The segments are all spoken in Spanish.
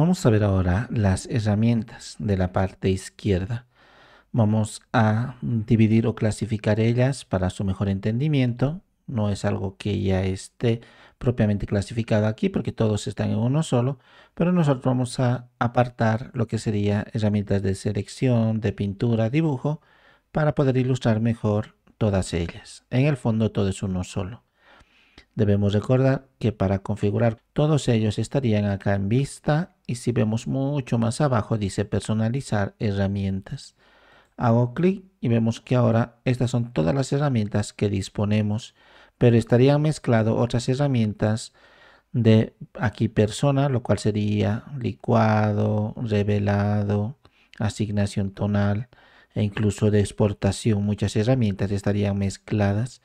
Vamos a ver ahora las herramientas de la parte izquierda. Vamos a dividir o clasificar ellas para su mejor entendimiento. No es algo que ya esté propiamente clasificado aquí porque todos están en uno solo, pero nosotros vamos a apartar lo que sería herramientas de selección, de pintura, dibujo, para poder ilustrar mejor todas ellas. En el fondo todo es uno solo. Debemos recordar que para configurar todos ellos estarían acá en vista y si vemos mucho más abajo dice personalizar herramientas. Hago clic y vemos que ahora estas son todas las herramientas que disponemos, pero estarían mezclado otras herramientas de aquí persona, lo cual sería licuado, revelado, asignación tonal e incluso de exportación. Muchas herramientas estarían mezcladas.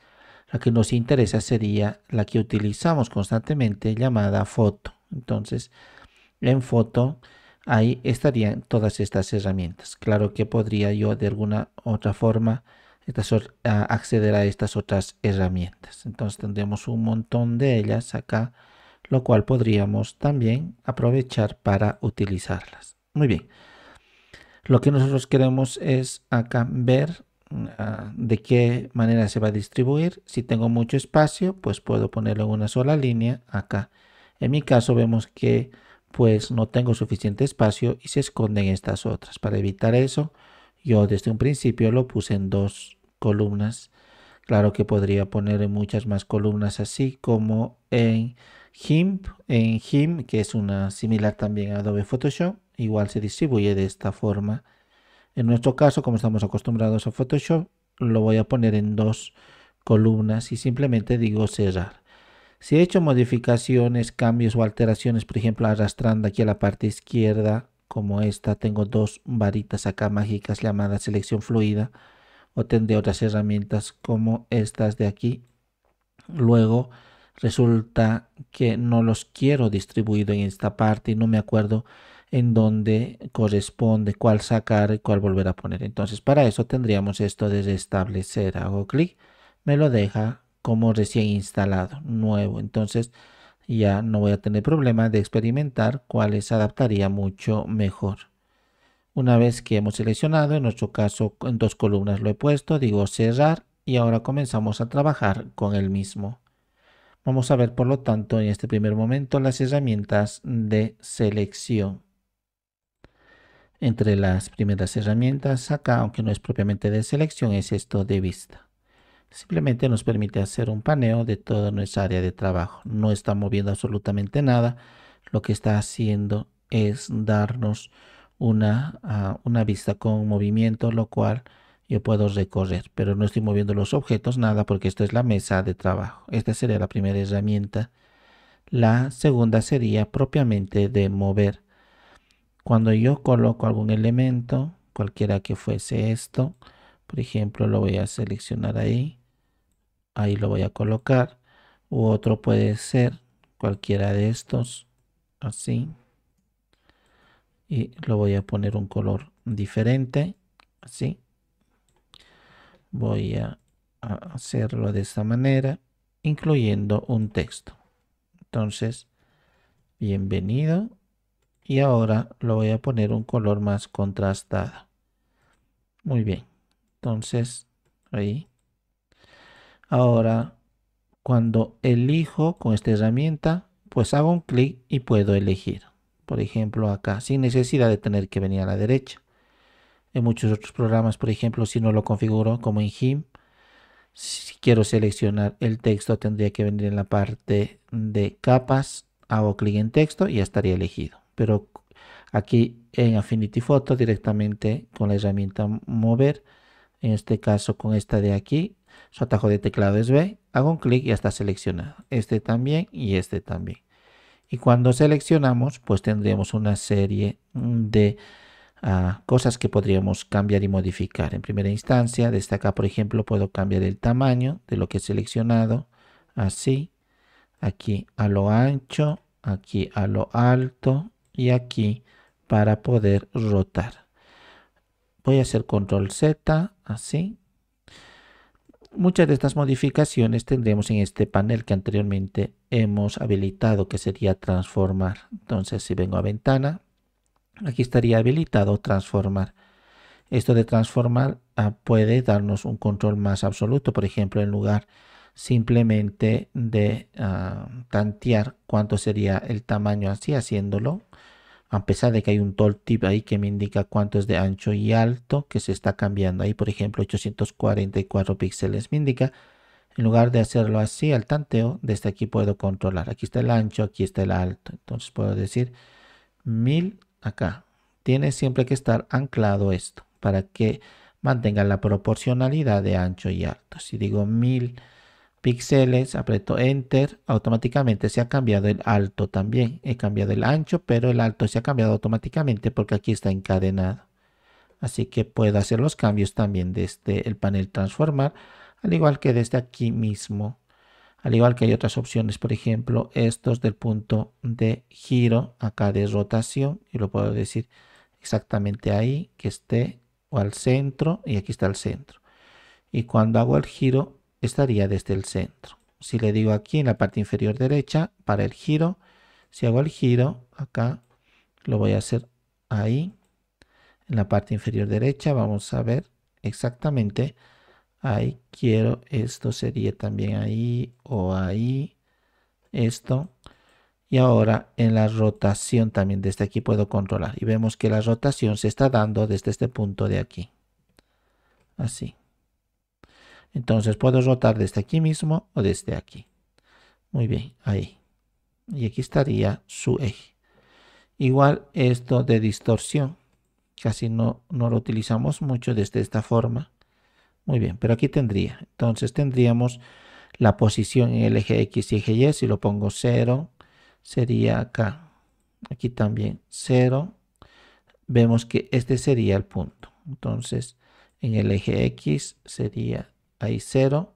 La que nos interesa sería la que utilizamos constantemente llamada foto. Entonces, en foto, ahí estarían todas estas herramientas. Claro que podría yo de alguna otra forma acceder a estas otras herramientas. Entonces tendremos un montón de ellas acá, lo cual podríamos también aprovechar para utilizarlas. Muy bien. Lo que nosotros queremos es acá ver ah, de qué manera se va a distribuir. Si tengo mucho espacio, pues puedo ponerlo en una sola línea acá. En mi caso vemos que pues no tengo suficiente espacio y se esconden estas otras. Para evitar eso, yo desde un principio lo puse en dos columnas. Claro que podría poner en muchas más columnas así como en GIMP, en GIMP, que es una similar también a Adobe Photoshop, igual se distribuye de esta forma. En nuestro caso, como estamos acostumbrados a Photoshop, lo voy a poner en dos columnas y simplemente digo cerrar. Si he hecho modificaciones, cambios o alteraciones, por ejemplo, arrastrando aquí a la parte izquierda, como esta, tengo dos varitas acá mágicas llamadas selección fluida, o tendré otras herramientas como estas de aquí. Luego resulta que no los quiero distribuido en esta parte y no me acuerdo en dónde corresponde, cuál sacar y cuál volver a poner. Entonces para eso tendríamos esto de restablecer. Hago clic, me lo deja como recién instalado, nuevo. Entonces ya no voy a tener problema de experimentar cuáles adaptaría mucho mejor. Una vez que hemos seleccionado, en nuestro caso en dos columnas lo he puesto, digo cerrar y ahora comenzamos a trabajar con el mismo. Vamos a ver por lo tanto en este primer momento las herramientas de selección. Entre las primeras herramientas acá, aunque no es propiamente de selección, es esto de vista. Simplemente nos permite hacer un paneo de toda nuestra área de trabajo. No está moviendo absolutamente nada. Lo que está haciendo es darnos ah, una, vista con movimiento, lo cual yo puedo recorrer, pero no estoy moviendo los objetos, nada, porque esto es la mesa de trabajo. Esta sería la primera herramienta. La segunda sería propiamente de mover. Cuando yo coloco algún elemento, cualquiera que fuese esto, por ejemplo, lo voy a seleccionar ahí ahí lo voy a colocar. U otro puede ser cualquiera de estos, así. Y lo voy a poner un color diferente, así. Voy a hacerlo de esta manera, incluyendo un texto. Entonces, bienvenido. Y ahora lo voy a poner un color más contrastado. Muy bien. Entonces, ahí Ahora, cuando elijo con esta herramienta, pues hago un clic y puedo elegir. Por ejemplo, acá, sin necesidad de tener que venir a la derecha. En muchos otros programas, por ejemplo, si no lo configuro, como en GIMP, si quiero seleccionar el texto, tendría que venir en la parte de capas, hago clic en texto y ya estaría elegido. Pero aquí en Affinity Photo directamente con la herramienta mover, en este caso con esta de aquí, su atajo de teclado es B, hago un clic y ya está seleccionado. Este también y este también. Y cuando seleccionamos, pues tendríamos una serie de ah, cosas que podríamos cambiar y modificar. En primera instancia, desde acá, por ejemplo, puedo cambiar el tamaño de lo que he seleccionado, así, aquí a lo ancho, aquí a lo alto y aquí para poder rotar. Voy a hacer control Z, así, Muchas de estas modificaciones tendremos en este panel que anteriormente hemos habilitado, que sería transformar. Entonces, si vengo a ventana, aquí estaría habilitado transformar. Esto de transformar ah, puede darnos un control más absoluto, por ejemplo, en lugar simplemente de ah, tantear cuánto sería el tamaño así haciéndolo, a pesar de que hay un toll tip ahí que me indica cuánto es de ancho y alto que se está cambiando ahí por ejemplo 844 píxeles me indica en lugar de hacerlo así al tanteo desde este aquí puedo controlar aquí está el ancho aquí está el alto entonces puedo decir 1000 acá tiene siempre que estar anclado esto para que mantenga la proporcionalidad de ancho y alto si digo 1000 píxeles, aprieto Enter, automáticamente se ha cambiado el alto también. He cambiado el ancho, pero el alto se ha cambiado automáticamente porque aquí está encadenado. Así que puedo hacer los cambios también desde este, el panel transformar, al igual que desde aquí mismo. Al igual que hay otras opciones, por ejemplo, estos del punto de giro, acá de rotación, y lo puedo decir exactamente ahí, que esté o al centro, y aquí está el centro. Y cuando hago el giro, estaría desde el centro. Si le digo aquí en la parte inferior derecha, para el giro, si hago el giro, acá lo voy a hacer ahí, en la parte inferior derecha, vamos a ver exactamente, ahí quiero, esto sería también ahí o ahí, esto, y ahora en la rotación también desde aquí puedo controlar. Y vemos que la rotación se está dando desde este punto de aquí. Así. Entonces puedo rotar desde aquí mismo o desde aquí. Muy bien, ahí. Y aquí estaría su eje. Igual esto de distorsión. Casi no, lo utilizamos mucho desde esta forma. Muy bien, pero aquí tendría. Entonces tendríamos la posición en el eje X y eje Y. Si lo pongo 0, sería acá. Aquí también 0. Vemos que este sería el punto. Entonces en el eje X sería ahí 0.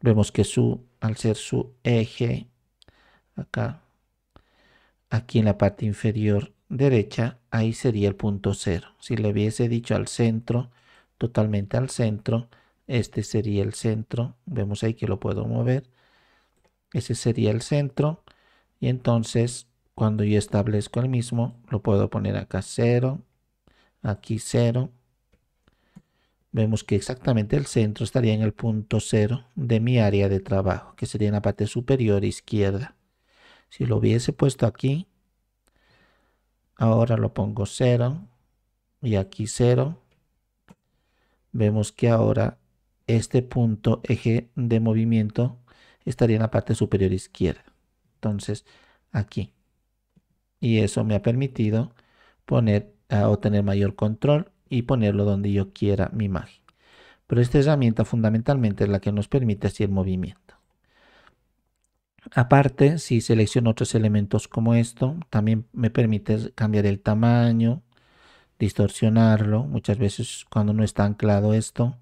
Vemos que su, al ser su eje, acá, aquí en la parte inferior derecha, ahí sería el punto 0. Si le hubiese dicho al centro, totalmente al centro, este sería el centro. Vemos ahí que lo puedo mover. Ese sería el centro. Y entonces, cuando yo establezco el mismo, lo puedo poner acá 0, aquí 0, vemos que exactamente el centro estaría en el punto cero de mi área de trabajo, que sería en la parte superior izquierda. Si lo hubiese puesto aquí, ahora lo pongo 0 y aquí 0. Vemos que ahora este punto eje de movimiento estaría en la parte superior izquierda. Entonces, aquí. Y eso me ha permitido poner o tener mayor control y ponerlo donde yo quiera mi imagen. Pero esta herramienta fundamentalmente es la que nos permite hacer movimiento. Aparte, si selecciono otros elementos como esto, también me permite cambiar el tamaño, distorsionarlo. Muchas veces cuando no está anclado esto,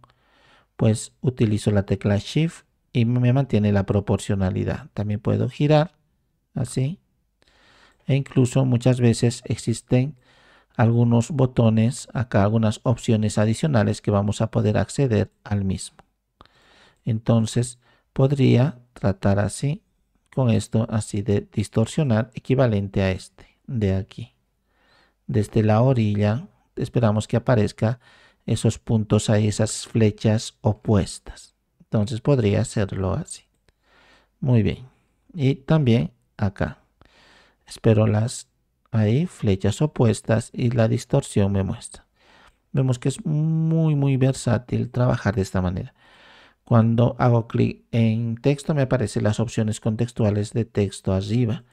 pues utilizo la tecla Shift y me mantiene la proporcionalidad. También puedo girar así. E incluso muchas veces existen algunos botones, acá algunas opciones adicionales que vamos a poder acceder al mismo. Entonces podría tratar así, con esto así de distorsionar equivalente a este de aquí. Desde la orilla esperamos que aparezca esos puntos ahí, esas flechas opuestas. Entonces podría hacerlo así. Muy bien. Y también acá. Espero las ahí flechas opuestas y la distorsión me muestra. Vemos que es muy muy versátil trabajar de esta manera. Cuando hago clic en texto me aparecen las opciones contextuales de texto arriba.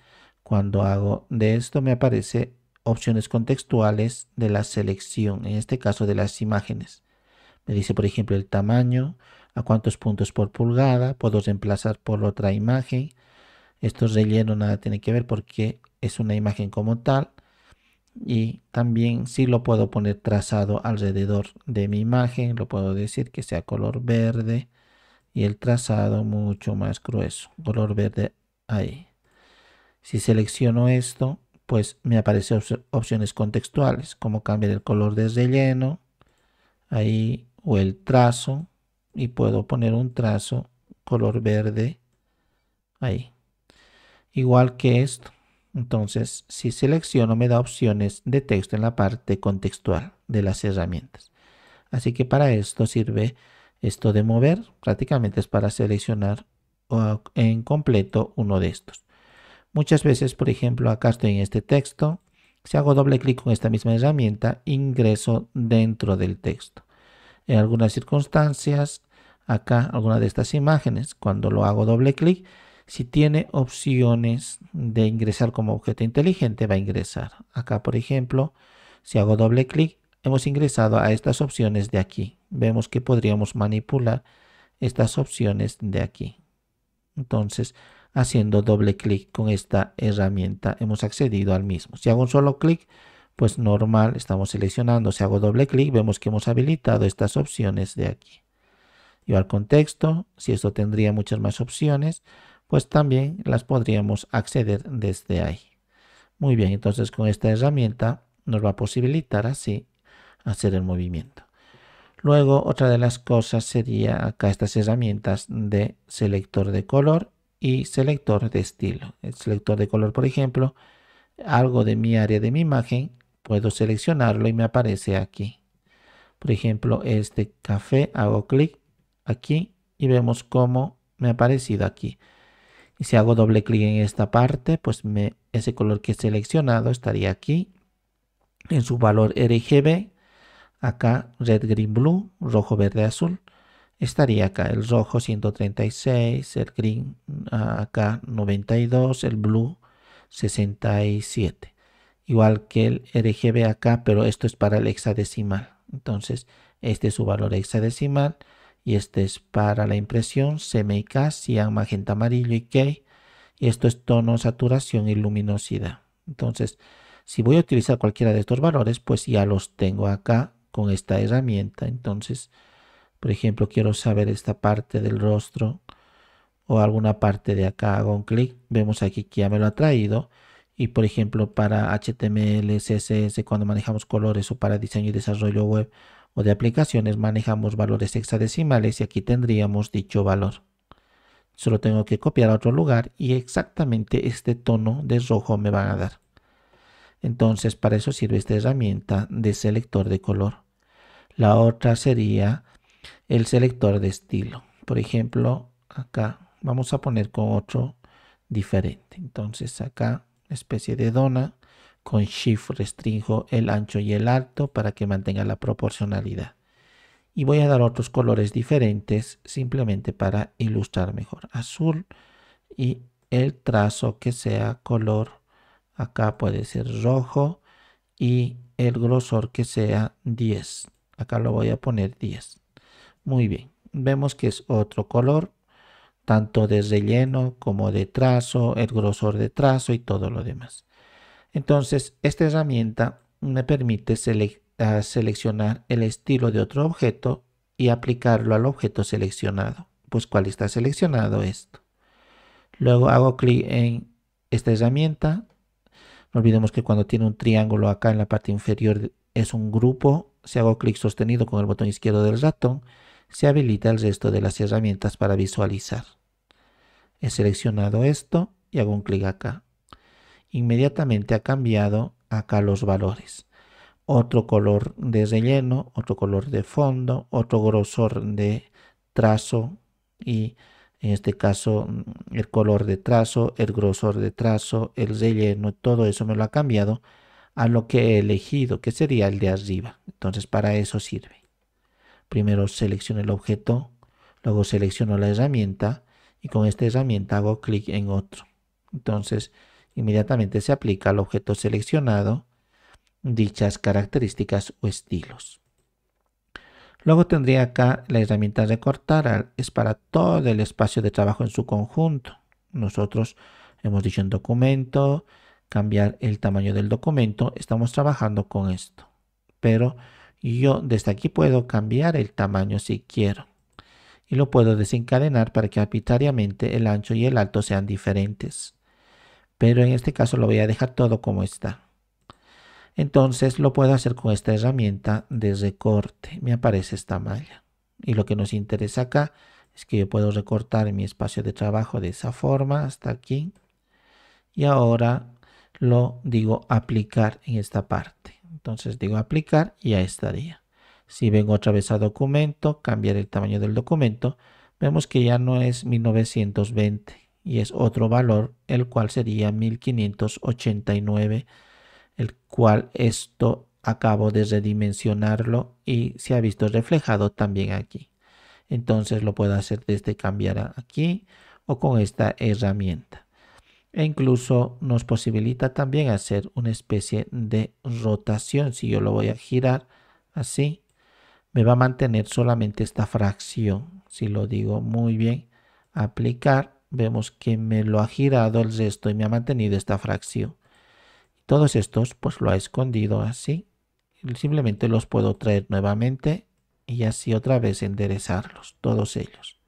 Cuando hago de esto me aparecen opciones contextuales de la selección, en este caso de las imágenes. Me dice por ejemplo el tamaño, a cuántos puntos por pulgada, puedo reemplazar por otra imagen, esto relleno nada tiene que ver porque es una imagen como tal. Y también si sí lo puedo poner trazado alrededor de mi imagen, lo puedo decir que sea color verde y el trazado mucho más grueso, color verde ahí. Si selecciono esto, pues me aparecen opciones contextuales, como cambiar el color de relleno, ahí, o el trazo, y puedo poner un trazo color verde ahí igual que esto. Entonces, si selecciono, me da opciones de texto en la parte contextual de las herramientas. Así que para esto sirve esto de mover, prácticamente es para seleccionar en completo uno de estos. Muchas veces, por ejemplo, acá estoy en este texto, si hago doble clic con esta misma herramienta, ingreso dentro del texto. En algunas circunstancias, acá alguna de estas imágenes, cuando lo hago doble clic, si tiene opciones de ingresar como objeto inteligente, va a ingresar. Acá, por ejemplo, si hago doble clic, hemos ingresado a estas opciones de aquí. Vemos que podríamos manipular estas opciones de aquí. Entonces, haciendo doble clic con esta herramienta, hemos accedido al mismo. Si hago un solo clic, pues normal, estamos seleccionando. Si hago doble clic, vemos que hemos habilitado estas opciones de aquí. Yo al contexto, si esto tendría muchas más opciones, pues también las podríamos acceder desde ahí. Muy bien, entonces con esta herramienta nos va a posibilitar así hacer el movimiento. Luego otra de las cosas sería acá estas herramientas de selector de color y selector de estilo. El selector de color, por ejemplo, algo de mi área de mi imagen, puedo seleccionarlo y me aparece aquí. Por ejemplo, este café, hago clic aquí y vemos cómo me ha aparecido aquí si hago doble clic en esta parte, pues me, ese color que he seleccionado estaría aquí en su valor RGB. Acá red, green, blue, rojo, verde, azul. Estaría acá el rojo 136, el green ah, acá 92, el blue 67. Igual que el RGB acá, pero esto es para el hexadecimal. Entonces, este es su valor hexadecimal y este es para la impresión CMYK, y magenta, amarillo y K. Y esto es tono, saturación y luminosidad. Entonces, si voy a utilizar cualquiera de estos valores, pues ya los tengo acá con esta herramienta. Entonces, por ejemplo, quiero saber esta parte del rostro o alguna parte de acá. Hago un clic, vemos aquí que ya me lo ha traído. Y por ejemplo, para HTML, CSS, cuando manejamos colores o para diseño y desarrollo web o de aplicaciones manejamos valores hexadecimales y aquí tendríamos dicho valor. Solo tengo que copiar a otro lugar y exactamente este tono de rojo me van a dar. Entonces para eso sirve esta herramienta de selector de color. La otra sería el selector de estilo. Por ejemplo, acá vamos a poner con otro diferente. Entonces acá especie de dona con Shift restringo el ancho y el alto para que mantenga la proporcionalidad. Y voy a dar otros colores diferentes simplemente para ilustrar mejor. Azul y el trazo que sea color. Acá puede ser rojo y el grosor que sea 10. Acá lo voy a poner 10. Muy bien. Vemos que es otro color, tanto de relleno como de trazo, el grosor de trazo y todo lo demás. Entonces, esta herramienta me permite ah, seleccionar el estilo de otro objeto y aplicarlo al objeto seleccionado, pues cuál está seleccionado esto. Luego hago clic en esta herramienta. No olvidemos que cuando tiene un triángulo acá en la parte inferior es un grupo. Si hago clic sostenido con el botón izquierdo del ratón, se habilita el resto de las herramientas para visualizar. He seleccionado esto y hago un clic acá inmediatamente ha cambiado acá los valores. Otro color de relleno, otro color de fondo, otro grosor de trazo y en este caso mm, el color de trazo, el grosor de trazo, el relleno, todo eso me lo ha cambiado a lo que he elegido, que sería el de arriba. Entonces para eso sirve. Primero selecciono el objeto, luego selecciono la herramienta y con esta herramienta hago clic en otro. Entonces inmediatamente se aplica al objeto seleccionado dichas características o estilos. Luego tendría acá la herramienta recortar, es para todo el espacio de trabajo en su conjunto. Nosotros hemos dicho en documento, cambiar el tamaño del documento, estamos trabajando con esto. Pero yo desde aquí puedo cambiar el tamaño si quiero. Y lo puedo desencadenar para que arbitrariamente el ancho y el alto sean diferentes pero en este caso lo voy a dejar todo como está. Entonces lo puedo hacer con esta herramienta de recorte. Me aparece esta malla. Y lo que nos interesa acá es que yo puedo recortar mi espacio de trabajo de esa forma hasta aquí. Y ahora lo digo aplicar en esta parte. Entonces digo aplicar y ya estaría. Si vengo otra vez a documento, cambiar el tamaño del documento, vemos que ya no es 1920, y es otro valor, el cual sería 1589, el cual esto acabo de redimensionarlo y se ha visto reflejado también aquí. Entonces lo puedo hacer desde cambiar aquí o con esta herramienta. E incluso nos posibilita también hacer una especie de rotación. Si yo lo voy a girar así, me va a mantener solamente esta fracción. Si lo digo muy bien, aplicar vemos que me lo ha girado el resto y me ha mantenido esta fracción. Todos estos pues lo ha escondido así. Simplemente los puedo traer nuevamente y así otra vez enderezarlos, todos ellos.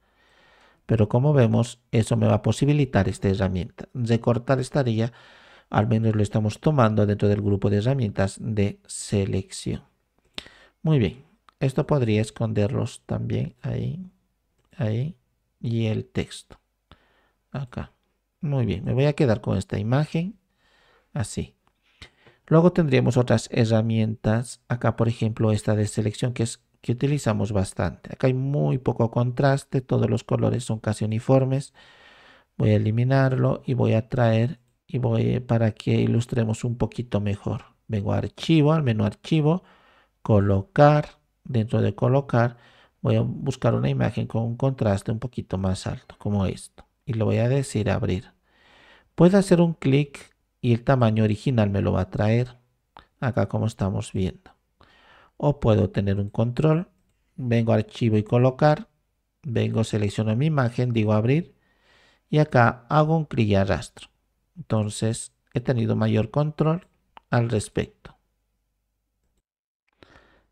Pero como vemos, eso me va a posibilitar esta herramienta. Recortar esta al menos lo estamos tomando dentro del grupo de herramientas de selección. Muy bien, esto podría esconderlos también ahí, ahí y el texto. Acá. Muy bien, me voy a quedar con esta imagen. Así. Luego tendríamos otras herramientas. Acá, por ejemplo, esta de selección que es que utilizamos bastante. Acá hay muy poco contraste, todos los colores son casi uniformes. Voy a eliminarlo y voy a traer y voy eh, para que ilustremos un poquito mejor. Vengo a archivo, al menú archivo, colocar, dentro de colocar voy a buscar una imagen con un contraste un poquito más alto, como esto y lo voy a decir abrir. Puedo hacer un clic y el tamaño original me lo va a traer acá como estamos viendo. O puedo tener un control, vengo a archivo y colocar, vengo, selecciono mi imagen, digo abrir y acá hago un clic y arrastro. Entonces he tenido mayor control al respecto.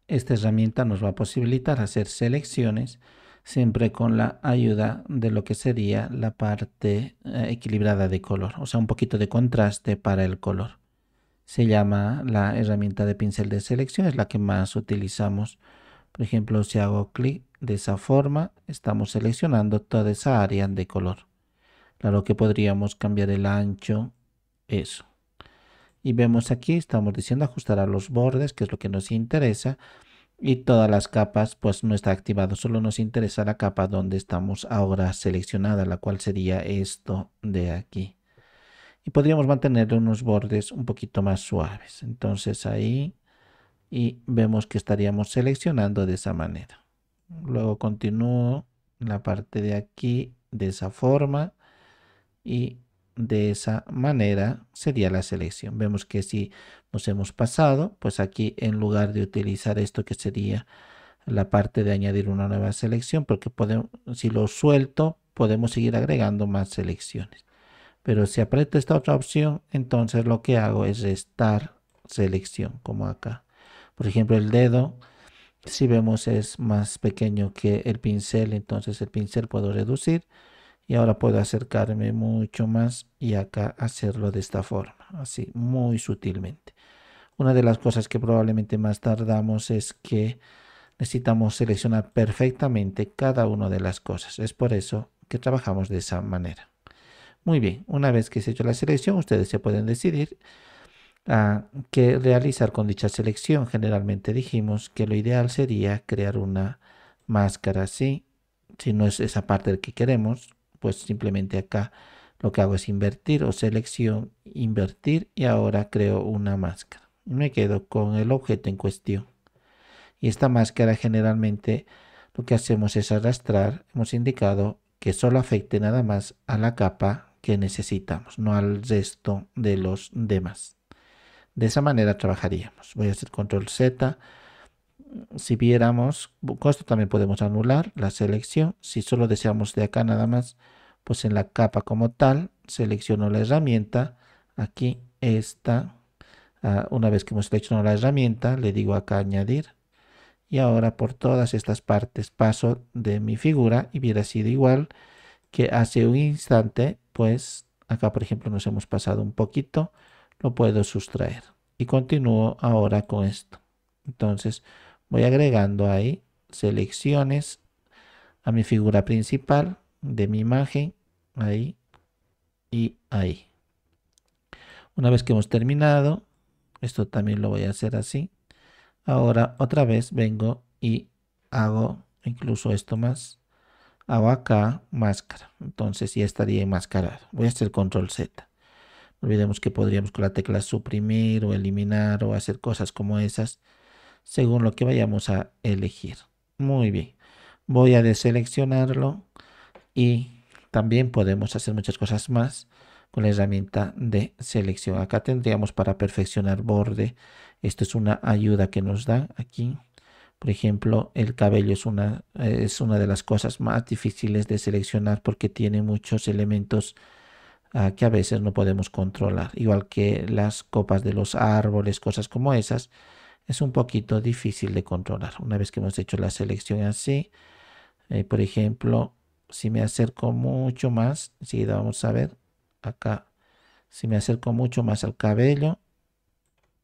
Esta herramienta nos va a posibilitar hacer selecciones siempre con la ayuda de lo que sería la parte eh, equilibrada de color, o sea, un poquito de contraste para el color. Se llama la herramienta de pincel de selección, es la que más utilizamos. Por ejemplo, si hago clic de esa forma, estamos seleccionando toda esa área de color. Claro que podríamos cambiar el ancho, eso. Y vemos aquí, estamos diciendo ajustar a los bordes, que es lo que nos interesa y todas las capas pues no está activado solo nos interesa la capa donde estamos ahora seleccionada la cual sería esto de aquí y podríamos mantener unos bordes un poquito más suaves entonces ahí y vemos que estaríamos seleccionando de esa manera luego continúo la parte de aquí de esa forma y de esa manera sería la selección. Vemos que si nos hemos pasado, pues aquí en lugar de utilizar esto que sería la parte de añadir una nueva selección, porque podemos, si lo suelto, podemos seguir agregando más selecciones. Pero si aprieto esta otra opción, entonces lo que hago es restar selección, como acá. Por ejemplo, el dedo, si vemos es más pequeño que el pincel, entonces el pincel puedo reducir y ahora puedo acercarme mucho más y acá hacerlo de esta forma, así muy sutilmente. Una de las cosas que probablemente más tardamos es que necesitamos seleccionar perfectamente cada una de las cosas. Es por eso que trabajamos de esa manera. Muy bien, una vez que se ha hecho la selección, ustedes se pueden decidir qué realizar con dicha selección. Generalmente dijimos que lo ideal sería crear una máscara así, si no es esa parte que queremos, pues simplemente acá lo que hago es invertir o selección, invertir y ahora creo una máscara. Me quedo con el objeto en cuestión. Y esta máscara generalmente lo que hacemos es arrastrar, hemos indicado que solo afecte nada más a la capa que necesitamos, no al resto de los demás. De esa manera trabajaríamos. Voy a hacer control Z. Si viéramos, con esto también podemos anular la selección. Si solo deseamos de acá nada más, pues en la capa como tal, selecciono la herramienta, aquí está, ah, una vez que hemos seleccionado la herramienta, le digo acá añadir, y ahora por todas estas partes paso de mi figura y hubiera sido igual que hace un instante, pues acá por ejemplo nos hemos pasado un poquito, lo puedo sustraer y continúo ahora con esto. Entonces voy agregando ahí selecciones a mi figura principal, de mi imagen, ahí y ahí. Una vez que hemos terminado, esto también lo voy a hacer así. Ahora otra vez vengo y hago incluso esto más. Hago acá máscara. Entonces ya estaría enmascarado. Voy a hacer control Z. No olvidemos que podríamos con la tecla suprimir o eliminar o hacer cosas como esas según lo que vayamos a elegir. Muy bien. Voy a deseleccionarlo y también podemos hacer muchas cosas más con la herramienta de selección. Acá tendríamos para perfeccionar borde. Esto es una ayuda que nos da aquí. Por ejemplo, el cabello es una, es una de las cosas más difíciles de seleccionar porque tiene muchos elementos ah, que a veces no podemos controlar. Igual que las copas de los árboles, cosas como esas, es un poquito difícil de controlar. Una vez que hemos hecho la selección así, eh, por ejemplo, si me acerco mucho más, si vamos a ver acá, si me acerco mucho más al cabello,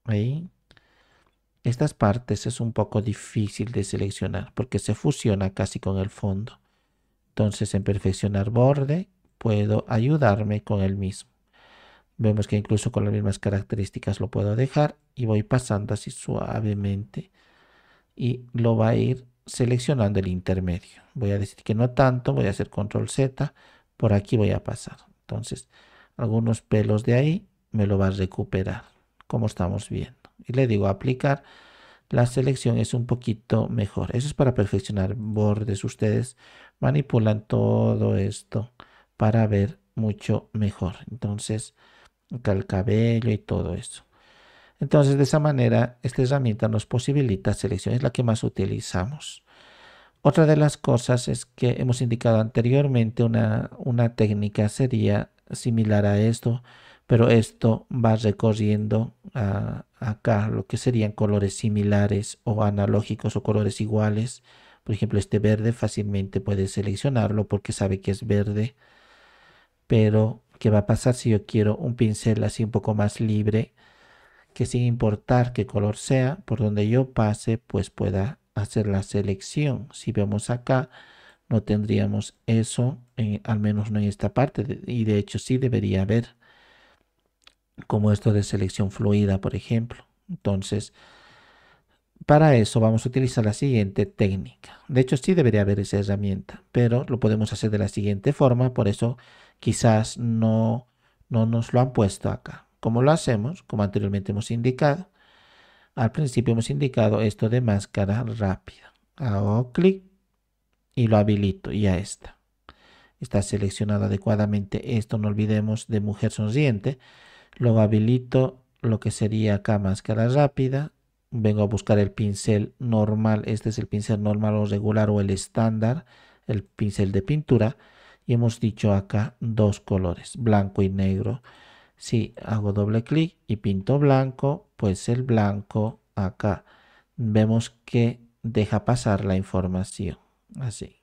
ahí, estas partes es un poco difícil de seleccionar porque se fusiona casi con el fondo. Entonces en perfeccionar borde puedo ayudarme con el mismo. Vemos que incluso con las mismas características lo puedo dejar y voy pasando así suavemente y lo va a ir seleccionando el intermedio. Voy a decir que no tanto, voy a hacer control Z, por aquí voy a pasar. Entonces, algunos pelos de ahí me lo va a recuperar, como estamos viendo. Y le digo aplicar, la selección es un poquito mejor. Eso es para perfeccionar bordes. Ustedes manipulan todo esto para ver mucho mejor. Entonces, el cabello y todo eso. Entonces, de esa manera, esta herramienta nos posibilita selección, es la que más utilizamos. Otra de las cosas es que hemos indicado anteriormente una, técnica sería similar a esto, pero esto va recorriendo acá lo que serían colores similares o analógicos o colores iguales. Por ejemplo, este verde fácilmente puede seleccionarlo porque sabe que es verde. Pero, ¿qué va a pasar si yo quiero un pincel así un poco más libre? que sin importar qué color sea, por donde yo pase, pues pueda hacer la selección. Si vemos acá, no tendríamos eso, eh, al menos no en esta parte, y de hecho sí debería haber como esto de selección fluida, por ejemplo. Entonces, para eso vamos a utilizar la siguiente técnica. De hecho, sí debería haber esa herramienta, pero lo podemos hacer de la siguiente forma, por eso quizás no, no nos lo han puesto acá. ¿Cómo lo hacemos? Como anteriormente hemos indicado. Al principio hemos indicado esto de máscara rápida. Hago clic y lo habilito y ya está. Está seleccionado adecuadamente esto, no olvidemos, de mujer sonriente. Luego habilito lo que sería acá máscara rápida. Vengo a buscar el pincel normal. Este es el pincel normal o regular o el estándar, el pincel de pintura. Y hemos dicho acá dos colores, blanco y negro. Si hago doble clic y pinto blanco, pues el blanco acá vemos que deja pasar la información. Así.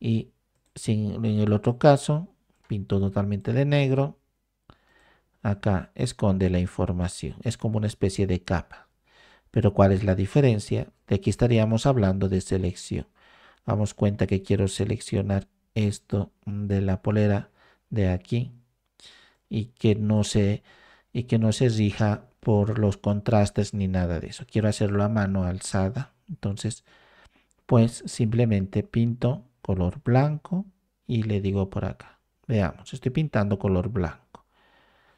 Y si en el otro caso, pinto totalmente de negro. Acá esconde la información. Es como una especie de capa. Pero ¿cuál es la diferencia? De aquí estaríamos hablando de selección. Damos cuenta que quiero seleccionar esto de la polera de aquí y que no se, y que no se rija por los contrastes ni nada de eso. Quiero hacerlo a mano alzada. Entonces, pues simplemente pinto color blanco y le digo por acá. Veamos, estoy pintando color blanco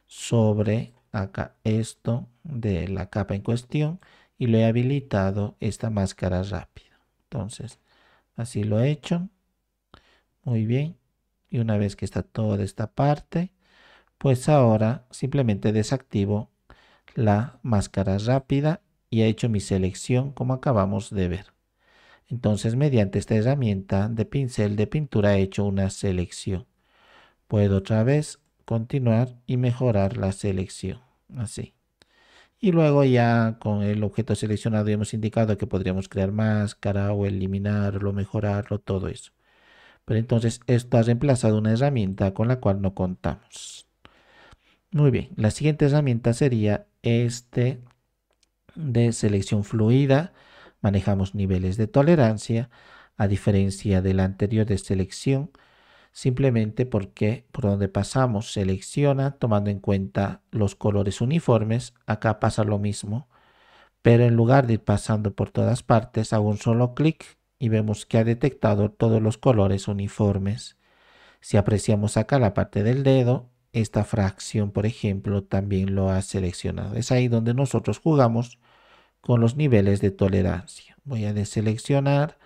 sobre acá esto de la capa en cuestión y lo he habilitado esta máscara rápida. Entonces, así lo he hecho. Muy bien. Y una vez que está toda esta parte, pues ahora simplemente desactivo la máscara rápida y he hecho mi selección como acabamos de ver. Entonces mediante esta herramienta de pincel de pintura he hecho una selección. Puedo otra vez continuar y mejorar la selección, así. Y luego ya con el objeto seleccionado hemos indicado que podríamos crear máscara o eliminarlo, mejorarlo, todo eso. Pero entonces esto ha reemplazado una herramienta con la cual no contamos. Muy bien, la siguiente herramienta sería este de selección fluida. Manejamos niveles de tolerancia a diferencia de la anterior de selección, simplemente porque por donde pasamos selecciona tomando en cuenta los colores uniformes. Acá pasa lo mismo, pero en lugar de ir pasando por todas partes, hago un solo clic y vemos que ha detectado todos los colores uniformes. Si apreciamos acá la parte del dedo, esta fracción, por ejemplo, también lo ha seleccionado. Es ahí donde nosotros jugamos con los niveles de tolerancia. Voy a deseleccionar,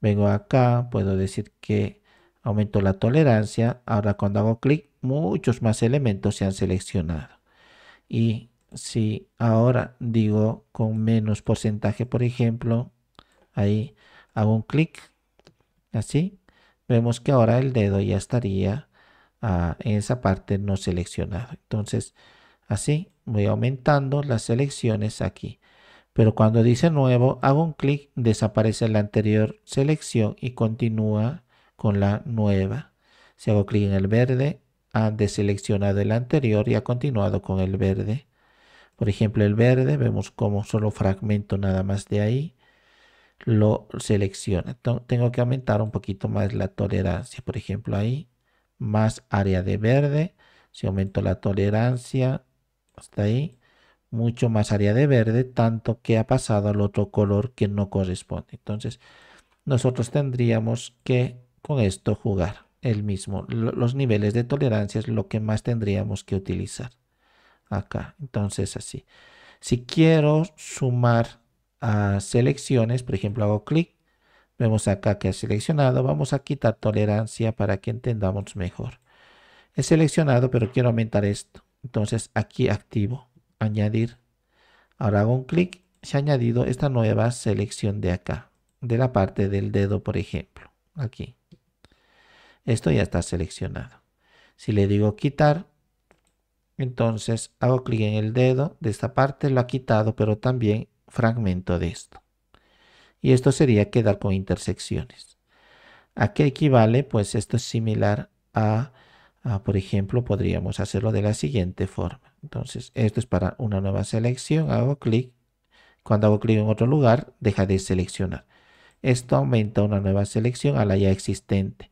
vengo acá, puedo decir que aumento la tolerancia. Ahora cuando hago clic, muchos más elementos se han seleccionado. Y si ahora digo con menos porcentaje, por ejemplo, ahí hago un clic, así, vemos que ahora el dedo ya estaría en esa parte no seleccionada. Entonces, así voy aumentando las selecciones aquí. Pero cuando dice nuevo, hago un clic, desaparece la anterior selección y continúa con la nueva. Si hago clic en el verde, ha deseleccionado el anterior y ha continuado con el verde. Por ejemplo, el verde, vemos como solo fragmento nada más de ahí lo selecciona. tengo que aumentar un poquito más la tolerancia. Por ejemplo, ahí más área de verde. Si aumento la tolerancia hasta ahí, mucho más área de verde, tanto que ha pasado al otro color que no corresponde. Entonces, nosotros tendríamos que con esto jugar el mismo. Los niveles de tolerancia es lo que más tendríamos que utilizar acá. Entonces, así. Si quiero sumar a selecciones, por ejemplo, hago clic Vemos acá que ha seleccionado. Vamos a quitar tolerancia para que entendamos mejor. He seleccionado, pero quiero aumentar esto. Entonces aquí activo. Añadir. Ahora hago un clic. Se ha añadido esta nueva selección de acá. De la parte del dedo, por ejemplo. Aquí. Esto ya está seleccionado. Si le digo quitar, entonces hago clic en el dedo de esta parte, lo ha quitado, pero también fragmento de esto y esto sería quedar con intersecciones. ¿A qué equivale? Pues esto es similar a, por ejemplo, podríamos hacerlo de la siguiente forma. Entonces, esto es para una nueva selección, hago clic. Cuando hago clic en otro lugar, deja de seleccionar. Esto aumenta una nueva selección a la ya existente.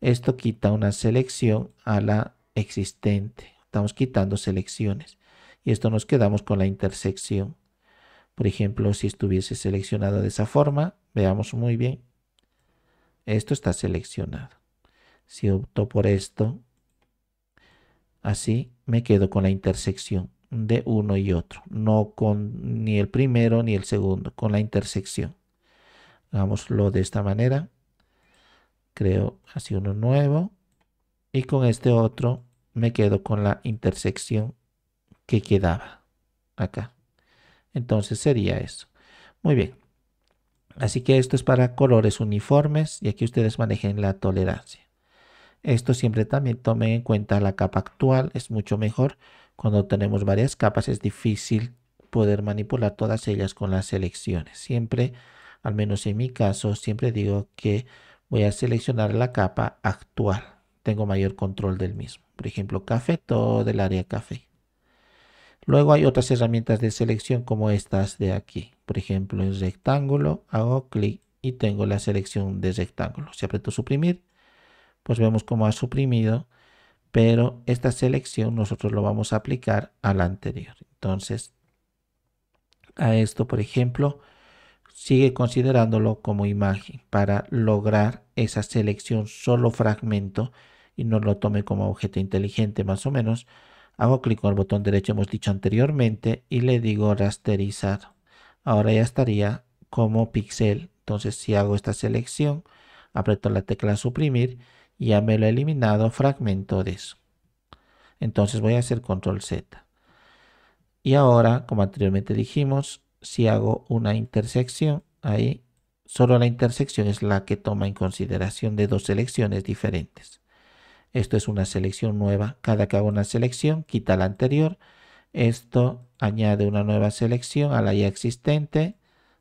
Esto quita una selección a la existente. Estamos quitando selecciones. Y esto nos quedamos con la intersección. Por ejemplo, si estuviese seleccionado de esa forma, veamos muy bien. Esto está seleccionado. Si opto por esto, así me quedo con la intersección de uno y otro. No con ni el primero ni el segundo, con la intersección. Hagámoslo de esta manera. Creo así uno nuevo. Y con este otro me quedo con la intersección que quedaba acá. Entonces sería eso. Muy bien. Así que esto es para colores uniformes y aquí ustedes manejen la tolerancia. Esto siempre también tomen en cuenta la capa actual, es mucho mejor. Cuando tenemos varias capas es difícil poder manipular todas ellas con las selecciones. Siempre, al menos en mi caso, siempre digo que voy a seleccionar la capa actual. Tengo mayor control del mismo. Por ejemplo, café, todo el área café. Luego hay otras herramientas de selección como estas de aquí. Por ejemplo, en rectángulo hago clic y tengo la selección de rectángulo. Si aprieto suprimir, pues vemos cómo ha suprimido, pero esta selección nosotros lo vamos a aplicar a la anterior. Entonces, a esto, por ejemplo, sigue considerándolo como imagen para lograr esa selección solo fragmento y no lo tome como objeto inteligente más o menos, Hago clic con el botón derecho, hemos dicho anteriormente, y le digo rasterizar. Ahora ya estaría como pixel. Entonces si hago esta selección, aprieto la tecla suprimir, y ya me lo he eliminado fragmento de eso. Entonces voy a hacer control Z. Y ahora, como anteriormente dijimos, si hago una intersección, ahí solo la intersección es la que toma en consideración de dos selecciones diferentes. Esto es una selección nueva. Cada que hago una selección, quita la anterior. Esto añade una nueva selección a la ya existente.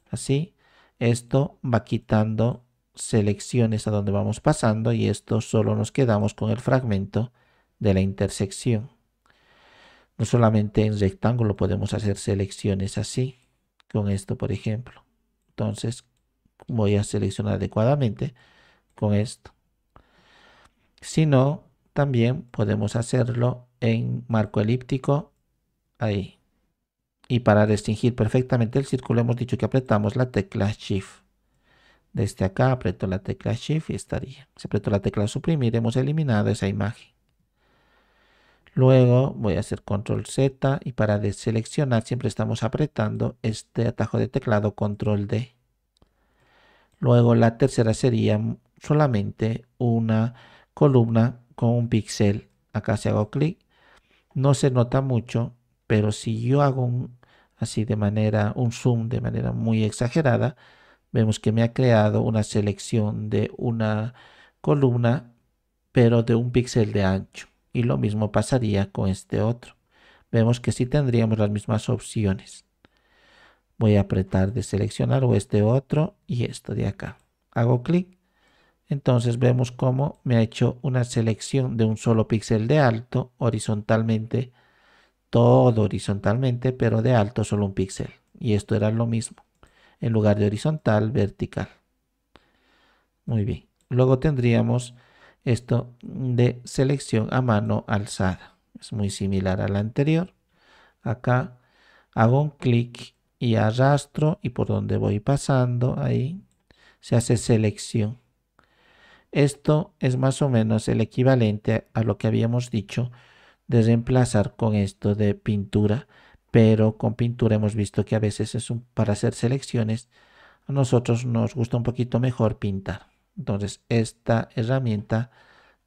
Así. Esto va quitando selecciones a donde vamos pasando y esto solo nos quedamos con el fragmento de la intersección. No solamente en rectángulo podemos hacer selecciones así, con esto por ejemplo. Entonces voy a seleccionar adecuadamente con esto. Si no, también podemos hacerlo en marco elíptico, ahí. Y para restringir perfectamente el círculo hemos dicho que apretamos la tecla Shift. Desde acá apretó la tecla Shift y estaría. Si apretó la tecla Suprimir hemos eliminado esa imagen. Luego voy a hacer control Z y para deseleccionar siempre estamos apretando este atajo de teclado control D. Luego la tercera sería solamente una columna con un píxel. Acá si hago clic, no se nota mucho, pero si yo hago un, así de manera, un zoom de manera muy exagerada, vemos que me ha creado una selección de una columna, pero de un píxel de ancho. Y lo mismo pasaría con este otro. Vemos que sí tendríamos las mismas opciones. Voy a apretar de seleccionar o este otro y esto de acá. Hago clic entonces vemos cómo me ha hecho una selección de un solo píxel de alto horizontalmente, todo horizontalmente, pero de alto solo un píxel. Y esto era lo mismo, en lugar de horizontal, vertical. Muy bien. Luego tendríamos esto de selección a mano alzada. Es muy similar a la anterior. Acá hago un clic y arrastro y por donde voy pasando ahí se hace selección. Esto es más o menos el equivalente a lo que habíamos dicho de reemplazar con esto de pintura, pero con pintura hemos visto que a veces es un, para hacer selecciones a nosotros nos gusta un poquito mejor pintar. Entonces esta herramienta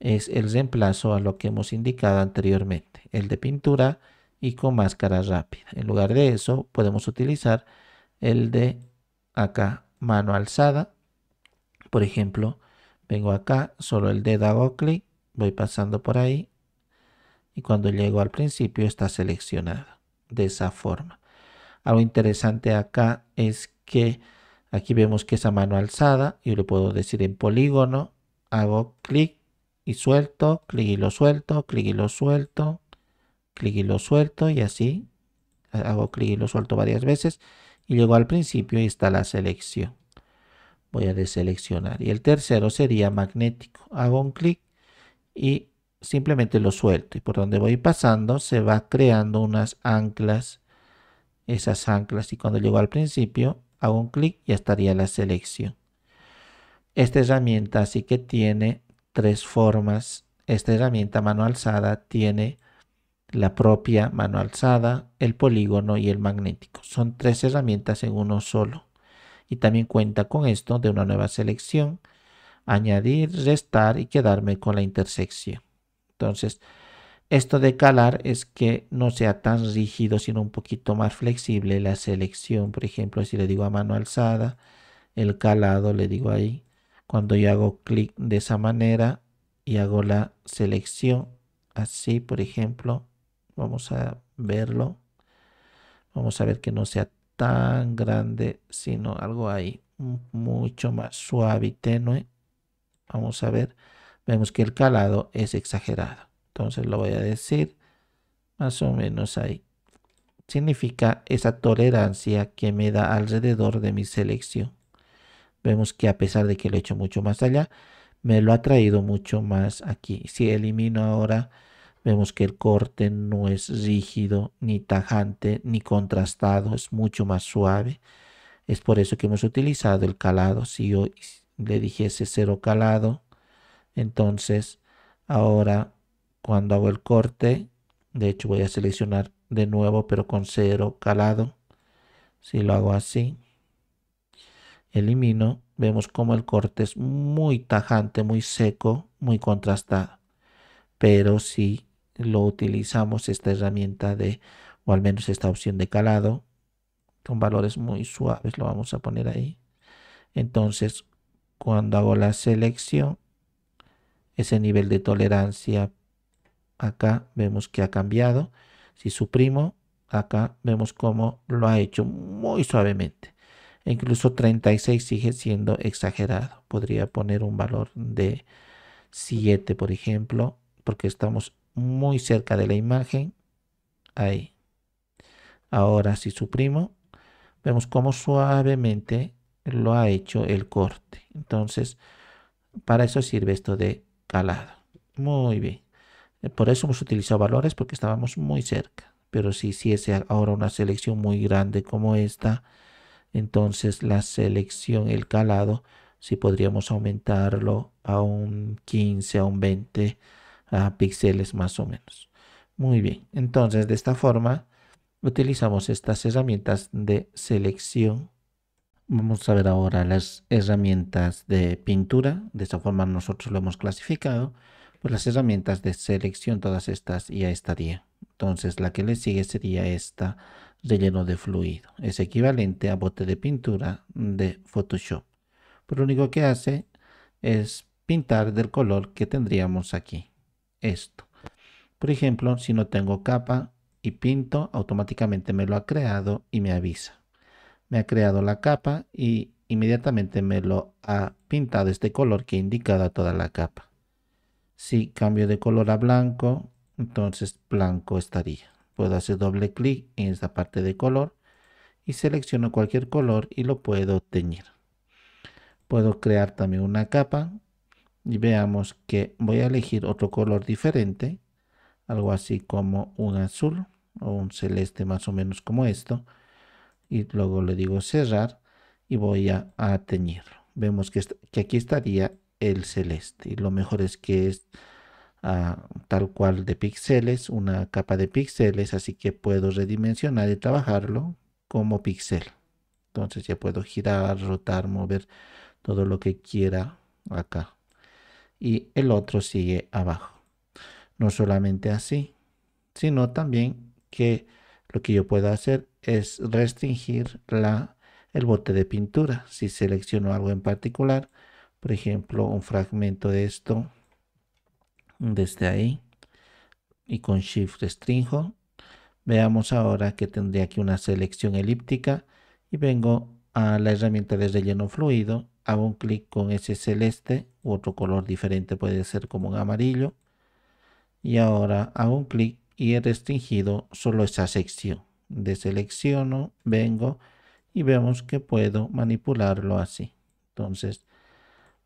es el reemplazo a lo que hemos indicado anteriormente, el de pintura y con máscara rápida. En lugar de eso podemos utilizar el de acá mano alzada, por ejemplo, Vengo acá, solo el dedo hago clic, voy pasando por ahí y cuando llego al principio está seleccionado de esa forma. Algo interesante acá es que aquí vemos que esa mano alzada, yo le puedo decir en polígono, hago clic y suelto, clic y lo suelto, clic y lo suelto, clic y lo suelto y así hago clic y lo suelto varias veces y llego al principio y está la selección voy a deseleccionar. Y el tercero sería magnético. Hago un clic y simplemente lo suelto. Y por donde voy pasando se va creando unas anclas, esas anclas. Y cuando llego al principio, hago un clic y ya estaría la selección. Esta herramienta así que tiene tres formas. Esta herramienta mano alzada tiene la propia mano alzada, el polígono y el magnético. Son tres herramientas en uno solo y también cuenta con esto de una nueva selección, añadir, restar y quedarme con la intersección. Entonces, esto de calar es que no sea tan rígido, sino un poquito más flexible la selección. Por ejemplo, si le digo a mano alzada, el calado le digo ahí. Cuando yo hago clic de esa manera y hago la selección, así por ejemplo, vamos a verlo. Vamos a ver que no sea tan grande, sino algo ahí mucho más suave y tenue. Vamos a ver, vemos que el calado es exagerado. Entonces lo voy a decir más o menos ahí. Significa esa tolerancia que me da alrededor de mi selección. Vemos que a pesar de que lo he hecho mucho más allá, me lo ha traído mucho más aquí. Si elimino ahora Vemos que el corte no es rígido, ni tajante, ni contrastado, es mucho más suave. Es por eso que hemos utilizado el calado. Si yo le dijese cero calado, entonces ahora cuando hago el corte, de hecho voy a seleccionar de nuevo pero con cero calado. Si lo hago así, elimino, vemos como el corte es muy tajante, muy seco, muy contrastado. Pero si lo utilizamos esta herramienta de, o al menos esta opción de calado, con valores muy suaves, lo vamos a poner ahí. Entonces, cuando hago la selección, ese nivel de tolerancia acá vemos que ha cambiado. Si suprimo, acá vemos cómo lo ha hecho muy suavemente. E incluso 36 sigue siendo exagerado. Podría poner un valor de 7, por ejemplo, porque estamos muy cerca de la imagen. Ahí. Ahora si suprimo, vemos cómo suavemente lo ha hecho el corte. Entonces, para eso sirve esto de calado. Muy bien. Eh, por eso hemos utilizado valores porque estábamos muy cerca. Pero si hiciese ahora una selección muy grande como esta, entonces la selección, el calado, si podríamos aumentarlo a un 15, a un 20, a píxeles más o menos. Muy bien, entonces de esta forma utilizamos estas herramientas de selección. Vamos a ver ahora las herramientas de pintura. De esta forma nosotros lo hemos clasificado. Pues las herramientas de selección, todas estas ya estarían. Entonces la que le sigue sería esta relleno de fluido. Es equivalente a bote de pintura de Photoshop. Pero pues, lo único que hace es pintar del color que tendríamos aquí esto. Por ejemplo, si no tengo capa y pinto, automáticamente me lo ha creado y me avisa. Me ha creado la capa y inmediatamente me lo ha pintado este color que a toda la capa. Si cambio de color a blanco, entonces blanco estaría. Puedo hacer doble clic en esta parte de color y selecciono cualquier color y lo puedo teñir. Puedo crear también una capa y veamos que voy a elegir otro color diferente, algo así como un azul o un celeste más o menos como esto, y luego le digo cerrar y voy a, teñir. Vemos que, que, aquí estaría el celeste y lo mejor es que es ah, tal cual de píxeles, una capa de píxeles, así que puedo redimensionar y trabajarlo como píxel. Entonces ya puedo girar, rotar, mover todo lo que quiera acá y el otro sigue abajo. No solamente así, sino también que lo que yo puedo hacer es restringir la, el bote de pintura. Si selecciono algo en particular, por ejemplo, un fragmento de esto, desde ahí, y con Shift restringo, veamos ahora que tendría aquí una selección elíptica y vengo a la herramienta de relleno fluido hago un clic con ese celeste u otro color diferente puede ser como un amarillo y ahora hago un clic y he restringido solo esa sección deselecciono vengo y vemos que puedo manipularlo así entonces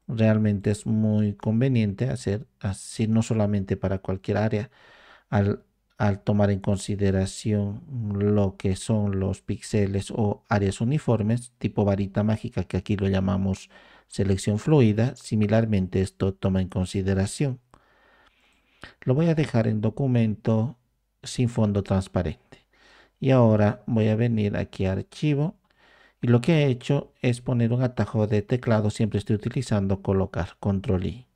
realmente es muy conveniente hacer así no solamente para cualquier área al tomar en consideración lo que son los píxeles o áreas uniformes tipo varita mágica que aquí lo llamamos selección fluida, similarmente esto toma en consideración. Lo voy a dejar en documento sin fondo transparente. Y ahora voy a venir aquí a archivo y lo que he hecho es poner un atajo de teclado, siempre estoy utilizando colocar control I.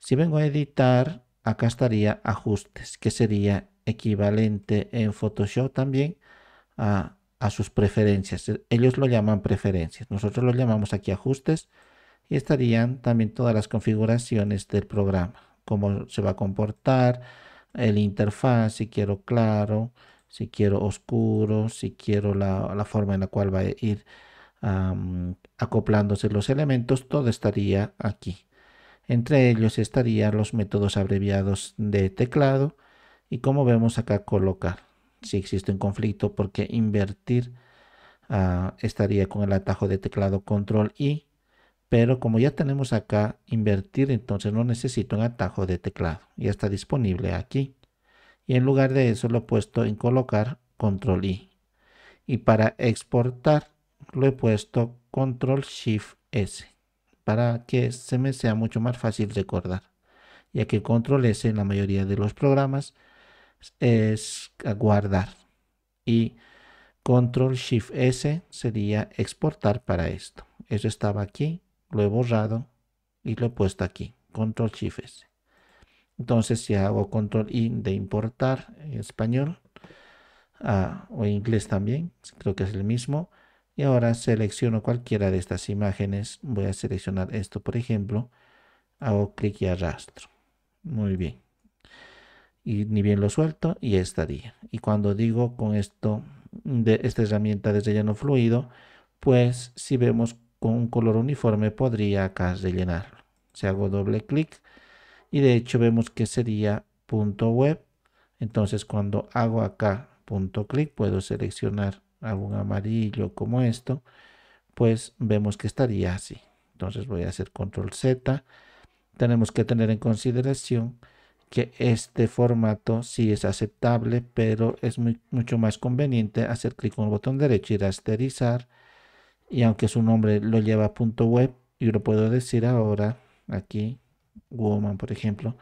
Si vengo a editar, acá estaría ajustes, que sería equivalente en Photoshop también a, sus preferencias. E, ellos lo llaman preferencias, nosotros lo llamamos aquí ajustes y estarían también todas las configuraciones del programa, cómo se va a comportar, el interfaz, si quiero claro, si quiero oscuro, si quiero la, forma en la cual va a ir acoplándose los elementos, todo estaría aquí. Entre ellos estarían los métodos abreviados de teclado, y como vemos acá colocar, si existe un conflicto, porque invertir ah, estaría con el atajo de teclado control I, pero como ya tenemos acá invertir, entonces no necesito un atajo de teclado, ya está disponible aquí. Y en lugar de eso lo he puesto en colocar control I. Y para exportar lo he puesto control shift S para que se me sea mucho más fácil recordar, ya que control S en la mayoría de los programas es guardar. Y control shift S sería exportar para esto. Eso estaba aquí, lo he borrado y lo he puesto aquí. Control shift S. Entonces si hago control I de importar en español ah, o en inglés también, creo que es el mismo. Y ahora selecciono cualquiera de estas imágenes. Voy a seleccionar esto, por ejemplo. Hago clic y arrastro. Muy bien y ni bien lo suelto y estaría. Y cuando digo con esto de esta herramienta de relleno fluido, pues si vemos con un color uniforme podría acá rellenarlo. Si hago doble clic y de hecho vemos que sería punto web. Entonces cuando hago acá punto clic puedo seleccionar algún amarillo como esto, pues vemos que estaría así. Entonces voy a hacer control Z. Tenemos que tener en consideración que este formato sí es aceptable, pero es mucho más conveniente hacer clic con el botón derecho y rasterizar. Y aunque su nombre lo lleva a punto web, yo lo puedo decir ahora aquí, woman por ejemplo.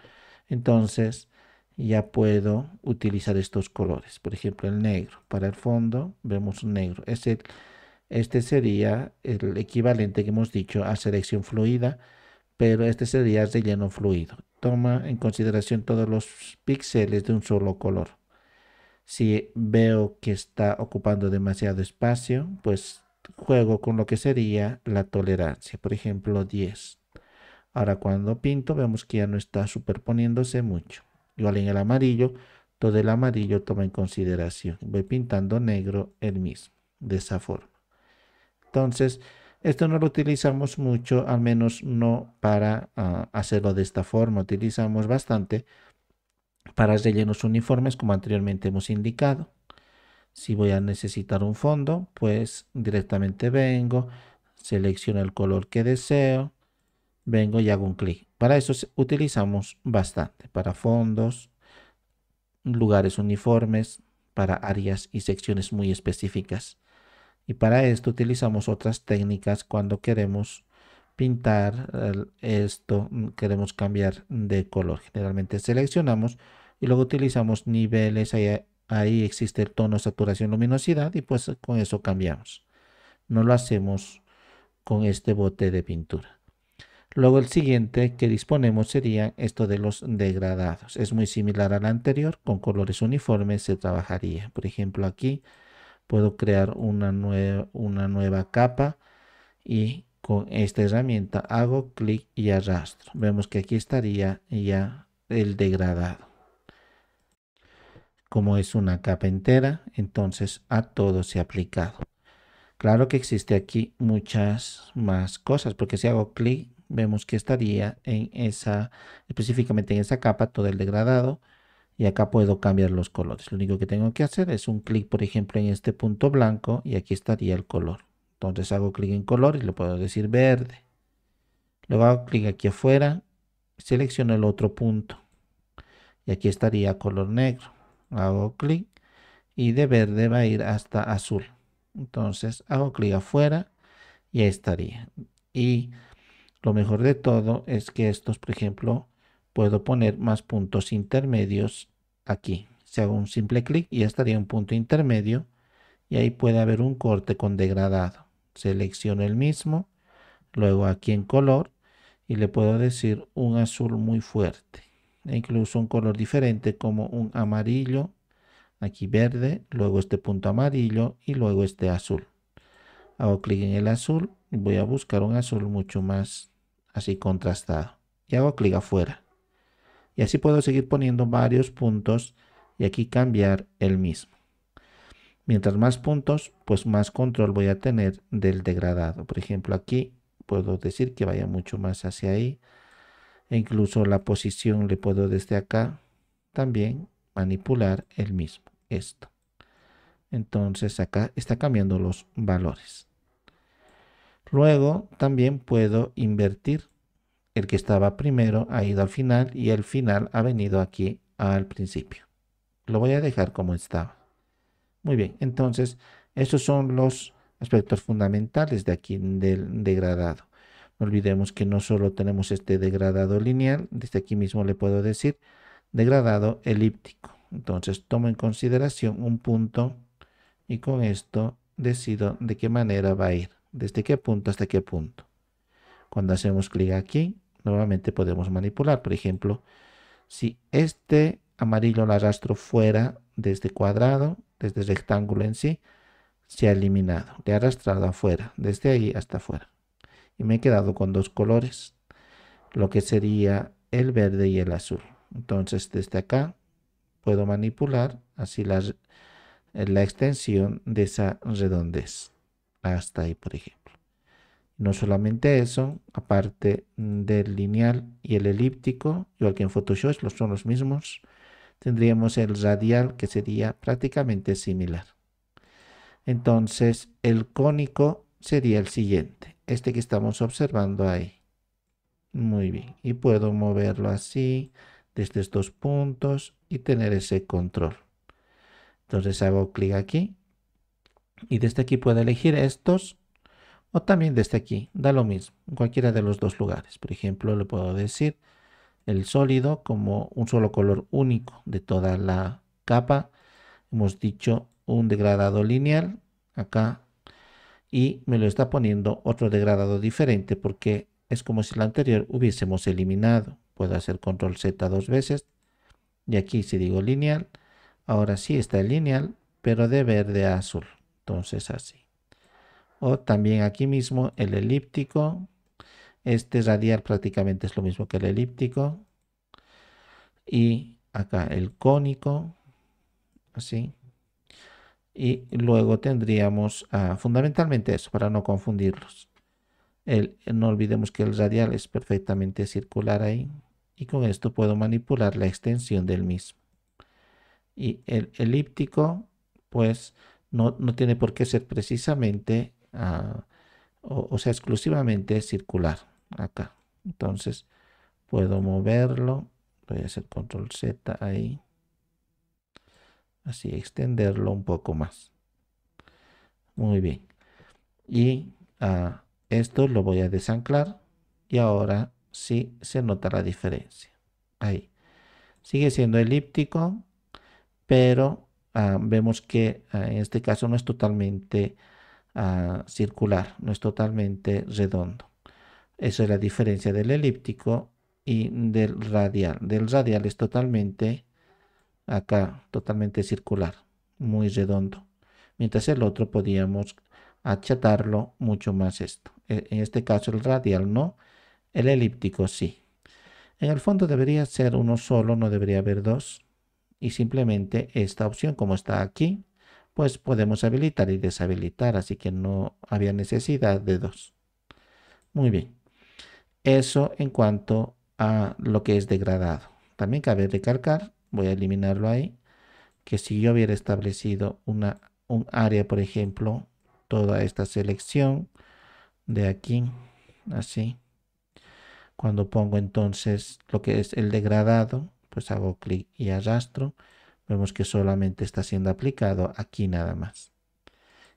Entonces ya puedo utilizar estos colores. Por ejemplo, el negro. Para el fondo vemos un negro. Es este sería el equivalente que hemos dicho a selección fluida, pero este sería relleno fluido toma en consideración todos los píxeles de un solo color. Si veo que está ocupando demasiado espacio, pues juego con lo que sería la tolerancia, por ejemplo 10. Ahora cuando pinto vemos que ya no está superponiéndose mucho. Igual en el amarillo, todo el amarillo toma en consideración. Voy pintando negro el mismo, de esa forma. Entonces, esto no lo utilizamos mucho, al menos no para ah, hacerlo de esta forma. Utilizamos bastante para rellenos uniformes como anteriormente hemos indicado. Si voy a necesitar un fondo, pues directamente vengo, selecciono el color que deseo, vengo y hago un clic. Para eso utilizamos bastante, para fondos, lugares uniformes, para áreas y secciones muy específicas. Y para esto utilizamos otras técnicas cuando queremos pintar esto, mm, queremos cambiar de color. Generalmente seleccionamos y luego utilizamos niveles, ahí, existe el tono, saturación, luminosidad y pues eh, con eso cambiamos. No lo hacemos con este bote de pintura. Luego el siguiente que disponemos sería esto de los degradados. Es muy similar al anterior, con colores uniformes se trabajaría. Por ejemplo aquí puedo crear una, nueva una nueva capa y con esta herramienta hago clic y arrastro. Vemos que aquí estaría ya el degradado. Como es una capa entera, entonces a todo se ha aplicado. Claro que existe aquí muchas más cosas, porque si hago clic, vemos que estaría en esa, específicamente en esa capa todo el degradado y acá puedo cambiar los colores. Lo único que tengo que hacer es un clic, por ejemplo, en este punto blanco y aquí estaría el color. Entonces hago clic en color y le puedo decir verde. Luego hago clic aquí afuera, selecciono el otro punto y aquí estaría color negro. Hago clic y de verde va a ir hasta azul. Entonces hago clic afuera y ahí estaría. Y lo mejor de todo es que estos, por ejemplo, puedo poner más puntos intermedios aquí. Si hago un simple clic y estaría un punto intermedio y ahí puede haber un corte con degradado. Selecciono el mismo, luego aquí en color y le puedo decir un azul muy fuerte. E incluso un color diferente como un amarillo, aquí verde, luego este punto amarillo y luego este azul. Hago clic en el azul y voy a buscar un azul mucho más así contrastado. Y hago clic afuera. Y así puedo seguir poniendo varios puntos y aquí cambiar el mismo. Mientras más puntos, pues más control voy a tener del degradado. Por ejemplo, aquí puedo decir que vaya mucho más hacia ahí. E incluso la posición le puedo desde acá también manipular el mismo. Esto. Entonces acá está cambiando los valores. Luego también puedo invertir el que estaba primero ha ido al final y el final ha venido aquí al principio. Lo voy a dejar como estaba. Muy bien, entonces esos son los aspectos fundamentales de aquí del degradado. No olvidemos que no solo tenemos este degradado lineal, desde aquí mismo le puedo decir degradado elíptico. Entonces tomo en consideración un punto y con esto decido de qué manera va a ir, desde qué punto hasta qué punto. Cuando hacemos clic aquí, nuevamente podemos manipular. Por ejemplo, si este amarillo lo arrastro fuera de este cuadrado, desde el rectángulo en sí, se ha eliminado. Le he arrastrado afuera, desde ahí hasta afuera. Y me he quedado con dos colores, lo que sería el verde y el azul. Entonces desde acá puedo manipular así la extensión de esa redondez. Hasta ahí, por ejemplo. No solamente eso, aparte del lineal y el elíptico, igual que en Photoshop los son los mismos, tendríamos el radial que sería prácticamente similar. Entonces el cónico sería el siguiente, este que estamos observando ahí. Muy bien, y puedo moverlo así desde estos puntos y tener ese control. Entonces hago clic aquí y desde aquí puedo elegir estos o también desde este aquí, da lo mismo, en cualquiera de los dos lugares. Por ejemplo, le puedo decir el sólido como un solo color único de toda la capa. Hemos dicho un degradado lineal acá y me lo está poniendo otro degradado diferente porque es como si el anterior hubiésemos eliminado. Puedo hacer control Z dos veces y aquí si digo lineal, ahora sí está el lineal, pero de verde a azul. Entonces así o también aquí mismo el elíptico. Este radial prácticamente es lo mismo que el elíptico. Y acá el cónico, así. Y luego tendríamos ah, fundamentalmente eso, para no confundirlos. no olvidemos que el radial es perfectamente circular ahí. Y con esto puedo manipular la extensión del mismo. Y el elíptico, pues, no, no tiene por qué ser precisamente Ah, o, sea, exclusivamente circular acá. Entonces, puedo moverlo, voy a hacer control Z ahí, así extenderlo un poco más. Muy bien. Y ah, esto lo voy a desanclar y ahora sí se nota la diferencia. Ahí. Sigue siendo elíptico, pero ah, vemos que en este caso no es totalmente circular, no es totalmente redondo. Esa es la diferencia del elíptico y del radial. Del radial es totalmente, acá, totalmente circular, muy redondo. Mientras el otro podíamos achatarlo mucho más esto. E, en este caso el radial no, el elíptico sí. En el fondo debería ser uno solo, no debería haber dos. Y simplemente esta opción como está aquí, pues podemos habilitar y deshabilitar, así que no había necesidad de dos. Muy bien. Eso en cuanto a lo que es degradado. También cabe recalcar, voy a eliminarlo ahí, que si yo hubiera establecido un área, por ejemplo, toda esta selección de aquí, así, cuando pongo entonces lo que es el degradado, pues hago clic y arrastro Vemos que solamente está siendo aplicado aquí nada más.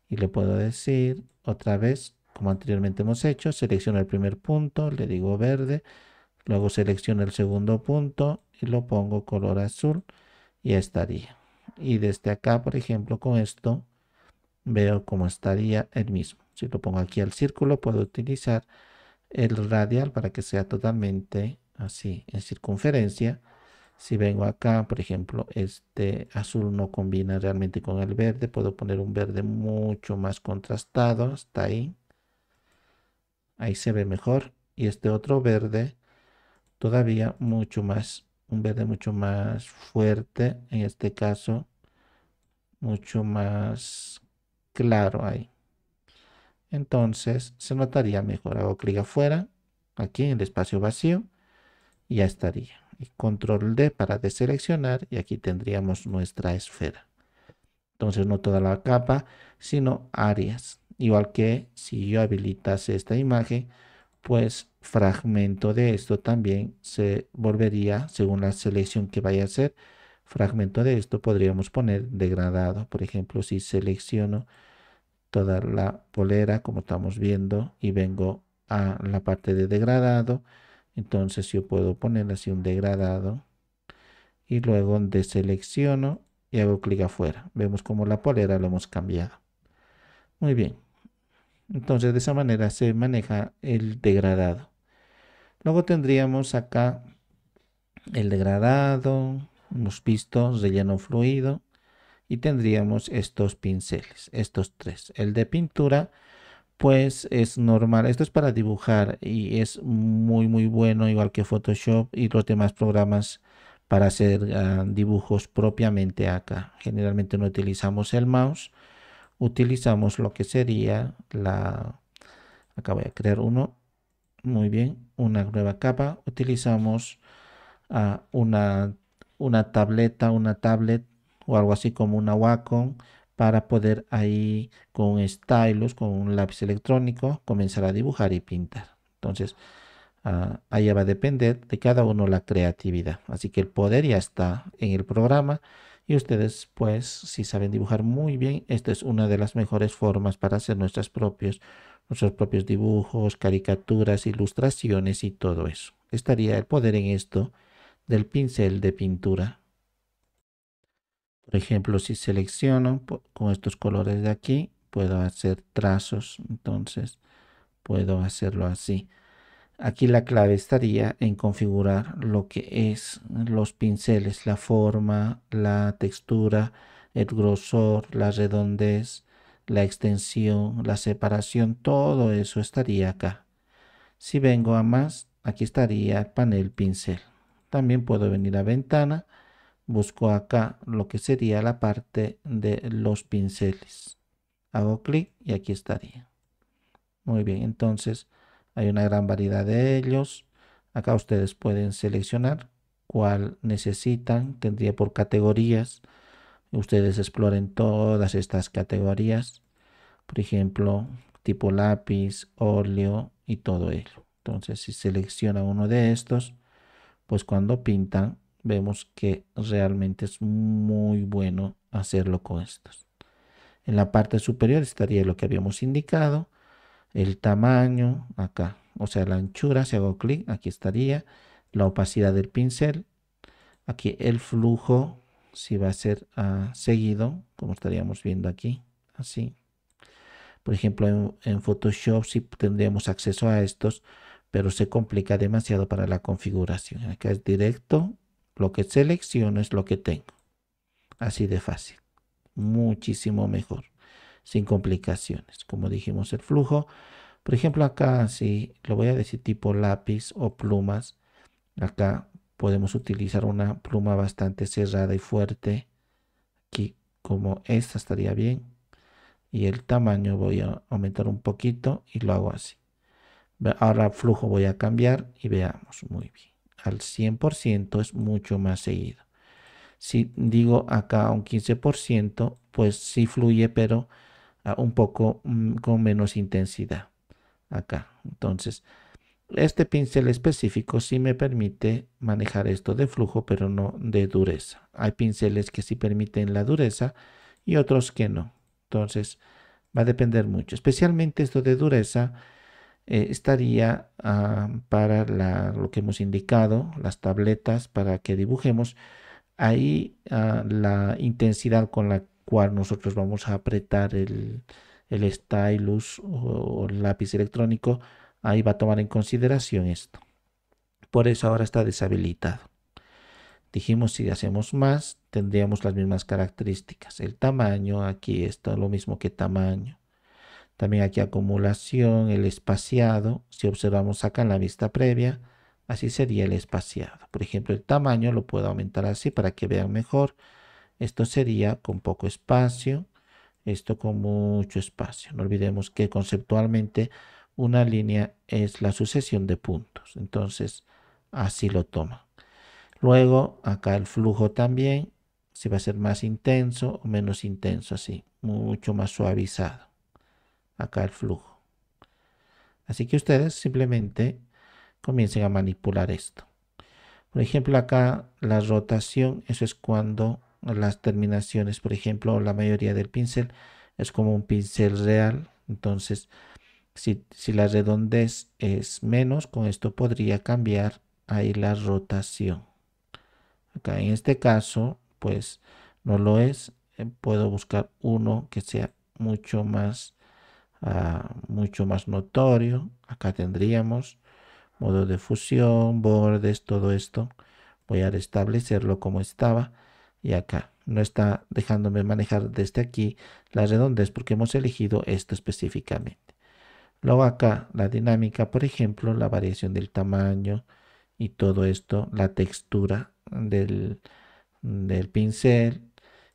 Y le puedo decir otra vez, como anteriormente hemos hecho, selecciono el primer punto, le digo verde, luego selecciono el segundo punto y lo pongo color azul y estaría. Y desde acá, por ejemplo, con esto veo cómo estaría el mismo. Si lo pongo aquí al círculo, puedo utilizar el radial para que sea totalmente así en circunferencia si vengo acá, por ejemplo, este azul no combina realmente con el verde. Puedo poner un verde mucho más contrastado. Está ahí. Ahí se ve mejor. Y este otro verde todavía mucho más, un verde mucho más fuerte. En este caso, mucho más claro ahí. Entonces se notaría mejor. Hago clic afuera, aquí en el espacio vacío, y ya estaría control D para deseleccionar y aquí tendríamos nuestra esfera. Entonces no toda la capa, sino áreas. Igual que si yo habilitase esta imagen, pues fragmento de esto también se volvería, según la selección que vaya a hacer, fragmento de esto podríamos poner degradado. Por ejemplo, si selecciono toda la polera, como estamos viendo, y vengo a la parte de degradado, entonces yo puedo poner así un degradado y luego deselecciono y hago clic afuera. Vemos como la polera lo hemos cambiado. Muy bien. Entonces de esa manera se maneja el degradado. Luego tendríamos acá el degradado, hemos visto relleno fluido y tendríamos estos pinceles, estos tres. El de pintura pues es normal. Esto es para dibujar y es muy muy bueno, igual que Photoshop y los demás programas para hacer ah, dibujos propiamente acá. Generalmente no utilizamos el mouse, utilizamos lo que sería la... Acá voy a crear uno. Muy bien, una nueva capa. Utilizamos ah, una, una tableta, una tablet o algo así como una Wacom para poder ahí con un stylus, con un lápiz electrónico, comenzar a dibujar y pintar. Entonces, ah, ahí allá va a depender de cada uno la creatividad. Así que el poder ya está en el programa y ustedes, pues, si saben dibujar muy bien, esta es una de las mejores formas para hacer nuestros propios, nuestros propios dibujos, caricaturas, ilustraciones y todo eso. Estaría el poder en esto del pincel de pintura por ejemplo, si selecciono con estos colores de aquí, puedo hacer trazos, entonces puedo hacerlo así. Aquí la clave estaría en configurar lo que es los pinceles, la forma, la textura, el grosor, la redondez, la extensión, la separación, todo eso estaría acá. Si vengo a más, aquí estaría el panel pincel. También puedo venir a ventana busco acá lo que sería la parte de los pinceles. Hago clic y aquí estaría. Muy bien, entonces hay una gran variedad de ellos. Acá ustedes pueden seleccionar cuál necesitan, tendría por categorías. Ustedes exploren todas estas categorías, por ejemplo, tipo lápiz, óleo y todo ello. Entonces, si selecciona uno de estos, pues cuando pintan vemos que realmente es muy bueno hacerlo con estos. En la parte superior estaría lo que habíamos indicado, el tamaño acá, o sea, la anchura, si hago clic, aquí estaría, la opacidad del pincel, aquí el flujo, si va a ser ah, seguido, como estaríamos viendo aquí, así. Por ejemplo, en, Photoshop sí tendríamos acceso a estos, pero se complica demasiado para la configuración. Acá es directo, lo que selecciono es lo que tengo. Así de fácil. Muchísimo mejor. Sin complicaciones. Como dijimos, el flujo. Por ejemplo, acá si lo voy a decir tipo lápiz o plumas. Acá podemos utilizar una pluma bastante cerrada y fuerte. Aquí como esta estaría bien. Y el tamaño voy a aumentar un poquito y lo hago así. Ahora flujo voy a cambiar y veamos muy bien al 100% es mucho más seguido. Si digo acá un 15%, pues sí fluye, pero ah, un poco mm, con menos intensidad acá. Entonces, este pincel específico sí me permite manejar esto de flujo, pero no de dureza. Hay pinceles que sí permiten la dureza y otros que no. Entonces, va a depender mucho. Especialmente esto de dureza eh, estaría ah, para lo que hemos indicado, las tabletas para que dibujemos, ahí ah, la intensidad con la cual nosotros vamos a apretar el, el stylus o, lápiz electrónico, ahí va a tomar en consideración esto. Por eso ahora está deshabilitado. Dijimos si hacemos más, tendríamos las mismas características. El tamaño, aquí está lo mismo que tamaño. También aquí acumulación, el espaciado. Si observamos acá en la vista previa, así sería el espaciado. Por ejemplo, el tamaño lo puedo aumentar así para que vean mejor. Esto sería con poco espacio, esto con mucho espacio. No olvidemos que conceptualmente una línea es la sucesión de puntos. Entonces, así lo toma. Luego, acá el flujo también, si va a ser más intenso o menos intenso, así, mucho más suavizado acá el flujo. Así que ustedes simplemente comiencen a manipular esto. Por ejemplo, acá la rotación, eso es cuando las terminaciones, por ejemplo, la mayoría del pincel es como un pincel real. Entonces, si, si la redondez es menos, con esto podría cambiar ahí la rotación. Acá en este caso, pues no lo es. Eh, puedo buscar uno que sea mucho más Ah, mucho más notorio. Acá tendríamos modo de fusión, bordes, todo esto. Voy a restablecerlo como estaba y acá no está dejándome manejar desde aquí las redondez porque hemos elegido esto específicamente. Luego acá la dinámica, por ejemplo, la variación del tamaño y todo esto, la textura del, del pincel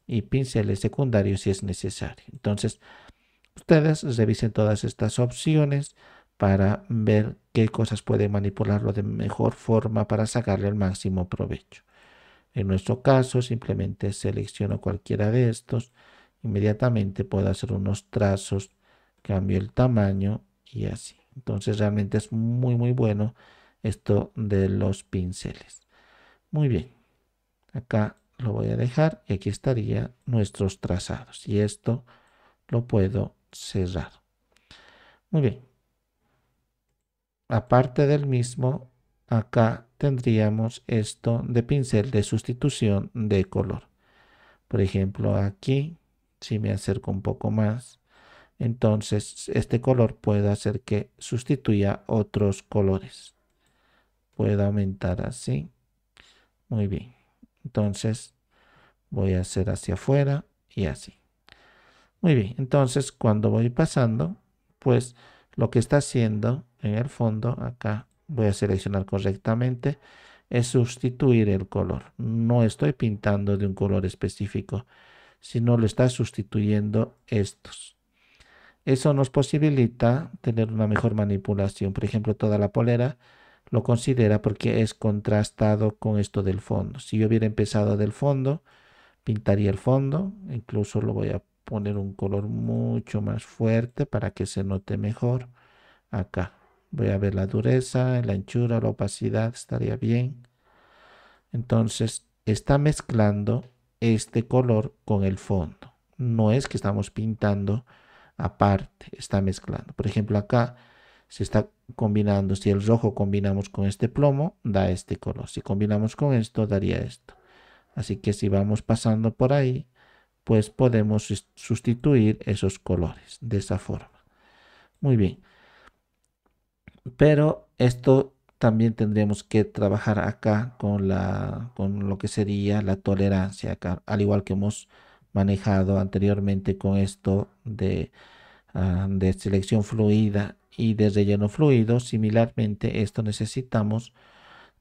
y pinceles secundarios si es necesario. Entonces, Ustedes revisen todas estas opciones para ver qué cosas pueden manipularlo de mejor forma para sacarle el máximo provecho. En nuestro caso, simplemente selecciono cualquiera de estos. Inmediatamente puedo hacer unos trazos, cambio el tamaño y así. Entonces realmente es muy muy bueno esto de los pinceles. Muy bien. Acá lo voy a dejar y aquí estaría nuestros trazados. Y esto lo puedo cerrar. Muy bien. Aparte del mismo, acá tendríamos esto de pincel de sustitución de color. Por ejemplo, aquí, si me acerco un poco más, entonces este color puede hacer que sustituya otros colores. Puedo aumentar así. Muy bien. Entonces voy a hacer hacia afuera y así. Muy bien, entonces cuando voy pasando, pues lo que está haciendo en el fondo, acá voy a seleccionar correctamente, es sustituir el color. No estoy pintando de un color específico, sino lo está sustituyendo estos. Eso nos posibilita tener una mejor manipulación. Por ejemplo, toda la polera lo considera porque es contrastado con esto del fondo. Si yo hubiera empezado del fondo, pintaría el fondo, incluso lo voy a poner un color mucho más fuerte para que se note mejor acá. Voy a ver la dureza, la anchura, la opacidad, estaría bien. Entonces, está mezclando este color con el fondo. No es que estamos pintando aparte, está mezclando. Por ejemplo, acá se está combinando, si el rojo combinamos con este plomo, da este color. Si combinamos con esto, daría esto. Así que si vamos pasando por ahí, pues podemos sustituir esos colores de esa forma. Muy bien. Pero esto también tendremos que trabajar acá con, la, con lo que sería la tolerancia, al igual que hemos manejado anteriormente con esto de, ah, de selección fluida y de relleno fluido. Similarmente, esto necesitamos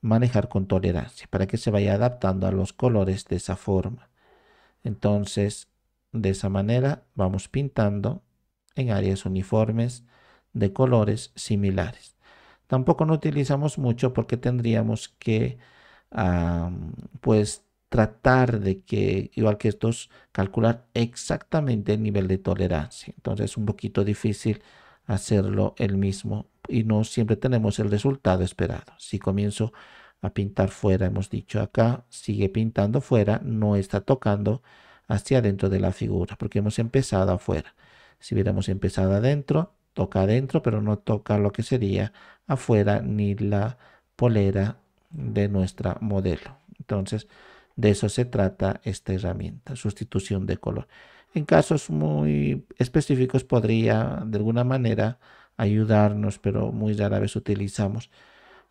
manejar con tolerancia para que se vaya adaptando a los colores de esa forma. Entonces, de esa manera vamos pintando en áreas uniformes de colores similares. Tampoco no utilizamos mucho porque tendríamos que pues tratar de que, igual que estos, calcular exactamente el nivel de tolerancia. Entonces es un poquito difícil hacerlo el mismo y no siempre tenemos el resultado esperado. Si comienzo a pintar fuera, hemos dicho acá, sigue pintando fuera, no está tocando hacia adentro de la figura, porque hemos empezado afuera. Si hubiéramos empezado adentro, toca adentro, pero no toca lo que sería afuera ni la polera de nuestra modelo. Entonces, de eso se trata esta herramienta, sustitución de color. En casos muy específicos podría, de alguna manera, ayudarnos, pero muy rara vez utilizamos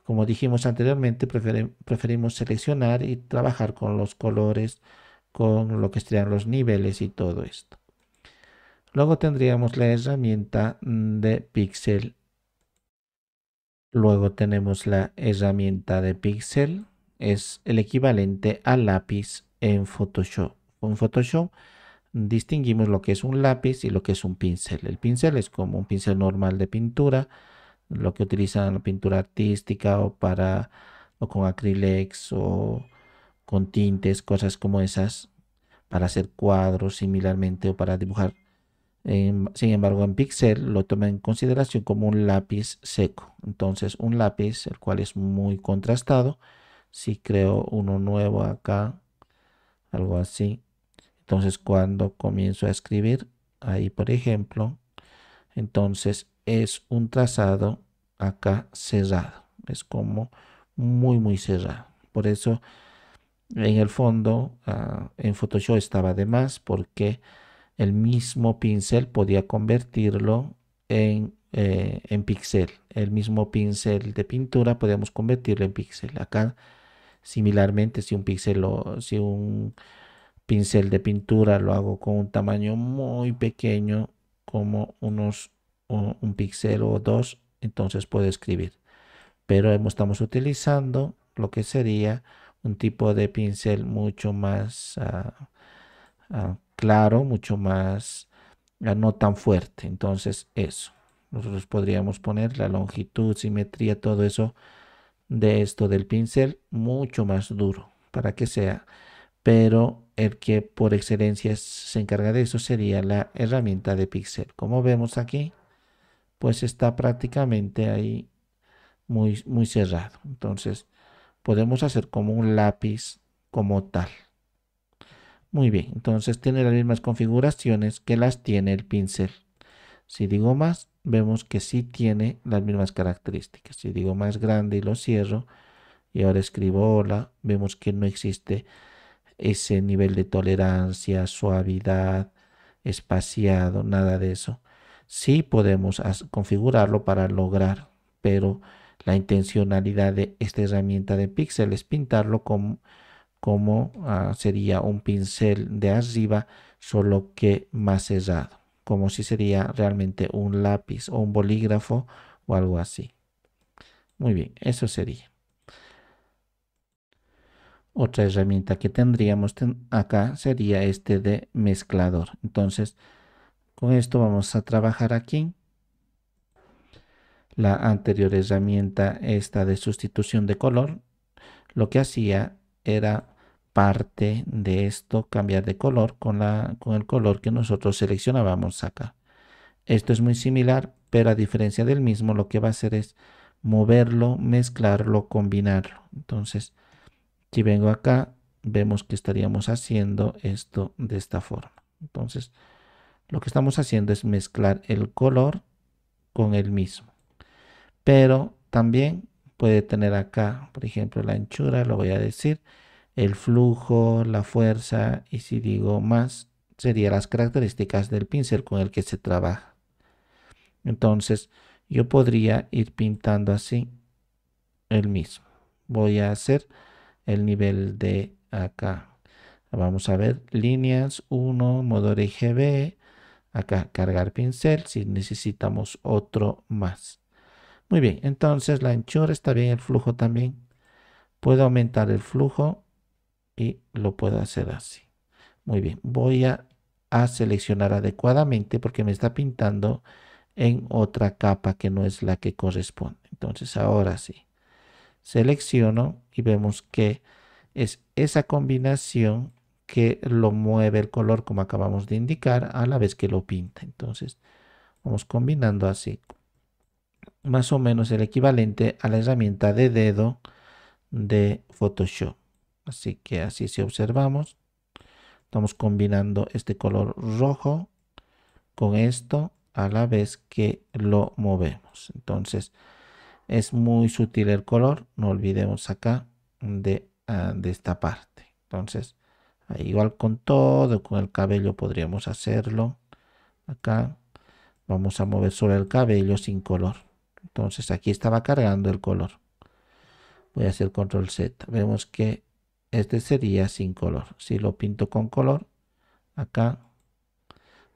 como dijimos anteriormente, preferimos seleccionar y trabajar con los colores, con lo que serían los niveles y todo esto. Luego tendríamos la herramienta mm, de pixel. Luego tenemos la herramienta de pixel. Es el equivalente al lápiz en Photoshop. En Photoshop distinguimos lo que es un lápiz y lo que es un pincel. El pincel es como un pincel normal de pintura lo que utilizan la pintura artística o para o con acrílex o con tintes, cosas como esas para hacer cuadros similarmente o para dibujar. Em, sin embargo, en Pixel lo toma en consideración como un lápiz seco. Entonces, un lápiz el cual es muy contrastado. Si creo uno nuevo acá, algo así. Entonces, cuando comienzo a escribir, ahí por ejemplo, entonces es un trazado acá cerrado. Es como muy, muy cerrado. Por eso en el fondo ah, en Photoshop estaba de más porque el mismo pincel podía convertirlo en, eh, píxel en pixel. El mismo pincel de pintura podíamos convertirlo en pixel. Acá similarmente si un píxel, si un pincel de pintura lo hago con un tamaño muy pequeño como unos un, píxel o dos, entonces puede escribir. Pero estamos utilizando lo que sería un tipo de pincel mucho más ah, ah, claro, mucho más ah, no tan fuerte. Entonces eso, nosotros podríamos poner la longitud, simetría, todo eso de esto del pincel mucho más duro para que sea, pero el que por excelencia se encarga de eso sería la herramienta de píxel. Como vemos aquí, pues está prácticamente ahí muy, muy cerrado. Entonces, podemos hacer como un lápiz como tal. Muy bien, entonces tiene las mismas configuraciones que las tiene el pincel. Si digo más, vemos que sí tiene las mismas características. Si digo más grande y lo cierro, y ahora escribo hola, vemos que no existe ese nivel de tolerancia, suavidad, espaciado, nada de eso. Sí podemos configurarlo para lograr, pero la intencionalidad de esta herramienta de píxeles es pintarlo como, como ah, sería un pincel de arriba, solo que más cerrado, como si sería realmente un lápiz o un bolígrafo o algo así. Muy bien, eso sería. Otra herramienta que tendríamos acá sería este de mezclador. Entonces, con esto vamos a trabajar aquí. La anterior herramienta, esta de sustitución de color, lo que hacía era parte de esto cambiar de color con, la, con el color que nosotros seleccionábamos acá. Esto es muy similar, pero a diferencia del mismo, lo que va a hacer es moverlo, mezclarlo, combinarlo. Entonces, si vengo acá, vemos que estaríamos haciendo esto de esta forma. Entonces, lo que estamos haciendo es mezclar el color con el mismo. Pero también puede tener acá, por ejemplo, la anchura, lo voy a decir, el flujo, la fuerza, y si digo más, serían las características del pincel con el que se trabaja. Entonces, yo podría ir pintando así el mismo. Voy a hacer el nivel de acá. Vamos a ver líneas 1, modo RGB, e acá cargar pincel si necesitamos otro más. Muy bien, entonces la anchura está bien, el flujo también. Puedo aumentar el flujo y lo puedo hacer así. Muy bien, voy a seleccionar adecuadamente porque me está pintando en otra capa que no es la que corresponde. Entonces ahora sí selecciono y vemos que es esa combinación que lo mueve el color como acabamos de indicar a la vez que lo pinta. Entonces vamos combinando así. Más o menos el equivalente a la herramienta de dedo de Photoshop. Así que así si observamos, estamos combinando este color rojo con esto a la vez que lo movemos. Entonces, es muy sutil el color, no olvidemos acá de, ah, esta parte. Entonces, igual con todo, con el cabello podríamos hacerlo. Acá vamos a mover solo el cabello sin color. Entonces aquí estaba cargando el color. Voy a hacer control Z. Vemos que este sería sin color. Si lo pinto con color, acá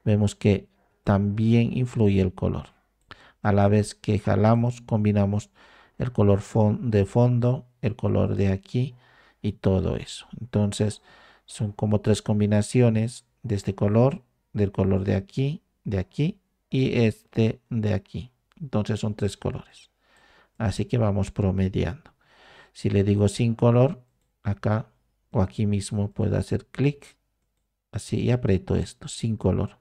vemos que también influye el color a la vez que jalamos, combinamos el color de fondo, el color de aquí y todo eso. Entonces son como tres combinaciones de este color, del color de aquí, de aquí y este de aquí. Entonces son tres colores. Así que vamos promediando. Si le digo sin color, acá o aquí mismo puedo hacer clic así y aprieto esto sin color.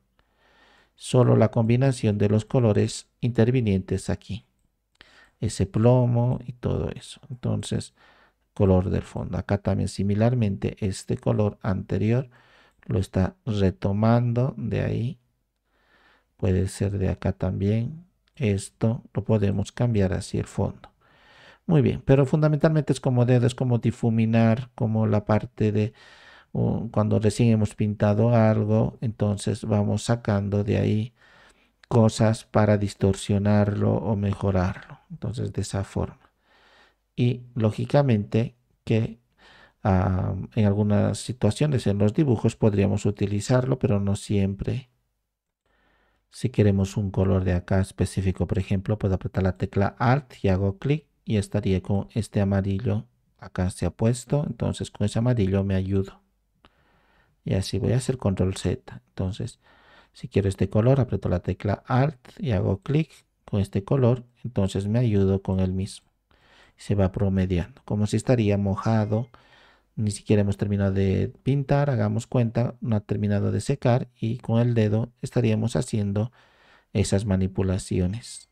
Solo la combinación de los colores intervinientes aquí. Ese plomo y todo eso. Entonces, color del fondo. Acá también similarmente este color anterior lo está retomando de ahí. Puede ser de acá también. Esto lo podemos cambiar así el fondo. Muy bien, pero fundamentalmente es como dedo, es como difuminar, como la parte de uh, cuando recién hemos pintado algo, entonces vamos sacando de ahí cosas para distorsionarlo o mejorarlo. Entonces, de esa forma. Y lógicamente que en algunas situaciones en los dibujos podríamos utilizarlo, pero no siempre. Si queremos un color de acá específico, por ejemplo, puedo apretar la tecla Alt y hago clic y estaría con este amarillo acá se ha puesto. Entonces con ese amarillo me ayudo. Y así voy a hacer Control Z. Entonces si quiero este color, aprieto la tecla Alt y hago clic con este color, entonces me ayudo con el mismo. Se va promediando, como si estaría mojado, ni siquiera hemos terminado de pintar, hagamos cuenta, no ha terminado de secar y con el dedo estaríamos haciendo esas manipulaciones.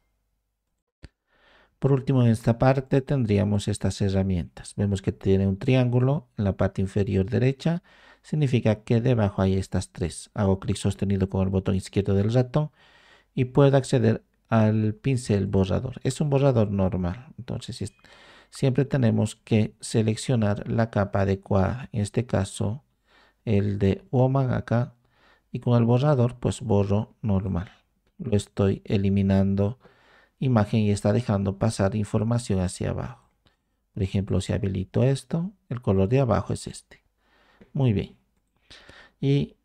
Por último, en esta parte tendríamos estas herramientas. Vemos que tiene un triángulo en la parte inferior derecha, significa que debajo hay estas tres. Hago clic sostenido con el botón izquierdo del ratón y puedo acceder al pincel borrador. Es un borrador normal, entonces siempre tenemos que seleccionar la capa adecuada, en este caso el de Woman acá, y con el borrador pues borro normal. Lo estoy eliminando imagen y está dejando pasar información hacia abajo. Por ejemplo, si habilito esto, el color de abajo es este. Muy bien. Y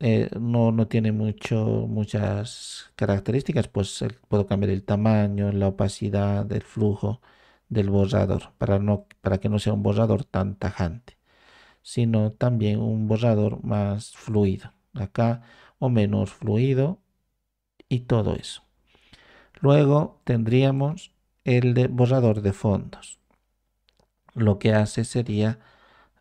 eh, no, no, tiene mucho, muchas características, pues puedo cambiar el tamaño, la opacidad, el flujo del borrador, para, no, para que no sea un borrador tan tajante, sino también un borrador más fluido, acá o menos fluido y todo eso. Luego tendríamos el de borrador de fondos. Lo que hace sería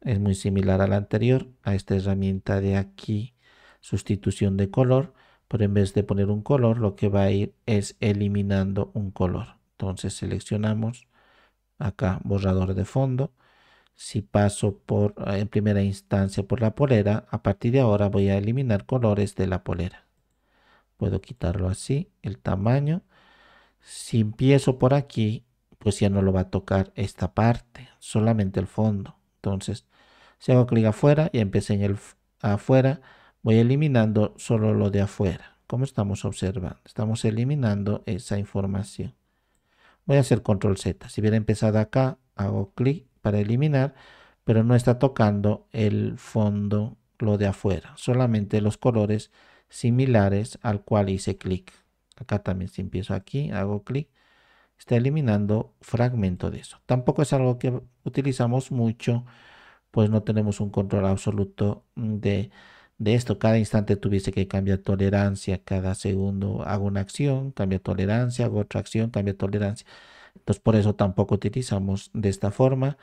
es muy similar a la anterior, a esta herramienta de aquí, sustitución de color, pero en vez de poner un color, lo que va a ir es eliminando un color. Entonces seleccionamos acá borrador de fondo. Si paso por eh, en primera instancia por la polera, a partir de ahora voy a eliminar colores de la polera. Puedo quitarlo así, el tamaño. Si empiezo por aquí, pues ya no lo va a tocar esta parte, solamente el fondo. Entonces si hago clic afuera y empecé en el afuera, voy eliminando solo lo de afuera, como estamos observando. Estamos eliminando esa información. Voy a hacer control Z. Si hubiera empezado acá, hago clic para eliminar, pero no está tocando el fondo, lo de afuera, solamente los colores similares al cual hice clic. Acá también si empiezo aquí, hago clic, está eliminando fragmento de eso. Tampoco es algo que utilizamos mucho pues no tenemos un control absoluto de, esto. Cada instante tuviese que cambiar tolerancia, cada segundo hago una acción, cambia tolerancia, hago otra acción, cambia tolerancia. Entonces por eso tampoco utilizamos de esta forma.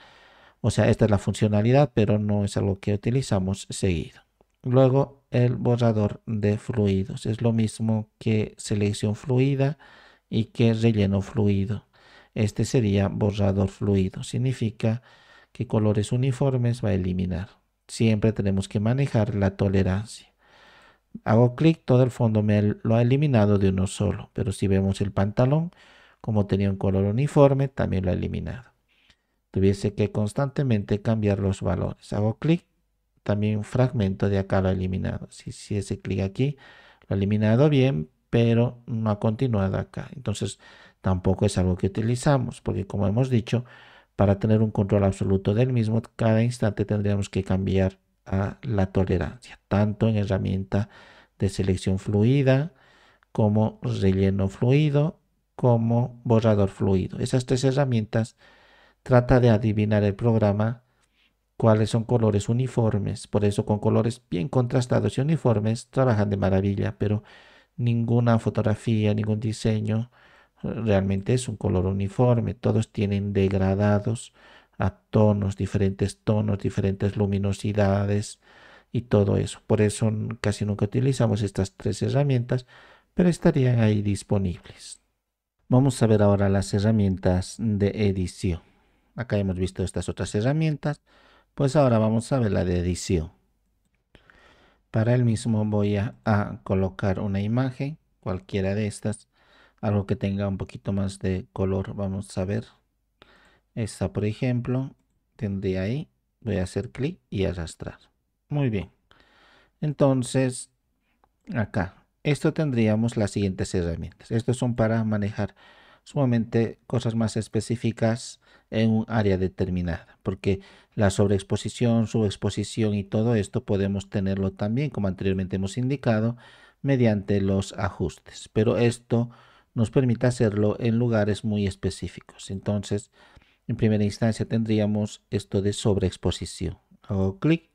O sea, esta es la funcionalidad, pero no es algo que utilizamos seguido. Luego el borrador de fluidos. Es lo mismo que selección fluida y que relleno fluido. Este sería borrador fluido. Significa colores uniformes va a eliminar. Siempre tenemos que manejar la tolerancia. Hago clic, todo el fondo me lo ha eliminado de uno solo, pero si vemos el pantalón, como tenía un color uniforme, también lo ha eliminado. Tuviese que constantemente cambiar los valores. Hago clic, también un fragmento de acá lo ha eliminado. Si, si ese clic aquí, lo ha eliminado bien, pero no ha continuado acá. Entonces, tampoco es algo que utilizamos, porque como hemos dicho, para tener un control absoluto del mismo, cada instante tendríamos que cambiar a la tolerancia, tanto en herramienta de selección fluida, como relleno fluido, como borrador fluido. Esas tres herramientas trata de adivinar el programa cuáles son colores uniformes. Por eso con colores bien contrastados y uniformes trabajan de maravilla, pero ninguna fotografía, ningún diseño realmente es un color uniforme, todos tienen degradados a tonos, diferentes tonos, diferentes luminosidades y todo eso. Por eso casi nunca utilizamos estas tres herramientas, pero estarían ahí disponibles. Vamos a ver ahora las herramientas de edición. Acá hemos visto estas otras herramientas, pues ahora vamos a ver la de edición. Para el mismo voy a, a colocar una imagen, cualquiera de estas, algo que tenga un poquito más de color vamos a ver esta por ejemplo tendría ahí voy a hacer clic y arrastrar muy bien entonces acá esto tendríamos las siguientes herramientas estos son para manejar sumamente cosas más específicas en un área determinada, porque la sobreexposición, subexposición y todo esto podemos tenerlo también, como anteriormente hemos indicado, mediante los ajustes. Pero esto nos permite hacerlo en lugares muy específicos. Entonces, en primera instancia tendríamos esto de sobreexposición. Hago clic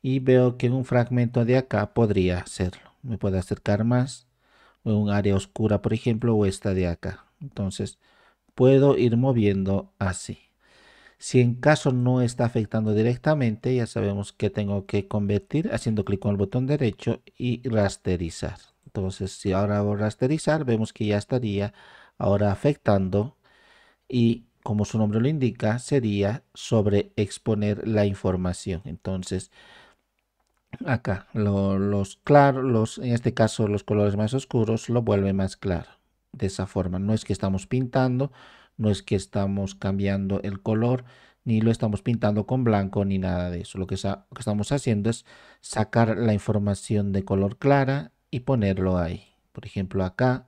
y veo que en un fragmento de acá podría hacerlo. Me puedo acercar más, o un área oscura, por ejemplo, o esta de acá. Entonces, puedo ir moviendo así. Si en caso no está afectando directamente, ya sabemos que tengo que convertir haciendo clic con el botón derecho y rasterizar. Entonces, si ahora a rasterizar, vemos que ya estaría ahora afectando y como su nombre lo indica, sería sobre exponer la información. Entonces, acá los claros, en este caso los colores más oscuros lo vuelve más claro. De esa forma, no es que estamos pintando, no es que estamos cambiando el color, ni lo estamos pintando con blanco, ni nada de eso. Lo que, lo que estamos haciendo es sacar la información de color clara y ponerlo ahí. Por ejemplo, acá,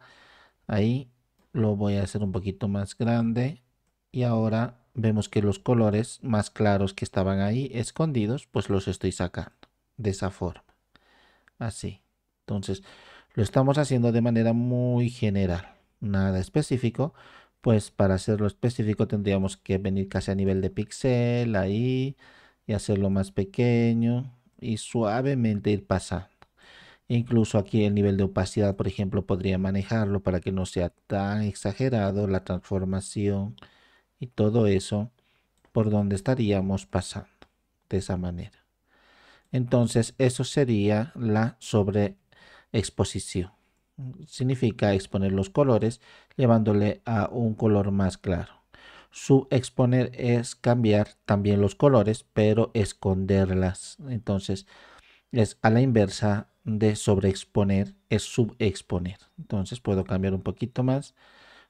ahí lo voy a hacer un poquito más grande y ahora vemos que los colores más claros que estaban ahí escondidos, pues los estoy sacando de esa forma. Así. Entonces, lo estamos haciendo de manera muy general, nada específico, pues para hacerlo específico tendríamos que venir casi a nivel de pixel ahí y hacerlo más pequeño y suavemente ir pasando. Incluso aquí el nivel de opacidad, por ejemplo, podría manejarlo para que no sea tan exagerado la transformación y todo eso por donde estaríamos pasando de esa manera. Entonces, eso sería la sobreexposición. Significa exponer los colores llevándole a un color más claro. exponer es cambiar también los colores, pero esconderlas. Entonces, es a la inversa de sobreexponer es subexponer. Entonces puedo cambiar un poquito más.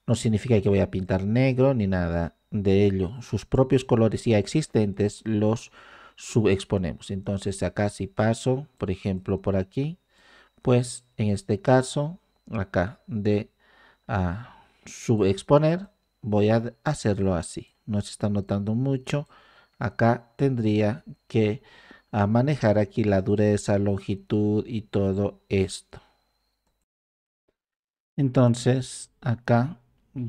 No significa que voy a pintar negro ni nada de ello. Sus propios colores ya existentes los subexponemos. Entonces acá si paso, por ejemplo, por aquí, pues en este caso, acá de ah, subexponer, voy a hacerlo así. No se está notando mucho. Acá tendría que a manejar aquí la dureza, longitud y todo esto. Entonces acá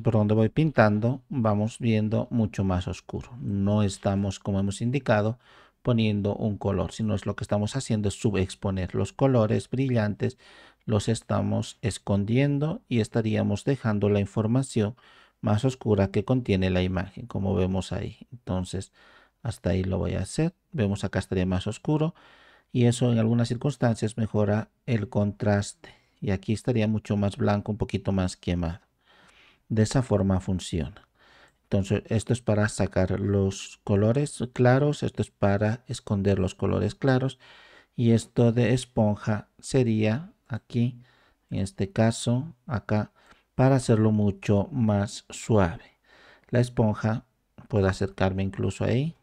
por donde voy pintando vamos viendo mucho más oscuro. No estamos como hemos indicado poniendo un color, sino es lo que estamos haciendo es subexponer los colores brillantes, los estamos escondiendo y estaríamos dejando la información más oscura que contiene la imagen, como vemos ahí. Entonces, hasta ahí lo voy a hacer. Vemos acá estaría más oscuro y eso en algunas circunstancias mejora el contraste. Y aquí estaría mucho más blanco, un poquito más quemado. De esa forma funciona. Entonces esto es para sacar los colores claros, esto es para esconder los colores claros. Y esto de esponja sería aquí, en este caso, acá, para hacerlo mucho más suave. La esponja puedo acercarme incluso ahí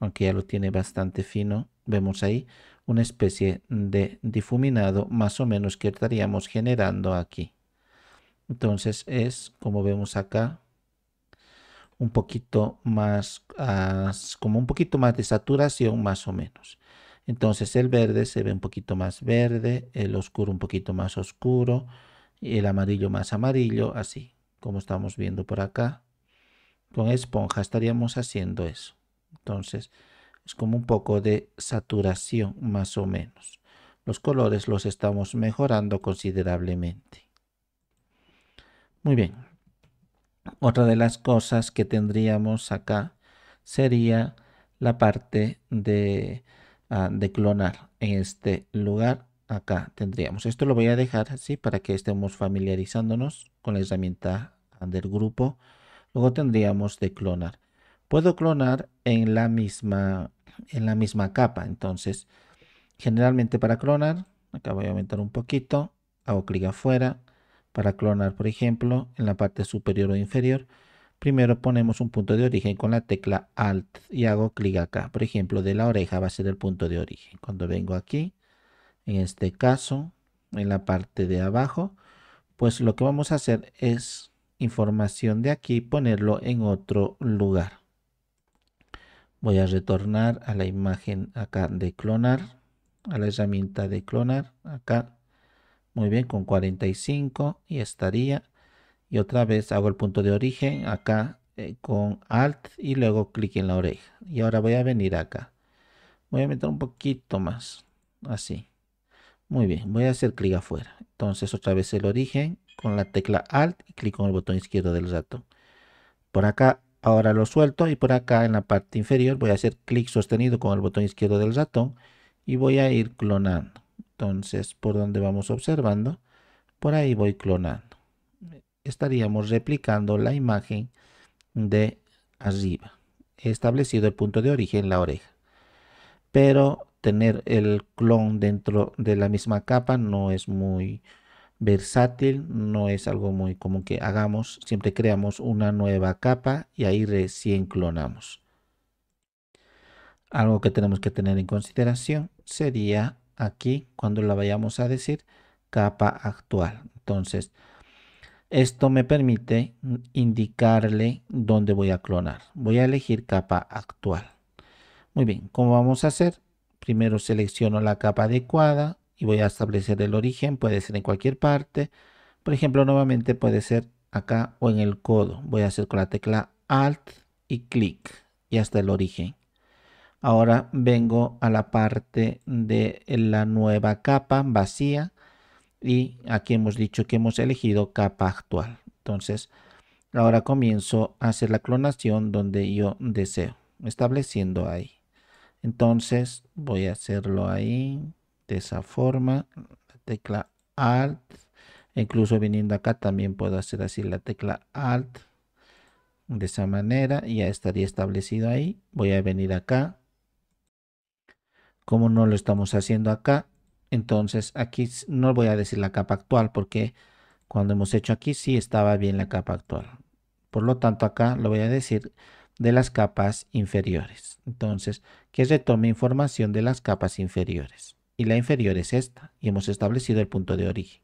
aunque ya lo tiene bastante fino, vemos ahí una especie de difuminado más o menos que estaríamos generando aquí. Entonces es, como vemos acá, un poquito más, como un poquito más de saturación más o menos. Entonces el verde se ve un poquito más verde, el oscuro un poquito más oscuro, y el amarillo más amarillo, así como estamos viendo por acá. Con esponja estaríamos haciendo eso. Entonces, es como un poco de saturación más o menos. Los colores los estamos mejorando considerablemente. Muy bien. Otra de las cosas que tendríamos acá sería la parte de, ah, clonar en este lugar acá tendríamos. Esto lo voy a dejar así para que estemos familiarizándonos con la herramienta del grupo. Luego tendríamos de clonar puedo clonar en la misma, en la misma capa. Entonces, generalmente para clonar, acá voy a aumentar un poquito, hago clic afuera. Para clonar, por ejemplo, en la parte superior o inferior, primero ponemos un punto de origen con la tecla Alt y hago clic acá. Por ejemplo, de la oreja va a ser el punto de origen. Cuando vengo aquí, en este caso, en la parte de abajo, pues lo que vamos a hacer es información de aquí, ponerlo en otro lugar. Voy a retornar a la imagen acá de clonar, a la herramienta de clonar, acá. Muy bien, con 45 y estaría. Y otra vez hago el punto de origen acá eh, con Alt y luego clic en la oreja. Y ahora voy a venir acá. Voy a meter un poquito más, así. Muy bien, voy a hacer clic afuera. Entonces otra vez el origen con la tecla Alt y clic con el botón izquierdo del ratón. Por acá Ahora lo suelto y por acá en la parte inferior voy a hacer clic sostenido con el botón izquierdo del ratón y voy a ir clonando. Entonces, por donde vamos observando, por ahí voy clonando. Estaríamos replicando la imagen de arriba. He establecido el punto de origen, la oreja. Pero tener el clon dentro de la misma capa no es muy versátil, no es algo muy común que hagamos, siempre creamos una nueva capa y ahí recién clonamos. Algo que tenemos que tener en consideración sería aquí cuando la vayamos a decir capa actual. Entonces, esto me permite indicarle dónde voy a clonar. Voy a elegir capa actual. Muy bien, ¿cómo vamos a hacer? Primero selecciono la capa adecuada, y voy a establecer el origen, puede ser en cualquier parte, por ejemplo nuevamente puede ser acá o en el codo, voy a hacer con la tecla Alt y clic y hasta el origen. Ahora vengo a la parte de la nueva capa vacía y aquí hemos dicho que hemos elegido capa actual. Entonces ahora comienzo a hacer la clonación donde yo deseo, estableciendo ahí. Entonces voy a hacerlo ahí de esa forma, la tecla Alt, incluso viniendo acá también puedo hacer así la tecla Alt, de esa manera, ya estaría establecido ahí, voy a venir acá, como no lo estamos haciendo acá, entonces aquí no voy a decir la capa actual porque cuando hemos hecho aquí sí estaba bien la capa actual. Por lo tanto acá lo voy a decir de las capas inferiores. Entonces que retome información de las capas inferiores y la inferior es esta y hemos establecido el punto de origen.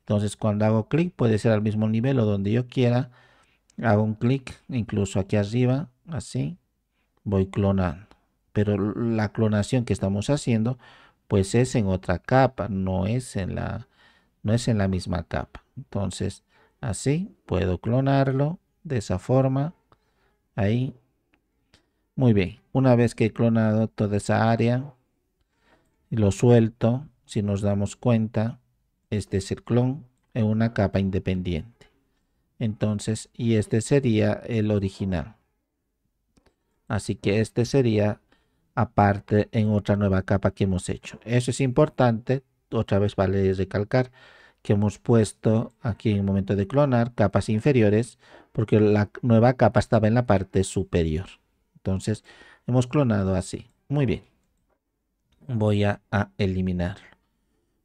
Entonces cuando hago clic puede ser al mismo nivel o donde yo quiera. Hago un clic incluso aquí arriba, así, voy clonando. Pero la clonación que estamos haciendo pues es en otra capa, no es en la, no es en la misma capa. Entonces así puedo clonarlo de esa forma. Ahí. Muy bien. Una vez que he clonado toda esa área, y lo suelto, si nos damos cuenta, este clon en una capa independiente. Entonces, y este sería el original. Así que este sería aparte en otra nueva capa que hemos hecho. Eso es importante, otra vez vale recalcar que hemos puesto aquí en el momento de clonar capas inferiores porque la nueva capa estaba en la parte superior. Entonces hemos clonado así. Muy bien voy a, eliminar eliminarlo.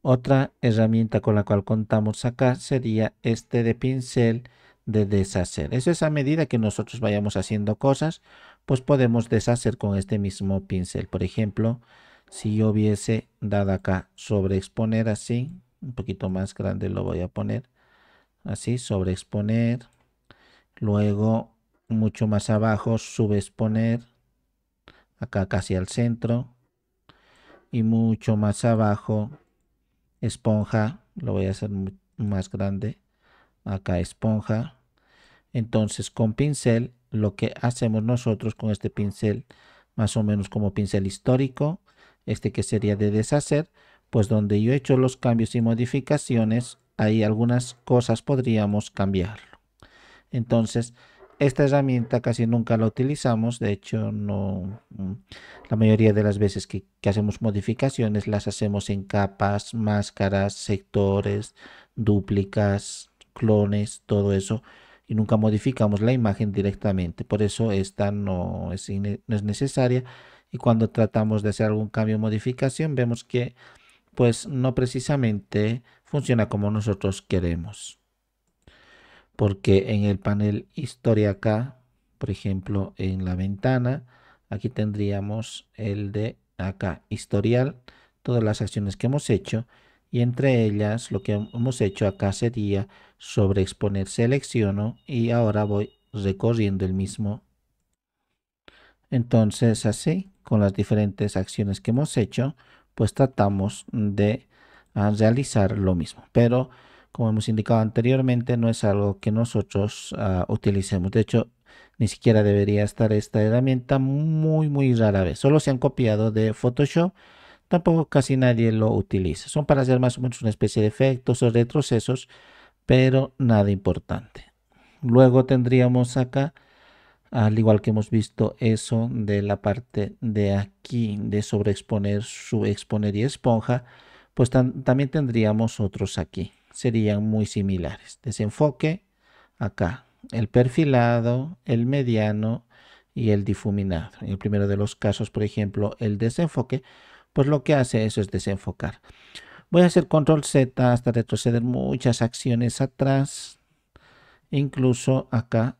Otra herramienta con la cual contamos acá sería este de pincel de deshacer. Eso es a medida que nosotros vayamos haciendo cosas, pues podemos deshacer con este mismo pincel. Por ejemplo, si yo hubiese dado acá sobre exponer así, un poquito más grande lo voy a poner, así, sobre exponer luego mucho más abajo, subexponer, acá casi al centro, y mucho más abajo esponja, lo voy a hacer más grande, acá esponja. Entonces con pincel, lo que hacemos nosotros con este pincel, más o menos como pincel histórico, este que sería de deshacer, pues donde yo he hecho los cambios y modificaciones, hay algunas cosas podríamos cambiarlo. Entonces, esta herramienta casi nunca la utilizamos, de hecho no, mm, la mayoría de las veces que, hacemos modificaciones las hacemos en capas, máscaras, sectores, dúplicas, clones, todo eso y nunca modificamos la imagen directamente. Por eso esta no es, no es necesaria y cuando tratamos de hacer algún cambio o modificación vemos que pues no precisamente funciona como nosotros queremos porque en el panel Historia acá, por ejemplo, en la ventana, aquí tendríamos el de acá, historial, todas las acciones que hemos hecho y entre ellas lo que hemos hecho acá sería sobre exponer selecciono y ahora voy recorriendo el mismo. Entonces así, con las diferentes acciones que hemos hecho, pues tratamos de ah, realizar lo mismo. Pero como hemos indicado anteriormente, no es algo que nosotros ah, utilicemos. De hecho, ni siquiera debería estar esta herramienta muy, muy rara vez. Solo se han copiado de Photoshop. Tampoco casi nadie lo utiliza. Son para hacer más o menos una especie de efectos o retrocesos, pero nada importante. Luego tendríamos acá, al igual que hemos visto eso de la parte de aquí, de sobreexponer, subexponer y esponja, pues también tendríamos otros aquí serían muy similares. Desenfoque, acá, el perfilado, el mediano y el difuminado. En el primero de los casos, por ejemplo, el desenfoque, pues lo que hace eso es desenfocar. Voy a hacer control Z hasta retroceder muchas acciones atrás, incluso acá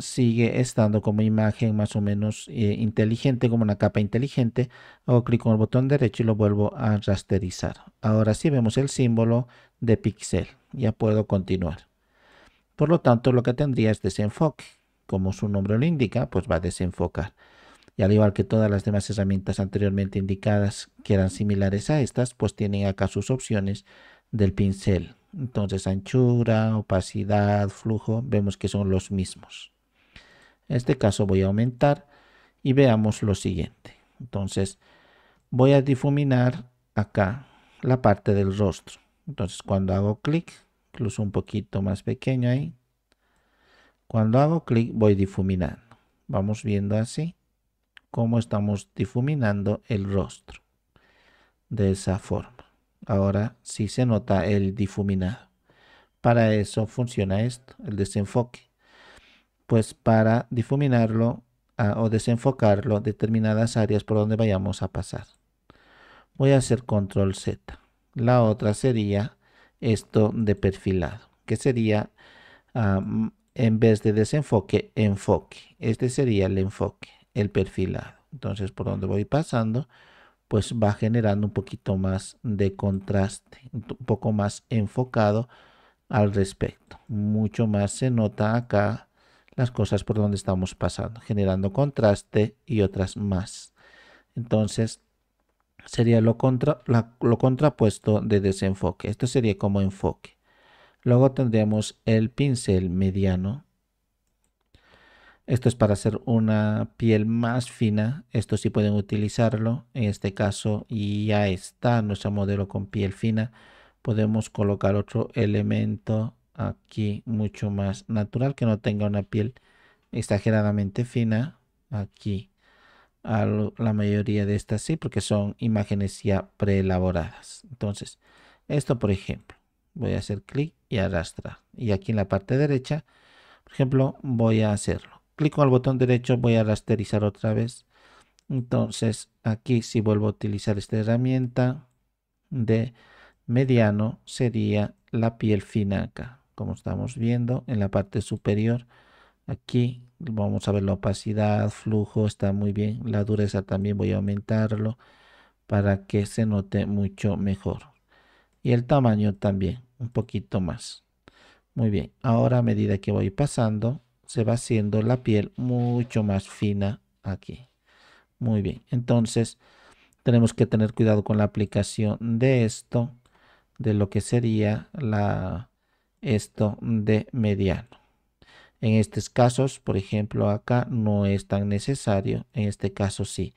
sigue estando como imagen más o menos eh, inteligente, como una capa inteligente. Hago clic con el botón derecho y lo vuelvo a rasterizar. Ahora sí vemos el símbolo de pixel. Ya puedo continuar. Por lo tanto, lo que tendría es desenfoque. Como su nombre lo indica, pues va a desenfocar. Y al igual que todas las demás herramientas anteriormente indicadas que eran similares a estas, pues tienen acá sus opciones del pincel. Entonces anchura, opacidad, flujo, vemos que son los mismos. En este caso voy a aumentar y veamos lo siguiente. Entonces voy a difuminar acá la parte del rostro. Entonces cuando hago clic, incluso un poquito más pequeño ahí, cuando hago clic voy difuminando. Vamos viendo así cómo estamos difuminando el rostro de esa forma. Ahora sí se nota el difuminado. Para eso funciona esto, el desenfoque pues para difuminarlo ah, o desenfocarlo determinadas áreas por donde vayamos a pasar. Voy a hacer control Z. La otra sería esto de perfilado, que sería ah, en vez de desenfoque, enfoque. Este sería el enfoque, el perfilado. Entonces, por donde voy pasando, pues va generando un poquito más de contraste, un poco más enfocado al respecto. Mucho más se nota acá las cosas por donde estamos pasando, generando contraste y otras más. Entonces, sería lo, contra, lo contrapuesto de desenfoque. Esto sería como enfoque. Luego tendríamos el pincel mediano. Esto es para hacer una piel más fina. Esto sí pueden utilizarlo. En este caso ya está nuestro modelo con piel fina. Podemos colocar otro elemento aquí mucho más natural, que no tenga una piel exageradamente fina. Aquí a la mayoría de estas sí, porque son imágenes ya preelaboradas. Entonces, esto por ejemplo, voy a hacer clic y arrastrar. Y aquí en la parte derecha, por ejemplo, voy a hacerlo. Clic al botón derecho, voy a rasterizar otra vez. Entonces, aquí si vuelvo a utilizar esta herramienta de mediano, sería la piel fina acá como estamos viendo en la parte superior. Aquí vamos a ver la opacidad, flujo, está muy bien. La dureza también voy a aumentarlo para que se note mucho mejor. Y el tamaño también, un poquito más. Muy bien, ahora a medida que voy pasando, se va haciendo la piel mucho más fina aquí. Muy bien, entonces tenemos que tener cuidado con la aplicación de esto, de lo que sería la, esto de mediano. En estos casos, por ejemplo, acá no es tan necesario, en este caso sí.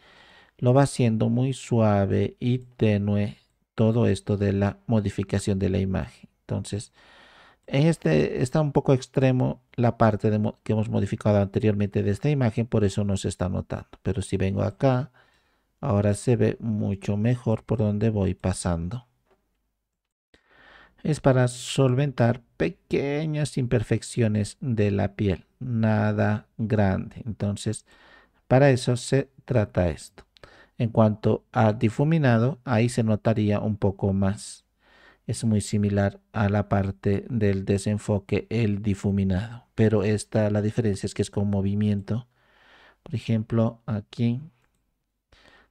Lo va haciendo muy suave y tenue todo esto de la modificación de la imagen. Entonces, en este está un poco extremo la parte que hemos modificado anteriormente de esta imagen, por eso no se está notando. Pero si vengo acá, ahora se ve mucho mejor por donde voy pasando es para solventar pequeñas imperfecciones de la piel, nada grande. Entonces, para eso se trata esto. En cuanto a difuminado, ahí se notaría un poco más. Es muy similar a la parte del desenfoque, el difuminado. Pero esta, la diferencia es que es con movimiento. Por ejemplo, aquí,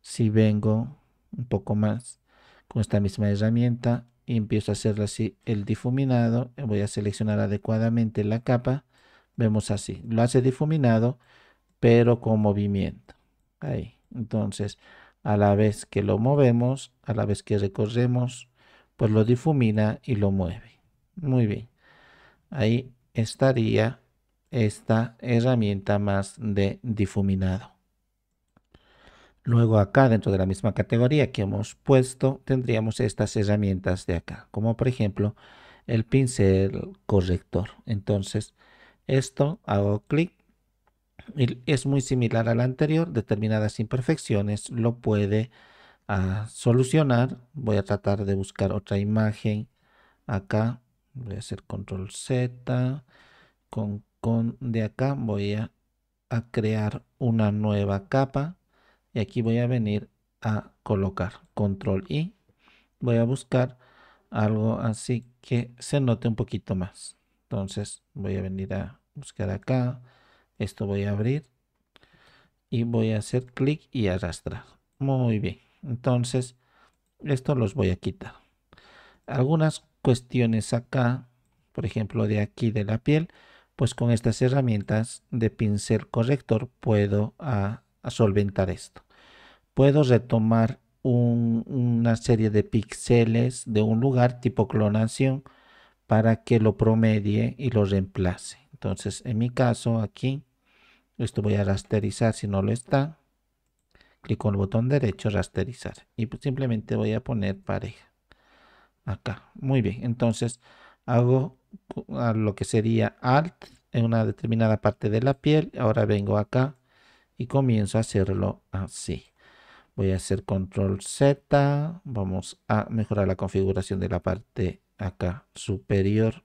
si vengo un poco más con esta misma herramienta, empiezo a hacer así el difuminado. Eh, voy a seleccionar adecuadamente la capa. Vemos así. Lo hace difuminado, pero con movimiento. Ahí. Entonces, a la vez que lo movemos, a la vez que recorremos, pues lo difumina y lo mueve. Muy bien. Ahí estaría esta herramienta más de difuminado. Luego acá dentro de la misma categoría que hemos puesto tendríamos estas herramientas de acá, como por ejemplo el pincel corrector. Entonces esto hago clic es muy similar al anterior, determinadas imperfecciones lo puede ah, solucionar. Voy a tratar de buscar otra imagen acá, voy a hacer control Z, con, con de acá voy a crear una nueva capa y aquí voy a venir a colocar control y voy a buscar algo así que se note un poquito más entonces voy a venir a buscar acá esto voy a abrir y voy a hacer clic y arrastrar muy bien entonces esto los voy a quitar algunas cuestiones acá por ejemplo de aquí de la piel pues con estas herramientas de pincel corrector puedo a, a solventar esto. Puedo retomar una serie de píxeles de un lugar tipo clonación para que lo promedie y lo reemplace. Entonces, en mi caso, aquí, esto voy a rasterizar si no lo está. Clico el botón derecho, rasterizar. Y simplemente voy a poner pareja. Acá. Muy bien. Entonces, hago lo que sería Alt en una determinada parte de la piel. Ahora vengo acá y comienzo a hacerlo así. Voy a hacer control Z, vamos a mejorar la configuración de la parte acá superior.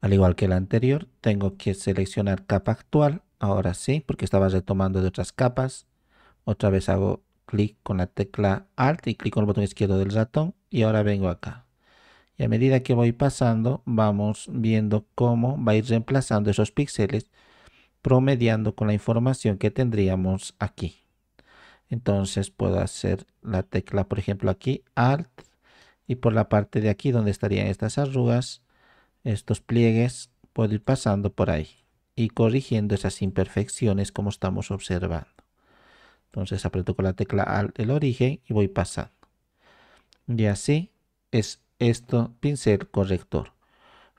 Al igual que la anterior, tengo que seleccionar capa actual, ahora sí, porque estaba retomando de otras capas. Otra vez hago clic con la tecla Alt y clic con el botón izquierdo del ratón y ahora vengo acá. Y a medida que voy pasando, vamos viendo cómo va a ir reemplazando esos píxeles promediando con la información que tendríamos aquí. Entonces puedo hacer la tecla, por ejemplo, aquí, Alt, y por la parte de aquí donde estarían estas arrugas, estos pliegues, puedo ir pasando por ahí y corrigiendo esas imperfecciones como estamos observando. Entonces aprieto con la tecla Alt el origen y voy pasando. Y así es esto pincel corrector.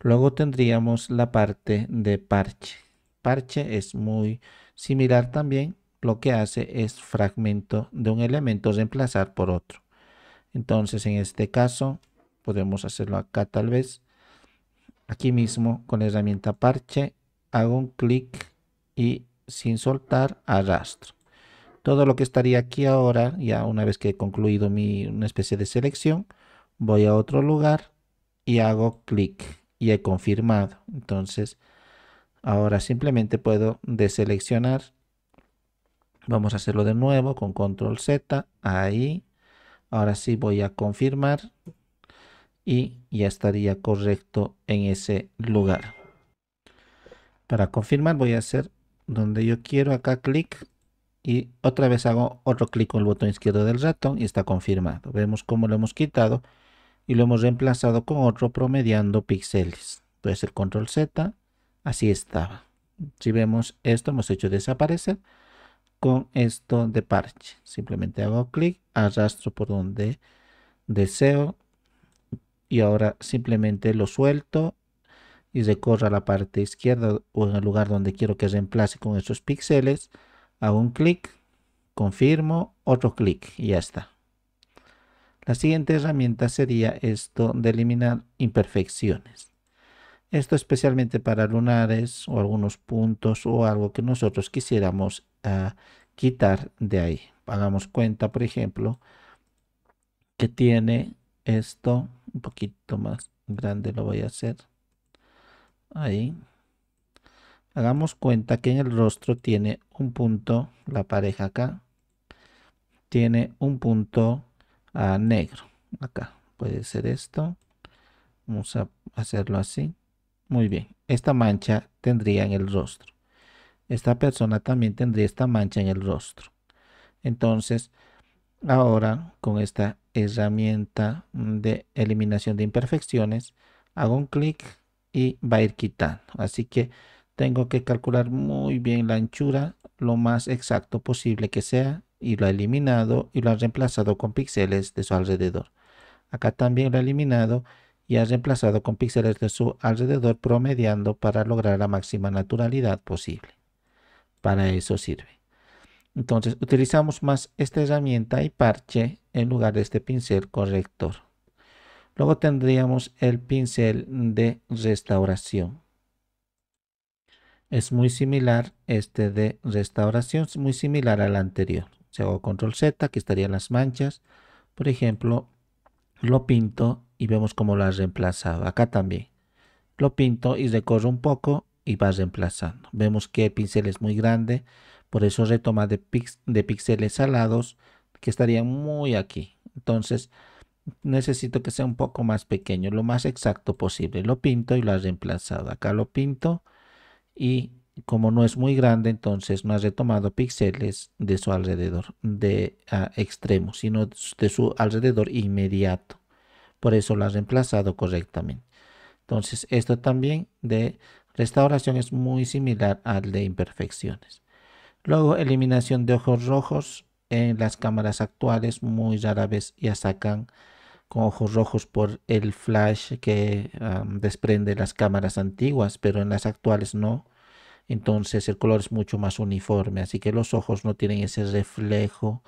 Luego tendríamos la parte de parche. Parche es muy similar también. Lo que hace es fragmento de un elemento reemplazar por otro. Entonces en este caso podemos hacerlo acá tal vez. Aquí mismo con la herramienta parche hago un clic y sin soltar arrastro. Todo lo que estaría aquí ahora, ya una vez que he concluido mi, una especie de selección, voy a otro lugar y hago clic y he confirmado. Entonces Ahora simplemente puedo deseleccionar. Vamos a hacerlo de nuevo con control Z. Ahí. Ahora sí voy a confirmar. Y ya estaría correcto en ese lugar. Para confirmar voy a hacer donde yo quiero acá clic. Y otra vez hago otro clic con el botón izquierdo del ratón y está confirmado. Vemos cómo lo hemos quitado y lo hemos reemplazado con otro promediando píxeles. Entonces el control Z así estaba. Si vemos esto, hemos hecho desaparecer con esto de parche. Simplemente hago clic, arrastro por donde deseo y ahora simplemente lo suelto y recorro a la parte izquierda o en el lugar donde quiero que reemplace con esos píxeles. Hago un clic, confirmo, otro clic y ya está. La siguiente herramienta sería esto de eliminar imperfecciones. Esto especialmente para lunares o algunos puntos o algo que nosotros quisiéramos ah, quitar de ahí. Hagamos cuenta, por ejemplo, que tiene esto un poquito más grande lo voy a hacer. Ahí. Hagamos cuenta que en el rostro tiene un punto, la pareja acá, tiene un punto ah, negro. Acá puede ser esto. Vamos a hacerlo así. Muy bien, esta mancha tendría en el rostro. Esta persona también tendría esta mancha en el rostro. Entonces, ahora con esta herramienta de eliminación de imperfecciones, hago un clic y va a ir quitando. Así que tengo que calcular muy bien la anchura lo más exacto posible que sea y lo ha eliminado y lo ha reemplazado con píxeles de su alrededor. Acá también lo ha eliminado y ha reemplazado con píxeles de su alrededor promediando para lograr la máxima naturalidad posible. Para eso sirve. Entonces utilizamos más esta herramienta y parche en lugar de este pincel corrector. Luego tendríamos el pincel de restauración. Es muy similar este de restauración, es muy similar al anterior. Si hago control Z, aquí estarían las manchas. Por ejemplo, lo pinto y vemos cómo lo ha reemplazado. Acá también. Lo pinto y recorro un poco y va reemplazando. Vemos que el pincel es muy grande, por eso retoma de, de píxeles alados que estarían muy aquí. Entonces necesito que sea un poco más pequeño, lo más exacto posible. Lo pinto y lo ha reemplazado. Acá lo pinto y como no es muy grande, entonces no ha retomado píxeles de su alrededor, de ah, extremo, sino de su alrededor inmediato por eso lo ha reemplazado correctamente. Entonces, esto también de restauración es muy similar al de imperfecciones. Luego, eliminación de ojos rojos. En las cámaras actuales muy rara vez ya sacan con ojos rojos por el flash que desprende las cámaras antiguas, pero en las actuales no. Entonces el color es mucho más uniforme, así que los ojos no tienen ese reflejo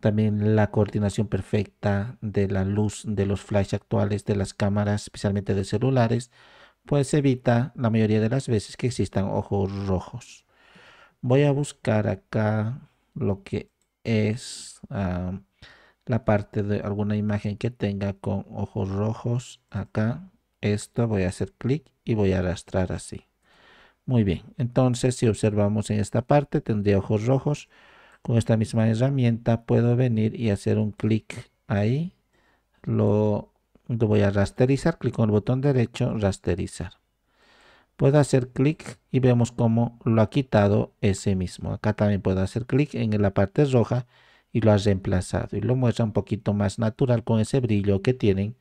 también la coordinación perfecta de la luz de los flash actuales de las cámaras, especialmente de celulares, pues evita la mayoría de las veces que existan ojos rojos. Voy a buscar acá lo que es ah, la parte de alguna imagen que tenga con ojos rojos. Acá, esto, voy a hacer clic y voy a arrastrar así. Muy bien, entonces si observamos en esta parte tendría ojos rojos. Con esta misma herramienta puedo venir y hacer un clic ahí. Lo, voy a rasterizar. Clic con el botón derecho, rasterizar. Puedo hacer clic y vemos cómo lo ha quitado ese mismo. Acá también puedo hacer clic en la parte roja y lo ha reemplazado. Y lo muestra un poquito más natural con ese brillo que tienen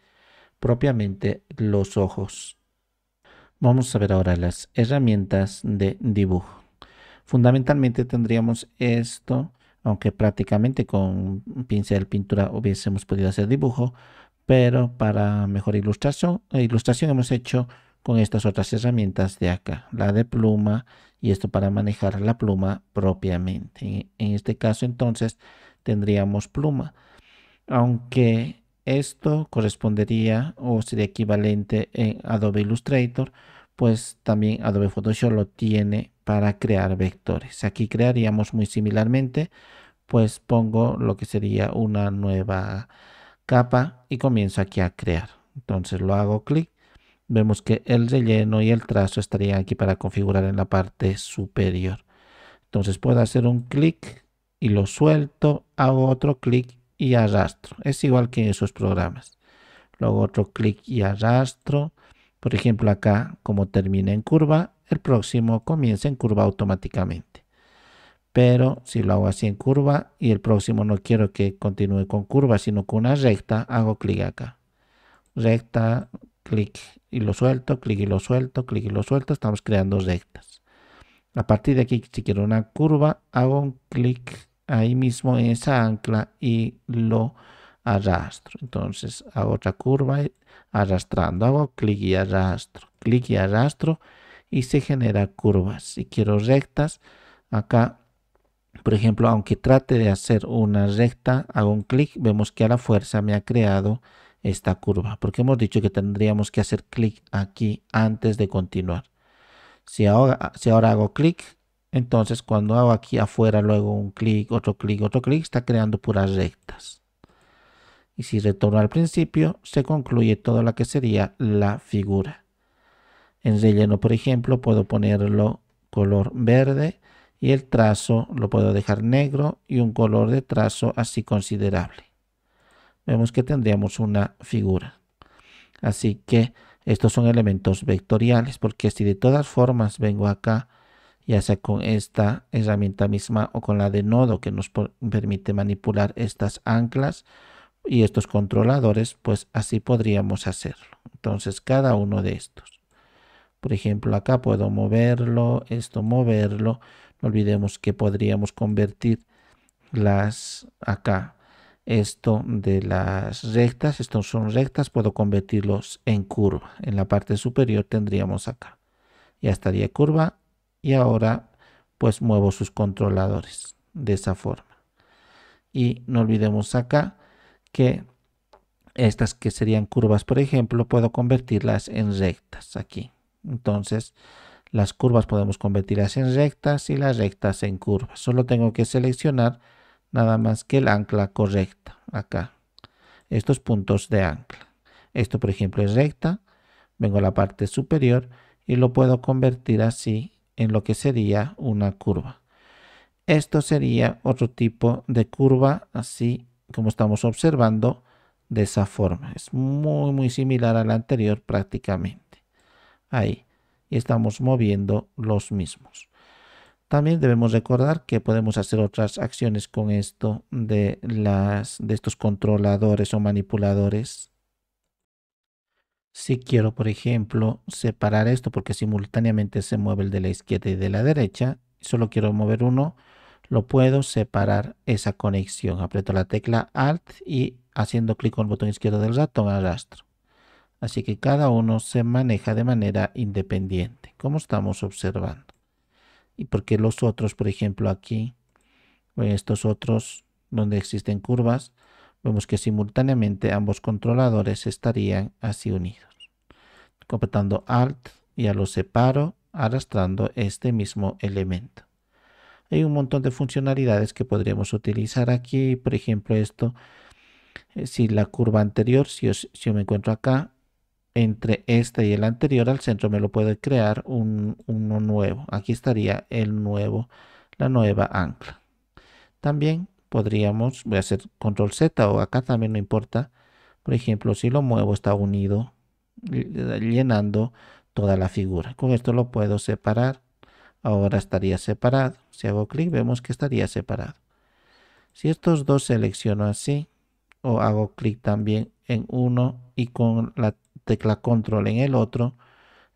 propiamente los ojos. Vamos a ver ahora las herramientas de dibujo. Fundamentalmente tendríamos esto, aunque prácticamente con pincel pintura hubiésemos podido hacer dibujo, pero para mejor ilustración, eh, ilustración hemos hecho con estas otras herramientas de acá, la de pluma y esto para manejar la pluma propiamente. En este caso entonces tendríamos pluma, aunque esto correspondería o sería equivalente en eh, Adobe Illustrator, pues también Adobe Photoshop lo tiene para crear vectores. Aquí crearíamos muy similarmente, pues pongo lo que sería una nueva capa y comienzo aquí a crear. Entonces lo hago clic, vemos que el relleno y el trazo estarían aquí para configurar en la parte superior. Entonces puedo hacer un clic y lo suelto, hago otro clic y arrastro. Es igual que en esos programas. Luego otro clic y arrastro. Por ejemplo, acá, como termina en curva, el próximo comienza en curva automáticamente. Pero si lo hago así en curva y el próximo no quiero que continúe con curva, sino con una recta, hago clic acá. Recta, clic y lo suelto, clic y lo suelto, clic y lo suelto. Estamos creando rectas. A partir de aquí, si quiero una curva, hago un clic ahí mismo en esa ancla y lo arrastro. Entonces hago otra curva. Y arrastrando. Hago clic y arrastro, clic y arrastro y se genera curvas. Si quiero rectas, acá, por ejemplo, aunque trate de hacer una recta, hago un clic, vemos que a la fuerza me ha creado esta curva, porque hemos dicho que tendríamos que hacer clic aquí antes de continuar. Si ahora, si ahora hago clic, entonces cuando hago aquí afuera, luego un clic, otro clic, otro clic, está creando puras rectas y si retorno al principio, se concluye toda la que sería la figura. En relleno, por ejemplo, puedo ponerlo color verde y el trazo lo puedo dejar negro y un color de trazo así considerable. Vemos que tendríamos una figura. Así que estos son elementos vectoriales porque si de todas formas vengo acá, ya sea con esta herramienta misma o con la de nodo que nos permite manipular estas anclas, y estos controladores, pues así podríamos hacerlo. Entonces cada uno de estos. Por ejemplo, acá puedo moverlo, esto moverlo. No olvidemos que podríamos convertir las acá. Esto de las rectas, estos son rectas, puedo convertirlos en curva. En la parte superior tendríamos acá. Ya estaría curva y ahora pues muevo sus controladores de esa forma. Y no olvidemos acá que estas que serían curvas, por ejemplo, puedo convertirlas en rectas aquí. Entonces, las curvas podemos convertirlas en rectas y las rectas en curvas. Solo tengo que seleccionar nada más que el ancla correcta acá. Estos puntos de ancla. Esto, por ejemplo, es recta. Vengo a la parte superior y lo puedo convertir así en lo que sería una curva. Esto sería otro tipo de curva así como estamos observando, de esa forma. Es muy, muy similar a la anterior prácticamente. Ahí. Y estamos moviendo los mismos. También debemos recordar que podemos hacer otras acciones con esto de, de estos controladores o manipuladores. Si quiero, por ejemplo, separar esto porque simultáneamente se mueve el de la izquierda y de la derecha, solo quiero mover uno, lo puedo separar esa conexión. Aprieto la tecla Alt y haciendo clic con el botón izquierdo del ratón arrastro. Así que cada uno se maneja de manera independiente, como estamos observando. Y porque los otros, por ejemplo, aquí, en estos otros donde existen curvas, vemos que simultáneamente ambos controladores estarían así unidos. Completando Alt, ya los separo arrastrando este mismo elemento hay un montón de funcionalidades que podríamos utilizar aquí. Por ejemplo, esto, eh, si la curva anterior, si yo, me encuentro acá, entre esta y el anterior al centro me lo puede crear uno nuevo. Aquí estaría el nuevo, la nueva ancla. También podríamos, voy a hacer control Z o acá también no importa. Por ejemplo, si lo muevo está unido, llenando toda la figura. Con esto lo puedo separar Ahora estaría separado. Si hago clic vemos que estaría separado. Si estos dos selecciono así o hago clic también en uno y con la tecla control en el otro,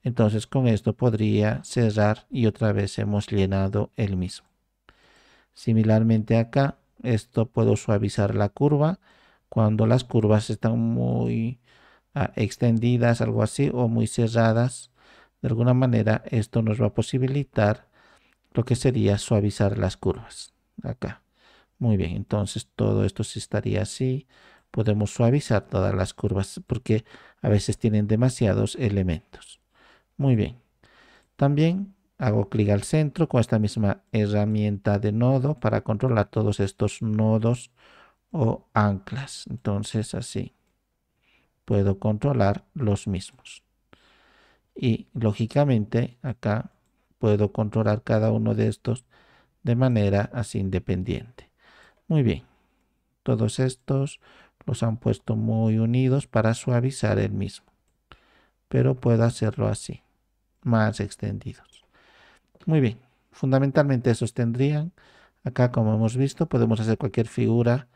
entonces con esto podría cerrar y otra vez hemos llenado el mismo. Similarmente acá, esto puedo suavizar la curva cuando las curvas están muy ah, extendidas, algo así, o muy cerradas. De alguna manera esto nos va a posibilitar lo que sería suavizar las curvas. Acá. Muy bien, entonces todo esto se estaría así. Podemos suavizar todas las curvas porque a veces tienen demasiados elementos. Muy bien. También hago clic al centro con esta misma herramienta de nodo para controlar todos estos nodos o anclas. Entonces así puedo controlar los mismos. Y lógicamente acá puedo controlar cada uno de estos de manera así independiente. Muy bien. Todos estos los han puesto muy unidos para suavizar el mismo. Pero puedo hacerlo así, más extendidos. Muy bien. Fundamentalmente esos tendrían. Acá, como hemos visto, podemos hacer cualquier figura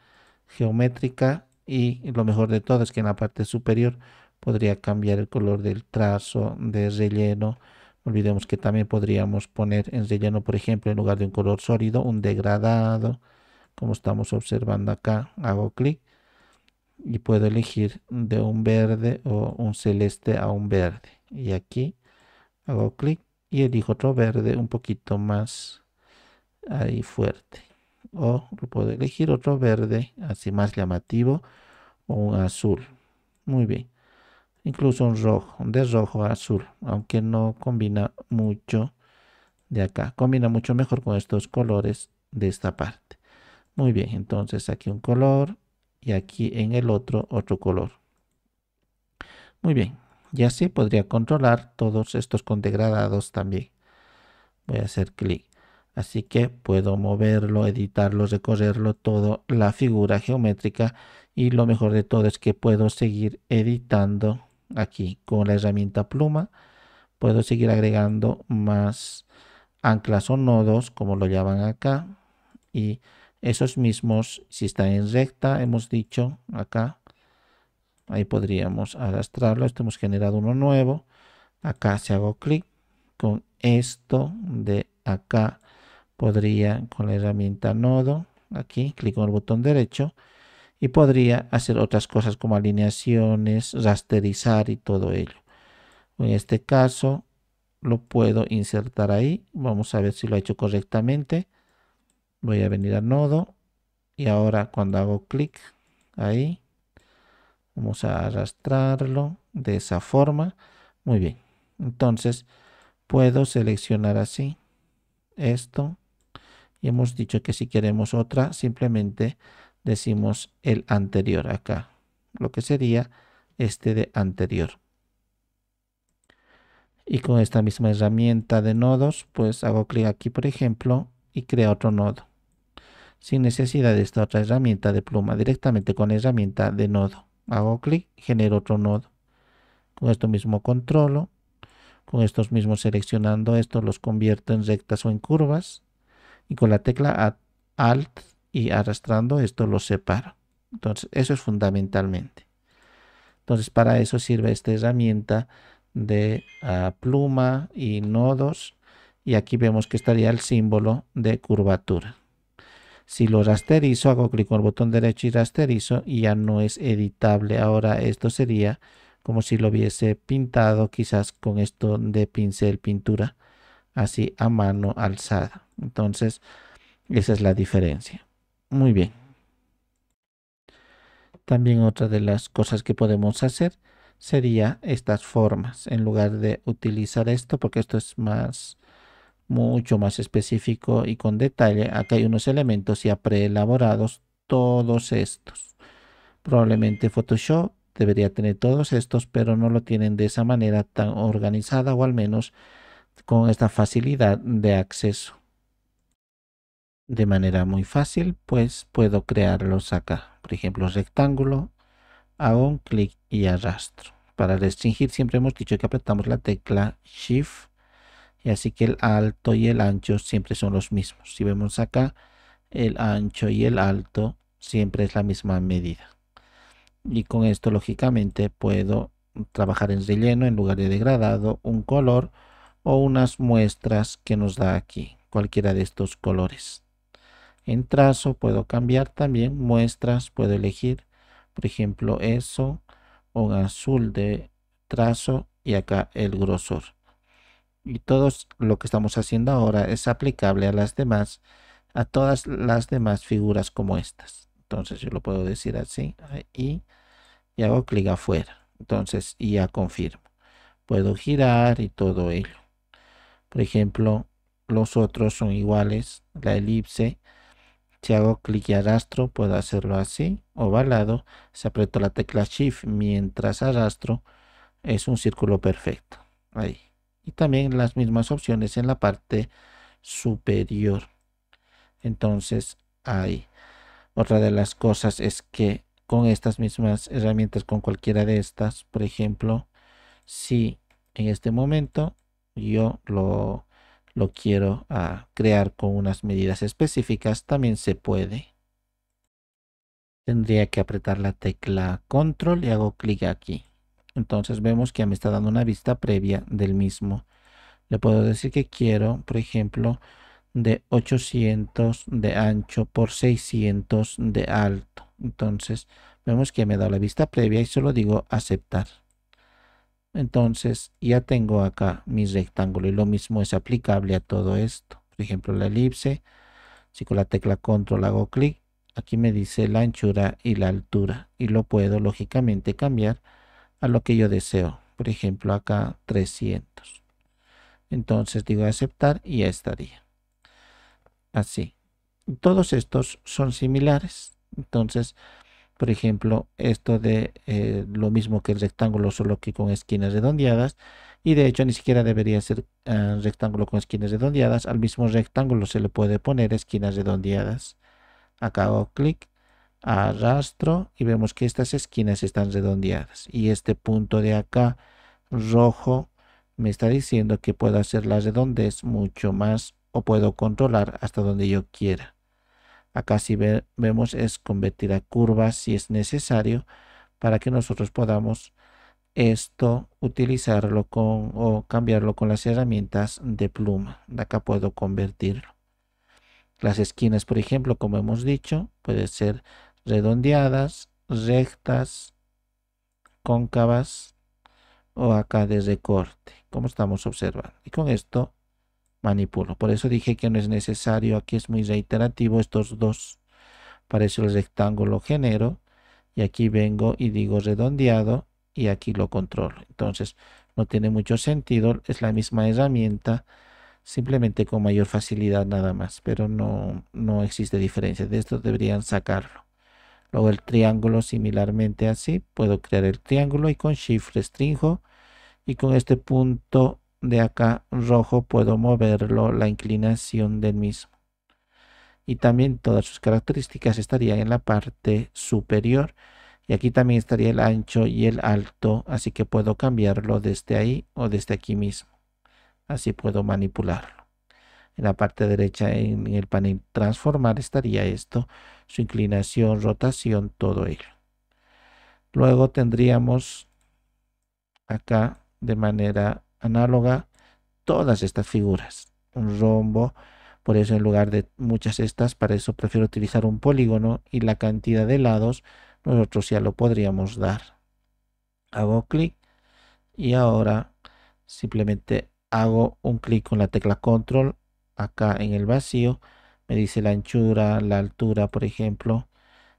geométrica y lo mejor de todo es que en la parte superior podría cambiar el color del trazo de relleno. olvidemos que también podríamos poner en relleno, por ejemplo, en lugar de un color sólido, un degradado, como estamos observando acá. Hago clic y puedo elegir de un verde o un celeste a un verde. Y aquí hago clic y elijo otro verde un poquito más ahí fuerte. O puedo elegir otro verde así más llamativo o un azul. Muy bien incluso un rojo, de rojo a azul, aunque no combina mucho de acá, combina mucho mejor con estos colores de esta parte. Muy bien, entonces aquí un color y aquí en el otro otro color. Muy bien, y así podría controlar todos estos con degradados también. Voy a hacer clic. Así que puedo moverlo, editarlo, recorrerlo todo, la figura geométrica y lo mejor de todo es que puedo seguir editando aquí con la herramienta pluma puedo seguir agregando más anclas o nodos como lo llaman acá y esos mismos si están en recta hemos dicho acá ahí podríamos arrastrarlo esto hemos generado uno nuevo acá si hago clic con esto de acá podría con la herramienta nodo aquí clic con el botón derecho y podría hacer otras cosas como alineaciones, rasterizar y todo ello. En este caso lo puedo insertar ahí. Vamos a ver si lo ha hecho correctamente. Voy a venir al nodo y ahora cuando hago clic ahí vamos a arrastrarlo de esa forma. Muy bien. Entonces puedo seleccionar así esto y hemos dicho que si queremos otra simplemente decimos el anterior acá, lo que sería este de anterior. Y con esta misma herramienta de nodos, pues hago clic aquí, por ejemplo, y crea otro nodo. Sin necesidad de esta otra herramienta de pluma, directamente con la herramienta de nodo. Hago clic, genero otro nodo. Con esto mismo controlo. Con estos mismos seleccionando estos los convierto en rectas o en curvas. Y con la tecla Alt y arrastrando esto lo separo. Entonces, eso es fundamentalmente. Entonces, para eso sirve esta herramienta de ah, pluma y nodos. Y aquí vemos que estaría el símbolo de curvatura. Si lo rasterizo, hago clic con el botón derecho y rasterizo y ya no es editable. Ahora esto sería como si lo hubiese pintado quizás con esto de pincel pintura, así a mano alzada. Entonces, esa es la diferencia. Muy bien. También otra de las cosas que podemos hacer sería estas formas. En lugar de utilizar esto, porque esto es más mucho más específico y con detalle, acá hay unos elementos ya preelaborados, todos estos. Probablemente Photoshop debería tener todos estos, pero no lo tienen de esa manera tan organizada o al menos con esta facilidad de acceso de manera muy fácil, pues puedo crearlos acá. Por ejemplo, rectángulo, hago un clic y arrastro. Para restringir siempre hemos dicho que apretamos la tecla Shift y así que el alto y el ancho siempre son los mismos. Si vemos acá, el ancho y el alto siempre es la misma medida. Y con esto, lógicamente, puedo trabajar en relleno en lugar de degradado, un color o unas muestras que nos da aquí, cualquiera de estos colores. En trazo puedo cambiar también muestras, puedo elegir, por ejemplo, eso, un azul de trazo y acá el grosor. Y todo lo que estamos haciendo ahora es aplicable a las demás, a todas las demás figuras como estas. Entonces yo lo puedo decir así y, hago clic afuera. Entonces y ya confirmo. Puedo girar y todo ello. Por ejemplo, los otros son iguales, la elipse si hago clic y arrastro, puedo hacerlo así, ovalado. Si aprieto la tecla Shift mientras arrastro, es un círculo perfecto. Ahí. Y también las mismas opciones en la parte superior. Entonces, ahí. Otra de las cosas es que con estas mismas herramientas, con cualquiera de estas, por ejemplo, si en este momento yo lo lo quiero ah, crear con unas medidas específicas, también se puede. Tendría que apretar la tecla control y hago clic aquí. Entonces vemos que me está dando una vista previa del mismo. Le puedo decir que quiero, por ejemplo, de 800 de ancho por 600 de alto. Entonces vemos que me da la vista previa y solo digo aceptar. Entonces ya tengo acá mi rectángulo y lo mismo es aplicable a todo esto. Por ejemplo, la elipse, si con la tecla control hago clic, aquí me dice la anchura y la altura y lo puedo lógicamente cambiar a lo que yo deseo. Por ejemplo, acá 300. Entonces digo aceptar y ya estaría. Así. Todos estos son similares. Entonces, por ejemplo, esto de eh, lo mismo que el rectángulo, solo que con esquinas redondeadas. Y de hecho ni siquiera debería ser un ah, rectángulo con esquinas redondeadas. Al mismo rectángulo se le puede poner esquinas redondeadas. Acá hago clic, arrastro y vemos que estas esquinas están redondeadas. Y este punto de acá rojo me está diciendo que puedo hacer la redondez mucho más o puedo controlar hasta donde yo quiera. Acá si vemos es convertir a curvas si es necesario para que nosotros podamos esto utilizarlo con o cambiarlo con las herramientas de pluma. acá puedo convertirlo. Las esquinas, por ejemplo, como hemos dicho, pueden ser redondeadas, rectas, cóncavas o acá de recorte, como estamos observando. Y con esto manipulo. Por eso dije que no es necesario, aquí es muy reiterativo estos dos. Para eso el rectángulo genero y aquí vengo y digo redondeado y aquí lo controlo. Entonces no tiene mucho sentido, es la misma herramienta, simplemente con mayor facilidad nada más, pero no, no existe diferencia. De esto deberían sacarlo. Luego el triángulo similarmente así, puedo crear el triángulo y con Shift restringo y con este punto de acá rojo puedo moverlo la inclinación del mismo y también todas sus características estarían en la parte superior y aquí también estaría el ancho y el alto así que puedo cambiarlo desde ahí o desde aquí mismo así puedo manipularlo en la parte derecha en el panel transformar estaría esto su inclinación rotación todo ello luego tendríamos acá de manera análoga todas estas figuras. Un rombo, por eso en lugar de muchas estas, para eso prefiero utilizar un polígono y la cantidad de lados nosotros ya lo podríamos dar. Hago clic y ahora simplemente hago un clic con la tecla control acá en el vacío. Me dice la anchura, la altura, por ejemplo,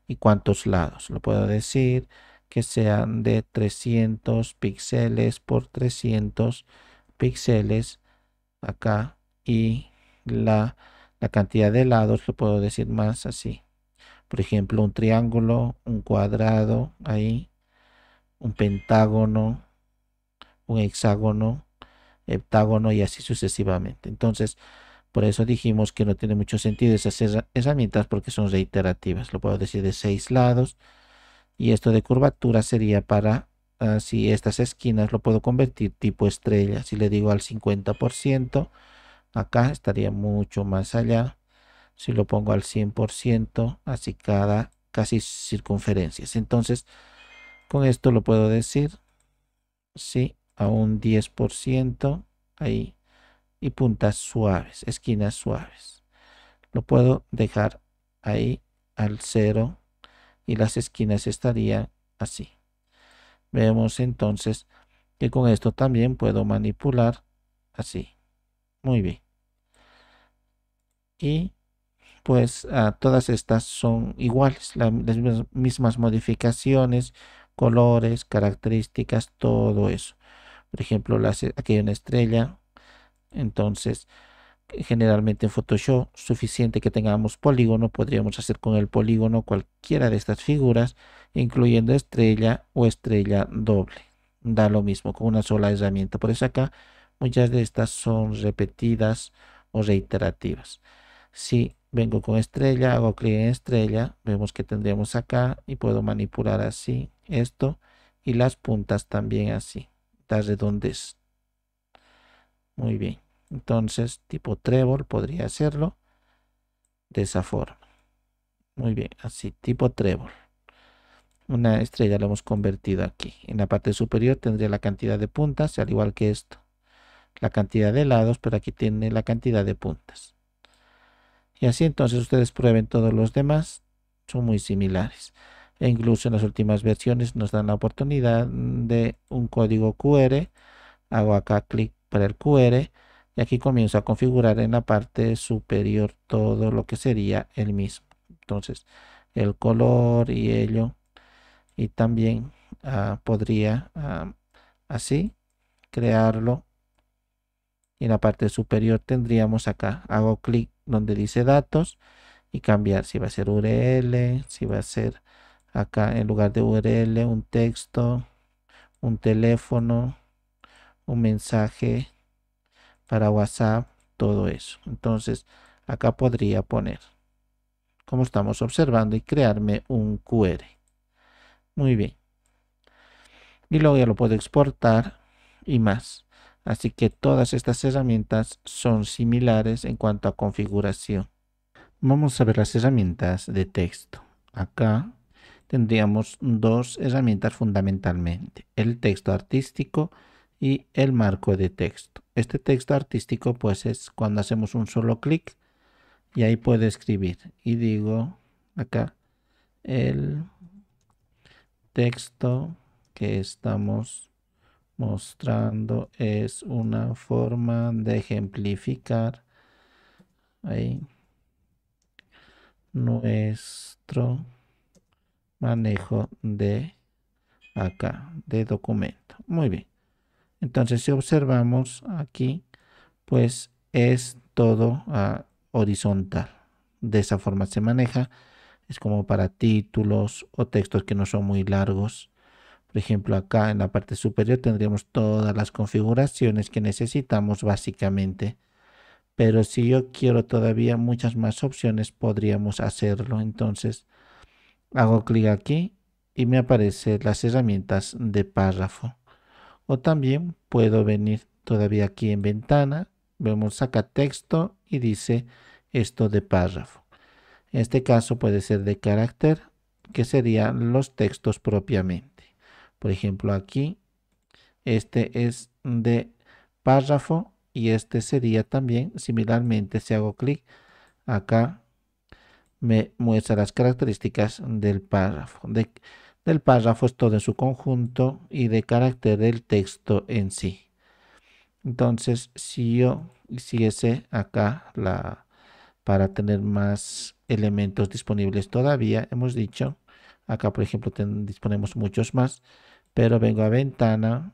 y cuántos lados. Lo puedo decir, que sean de 300 píxeles por 300 píxeles acá y la, cantidad de lados lo puedo decir más así por ejemplo un triángulo un cuadrado ahí un pentágono un hexágono heptágono y así sucesivamente entonces por eso dijimos que no tiene mucho sentido esas herramientas porque son reiterativas lo puedo decir de seis lados y esto de curvatura sería para ah, si estas esquinas lo puedo convertir tipo estrella si le digo al 50% acá estaría mucho más allá si lo pongo al 100% así cada casi circunferencias entonces con esto lo puedo decir sí a un 10% ahí y puntas suaves esquinas suaves lo puedo dejar ahí al 0 y las esquinas estarían así. Vemos entonces que con esto también puedo manipular así. Muy bien. Y pues ah, todas estas son iguales, las mismas modificaciones, colores, características, todo eso. Por ejemplo, aquí hay una estrella. Entonces, generalmente en Photoshop, suficiente que tengamos polígono, podríamos hacer con el polígono cualquiera de estas figuras, incluyendo estrella o estrella doble. Da lo mismo con una sola herramienta. Por eso acá muchas de estas son repetidas o reiterativas. Si vengo con estrella, hago clic en estrella, vemos que tendríamos acá y puedo manipular así esto y las puntas también así, da redondez. Muy bien. Entonces, tipo trébol podría hacerlo de esa forma. Muy bien, así, tipo trébol. Una estrella la hemos convertido aquí. En la parte superior tendría la cantidad de puntas, al igual que esto. La cantidad de lados, pero aquí tiene la cantidad de puntas. Y así entonces ustedes prueben todos los demás. Son muy similares. E incluso en las últimas versiones nos dan la oportunidad de un código QR. Hago acá clic para el QR y aquí comienzo a configurar en la parte superior todo lo que sería el mismo entonces el color y ello y también ah, podría así crearlo y en la parte superior tendríamos acá hago clic donde dice datos y cambiar si va a ser url si va a ser acá en lugar de url un texto un teléfono un mensaje para WhatsApp, todo eso. Entonces, acá podría poner, como estamos observando, y crearme un QR. Muy bien. Y luego ya lo puedo exportar y más. Así que todas estas herramientas son similares en cuanto a configuración. Vamos a ver las herramientas de texto. Acá tendríamos dos herramientas fundamentalmente, el texto artístico y el marco de texto. Este texto artístico pues es cuando hacemos un solo clic y ahí puede escribir. Y digo acá el texto que estamos mostrando es una forma de ejemplificar nuestro manejo de acá de documento muy bien entonces, si observamos aquí, pues es todo ah, horizontal. De esa forma se maneja. Es como para títulos o textos que no son muy largos. Por ejemplo, acá en la parte superior tendríamos todas las configuraciones que necesitamos básicamente. Pero si yo quiero todavía muchas más opciones, podríamos hacerlo. Entonces, hago clic aquí y me aparecen las herramientas de párrafo. O también puedo venir todavía aquí en ventana, vemos saca texto y dice esto de párrafo. En este caso puede ser de carácter, que serían los textos propiamente. Por ejemplo, aquí este es de párrafo y este sería también similarmente si hago clic acá me muestra las características del párrafo. De, del párrafo es todo en su conjunto y de carácter del texto en sí. Entonces, si yo hiciese acá para tener más elementos disponibles todavía, hemos dicho, acá por ejemplo disponemos muchos más, pero vengo a ventana,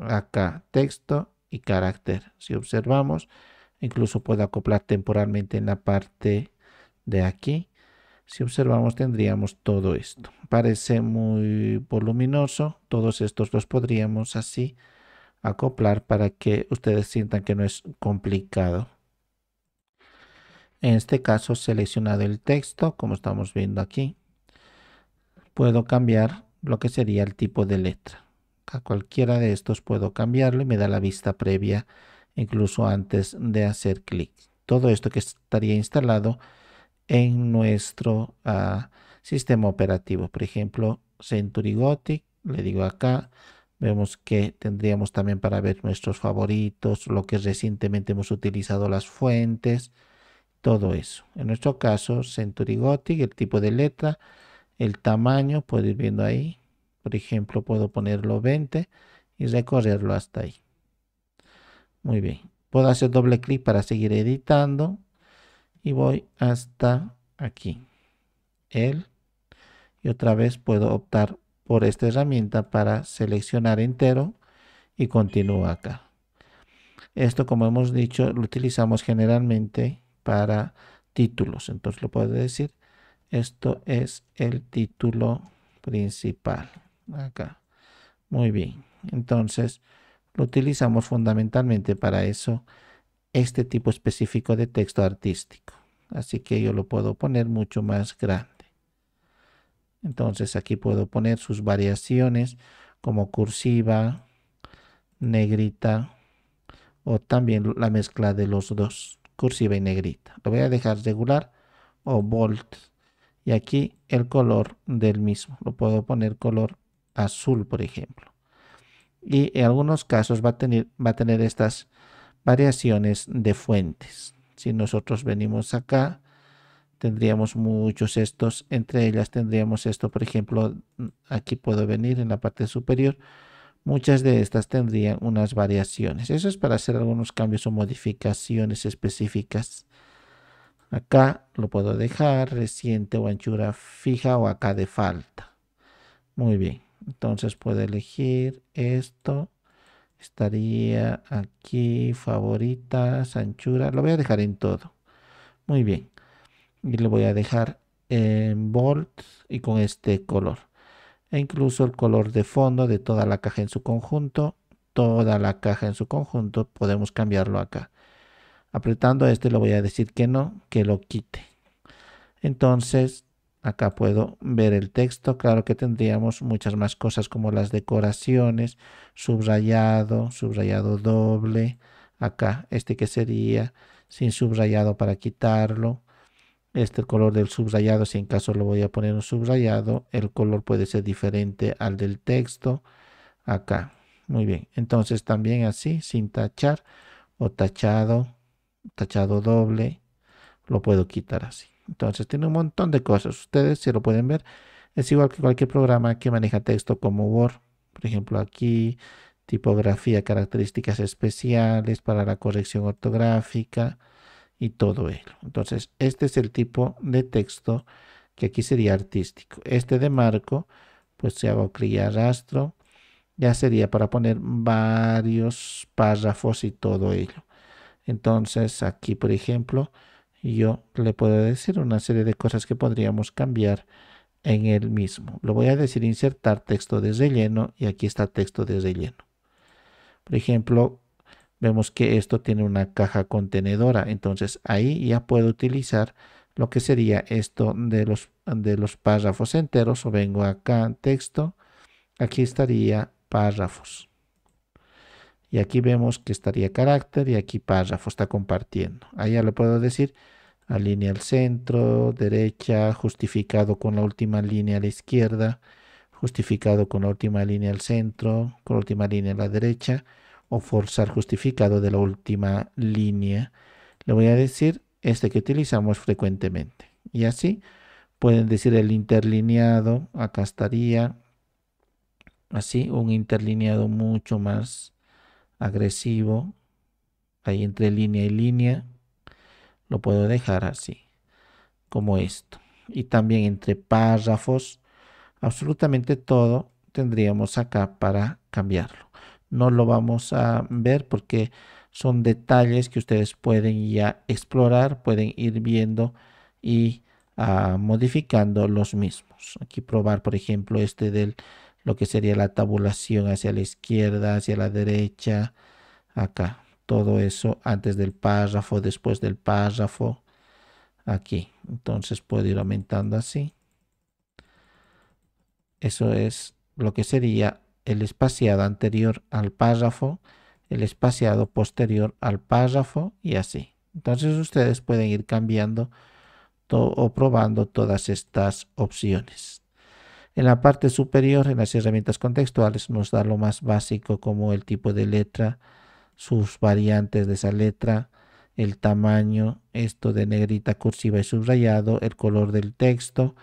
acá texto y carácter. Si observamos, incluso puedo acoplar temporalmente en la parte de aquí si observamos tendríamos todo esto. Parece muy voluminoso, todos estos los podríamos así acoplar para que ustedes sientan que no es complicado. En este caso seleccionado el texto, como estamos viendo aquí, puedo cambiar lo que sería el tipo de letra. A cualquiera de estos puedo cambiarlo y me da la vista previa incluso antes de hacer clic. Todo esto que estaría instalado en nuestro ah, sistema operativo. Por ejemplo, Century Gothic, le digo acá, vemos que tendríamos también para ver nuestros favoritos, lo que recientemente hemos utilizado, las fuentes, todo eso. En nuestro caso, Century Gothic, el tipo de letra, el tamaño, puedo ir viendo ahí. Por ejemplo, puedo ponerlo 20 y recorrerlo hasta ahí. Muy bien. Puedo hacer doble clic para seguir editando y voy hasta aquí. El. Y otra vez puedo optar por esta herramienta para seleccionar entero y continúo acá. Esto, como hemos dicho, lo utilizamos generalmente para títulos. Entonces lo puedo decir, esto es el título principal. Acá. Muy bien. Entonces lo utilizamos fundamentalmente para eso este tipo específico de texto artístico. Así que yo lo puedo poner mucho más grande. Entonces aquí puedo poner sus variaciones como cursiva, negrita o también la mezcla de los dos, cursiva y negrita. Lo voy a dejar regular o bold. Y aquí el color del mismo. Lo puedo poner color azul, por ejemplo. Y en algunos casos va a tener, va a tener estas variaciones de fuentes. Si nosotros venimos acá, tendríamos muchos estos, entre ellas tendríamos esto, por ejemplo, aquí puedo venir en la parte superior, muchas de estas tendrían unas variaciones. Eso es para hacer algunos cambios o modificaciones específicas. Acá lo puedo dejar, reciente o anchura fija o acá de falta. Muy bien, entonces puedo elegir esto Estaría aquí, favoritas, anchura. Lo voy a dejar en todo. Muy bien. Y le voy a dejar en bold y con este color. E incluso el color de fondo de toda la caja en su conjunto. Toda la caja en su conjunto podemos cambiarlo acá. Apretando este le voy a decir que no, que lo quite. Entonces Acá puedo ver el texto. Claro que tendríamos muchas más cosas como las decoraciones, subrayado, subrayado doble. Acá este que sería sin subrayado para quitarlo. Este color del subrayado, si en caso lo voy a poner un subrayado, el color puede ser diferente al del texto. Acá. Muy bien. Entonces también así, sin tachar o tachado, tachado doble, lo puedo quitar así. Entonces tiene un montón de cosas. Ustedes, si lo pueden ver, es igual que cualquier programa que maneja texto como Word. Por ejemplo, aquí, tipografía, características especiales para la corrección ortográfica y todo ello. Entonces, este es el tipo de texto que aquí sería artístico. Este de marco, pues si hago clic y arrastro. Ya sería para poner varios párrafos y todo ello. Entonces, aquí, por ejemplo, y yo le puedo decir una serie de cosas que podríamos cambiar en el mismo. Lo voy a decir insertar texto desde relleno y aquí está texto desde lleno. Por ejemplo, vemos que esto tiene una caja contenedora, entonces ahí ya puedo utilizar lo que sería esto de los, de los párrafos enteros o vengo acá texto, aquí estaría párrafos. Y aquí vemos que estaría carácter y aquí párrafo está compartiendo. Ahí ya le puedo decir alinea al centro, derecha, justificado con la última línea a la izquierda, justificado con la última línea al centro, con la última línea a la derecha, o forzar justificado de la última línea. Le voy a decir este que utilizamos frecuentemente. Y así pueden decir el interlineado, acá estaría, así, un interlineado mucho más agresivo, ahí entre línea y línea lo puedo dejar así, como esto. Y también entre párrafos, absolutamente todo tendríamos acá para cambiarlo. No lo vamos a ver porque son detalles que ustedes pueden ya explorar, pueden ir viendo y ah, modificando los mismos. Aquí probar, por ejemplo, este del lo que sería la tabulación hacia la izquierda, hacia la derecha, acá todo eso antes del párrafo, después del párrafo, aquí. Entonces puedo ir aumentando así. Eso es lo que sería el espaciado anterior al párrafo, el espaciado posterior al párrafo y así. Entonces ustedes pueden ir cambiando o probando todas estas opciones. En la parte superior, en las herramientas contextuales, nos da lo más básico como el tipo de letra, sus variantes de esa letra, el tamaño, esto de negrita cursiva y subrayado, el color del texto,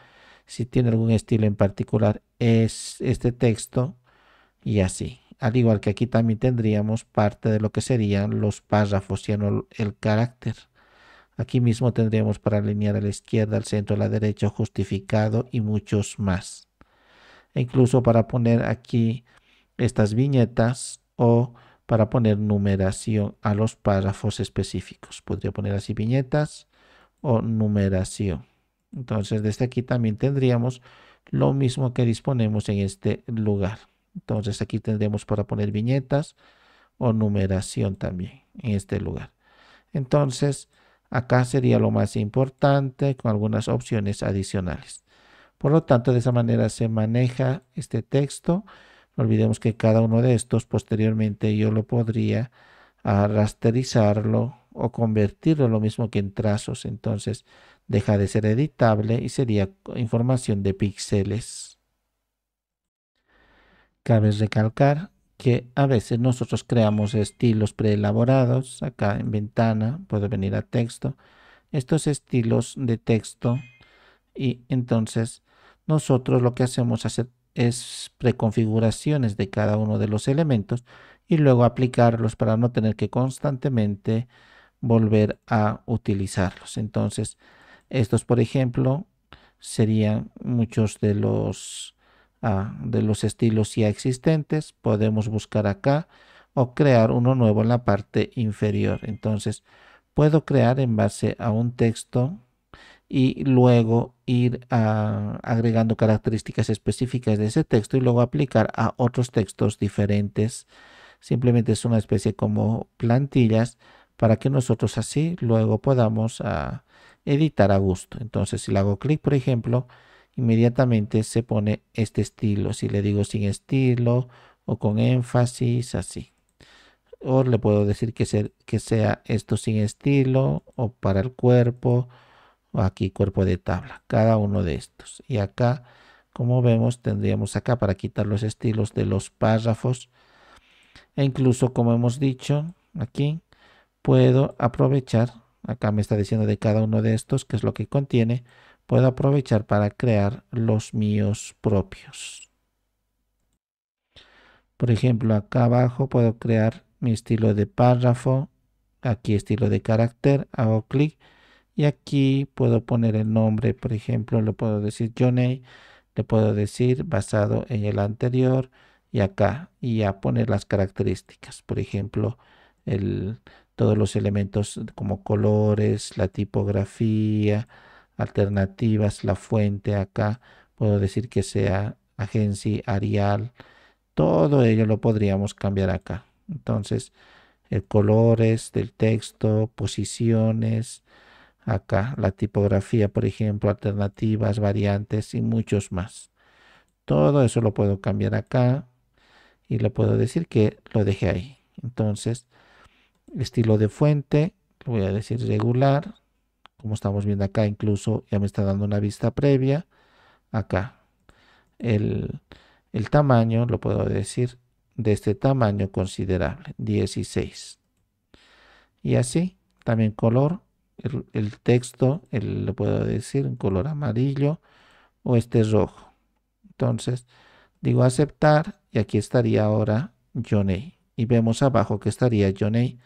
si tiene algún estilo en particular es este texto y así. Al igual que aquí también tendríamos parte de lo que serían los párrafos, y el carácter. Aquí mismo tendríamos para alinear a la izquierda, al centro, a la derecha, justificado y muchos más. E incluso para poner aquí estas viñetas o para poner numeración a los párrafos específicos. Podría poner así viñetas o numeración. Entonces desde aquí también tendríamos lo mismo que disponemos en este lugar. Entonces aquí tendremos para poner viñetas o numeración también en este lugar. Entonces acá sería lo más importante con algunas opciones adicionales. Por lo tanto, de esa manera se maneja este texto olvidemos que cada uno de estos posteriormente yo lo podría rasterizarlo o convertirlo lo mismo que en trazos. Entonces deja de ser editable y sería información de píxeles. Cabe recalcar que a veces nosotros creamos estilos preelaborados. Acá en ventana puedo venir a texto. Estos estilos de texto y entonces nosotros lo que hacemos es hacer es preconfiguraciones de cada uno de los elementos y luego aplicarlos para no tener que constantemente volver a utilizarlos. Entonces, estos, por ejemplo, serían muchos de los, ah, de los estilos ya existentes. Podemos buscar acá o crear uno nuevo en la parte inferior. Entonces, puedo crear en base a un texto y luego ir ah, agregando características específicas de ese texto y luego aplicar a otros textos diferentes. Simplemente es una especie como plantillas para que nosotros así luego podamos ah, editar a gusto. Entonces si le hago clic, por ejemplo, inmediatamente se pone este estilo. Si le digo sin estilo o con énfasis, así. O le puedo decir que, que sea esto sin estilo o para el cuerpo aquí cuerpo de tabla, cada uno de estos. Y acá, como vemos, tendríamos acá para quitar los estilos de los párrafos. E incluso, como hemos dicho aquí, puedo aprovechar, acá me está diciendo de cada uno de estos, que es lo que contiene, puedo aprovechar para crear los míos propios. Por ejemplo, acá abajo puedo crear mi estilo de párrafo, aquí estilo de carácter, hago clic y aquí puedo poner el nombre, por ejemplo, le puedo decir Johnny, le puedo decir basado en el anterior y acá, y ya poner las características, por ejemplo, el, todos los elementos como colores, la tipografía, alternativas, la fuente acá, puedo decir que sea agencia, Arial, todo ello lo podríamos cambiar acá. Entonces, el eh, colores del texto, posiciones, Acá la tipografía, por ejemplo, alternativas, variantes y muchos más. Todo eso lo puedo cambiar acá y le puedo decir que lo dejé ahí. Entonces, estilo de fuente, voy a decir regular. Como estamos viendo acá, incluso ya me está dando una vista previa. Acá. El, el tamaño, lo puedo decir, de este tamaño considerable, 16. Y así, también color, el, texto, lo puedo decir en color amarillo o este rojo. Entonces digo aceptar y aquí estaría ahora Johnny. Y vemos abajo que estaría Johnny.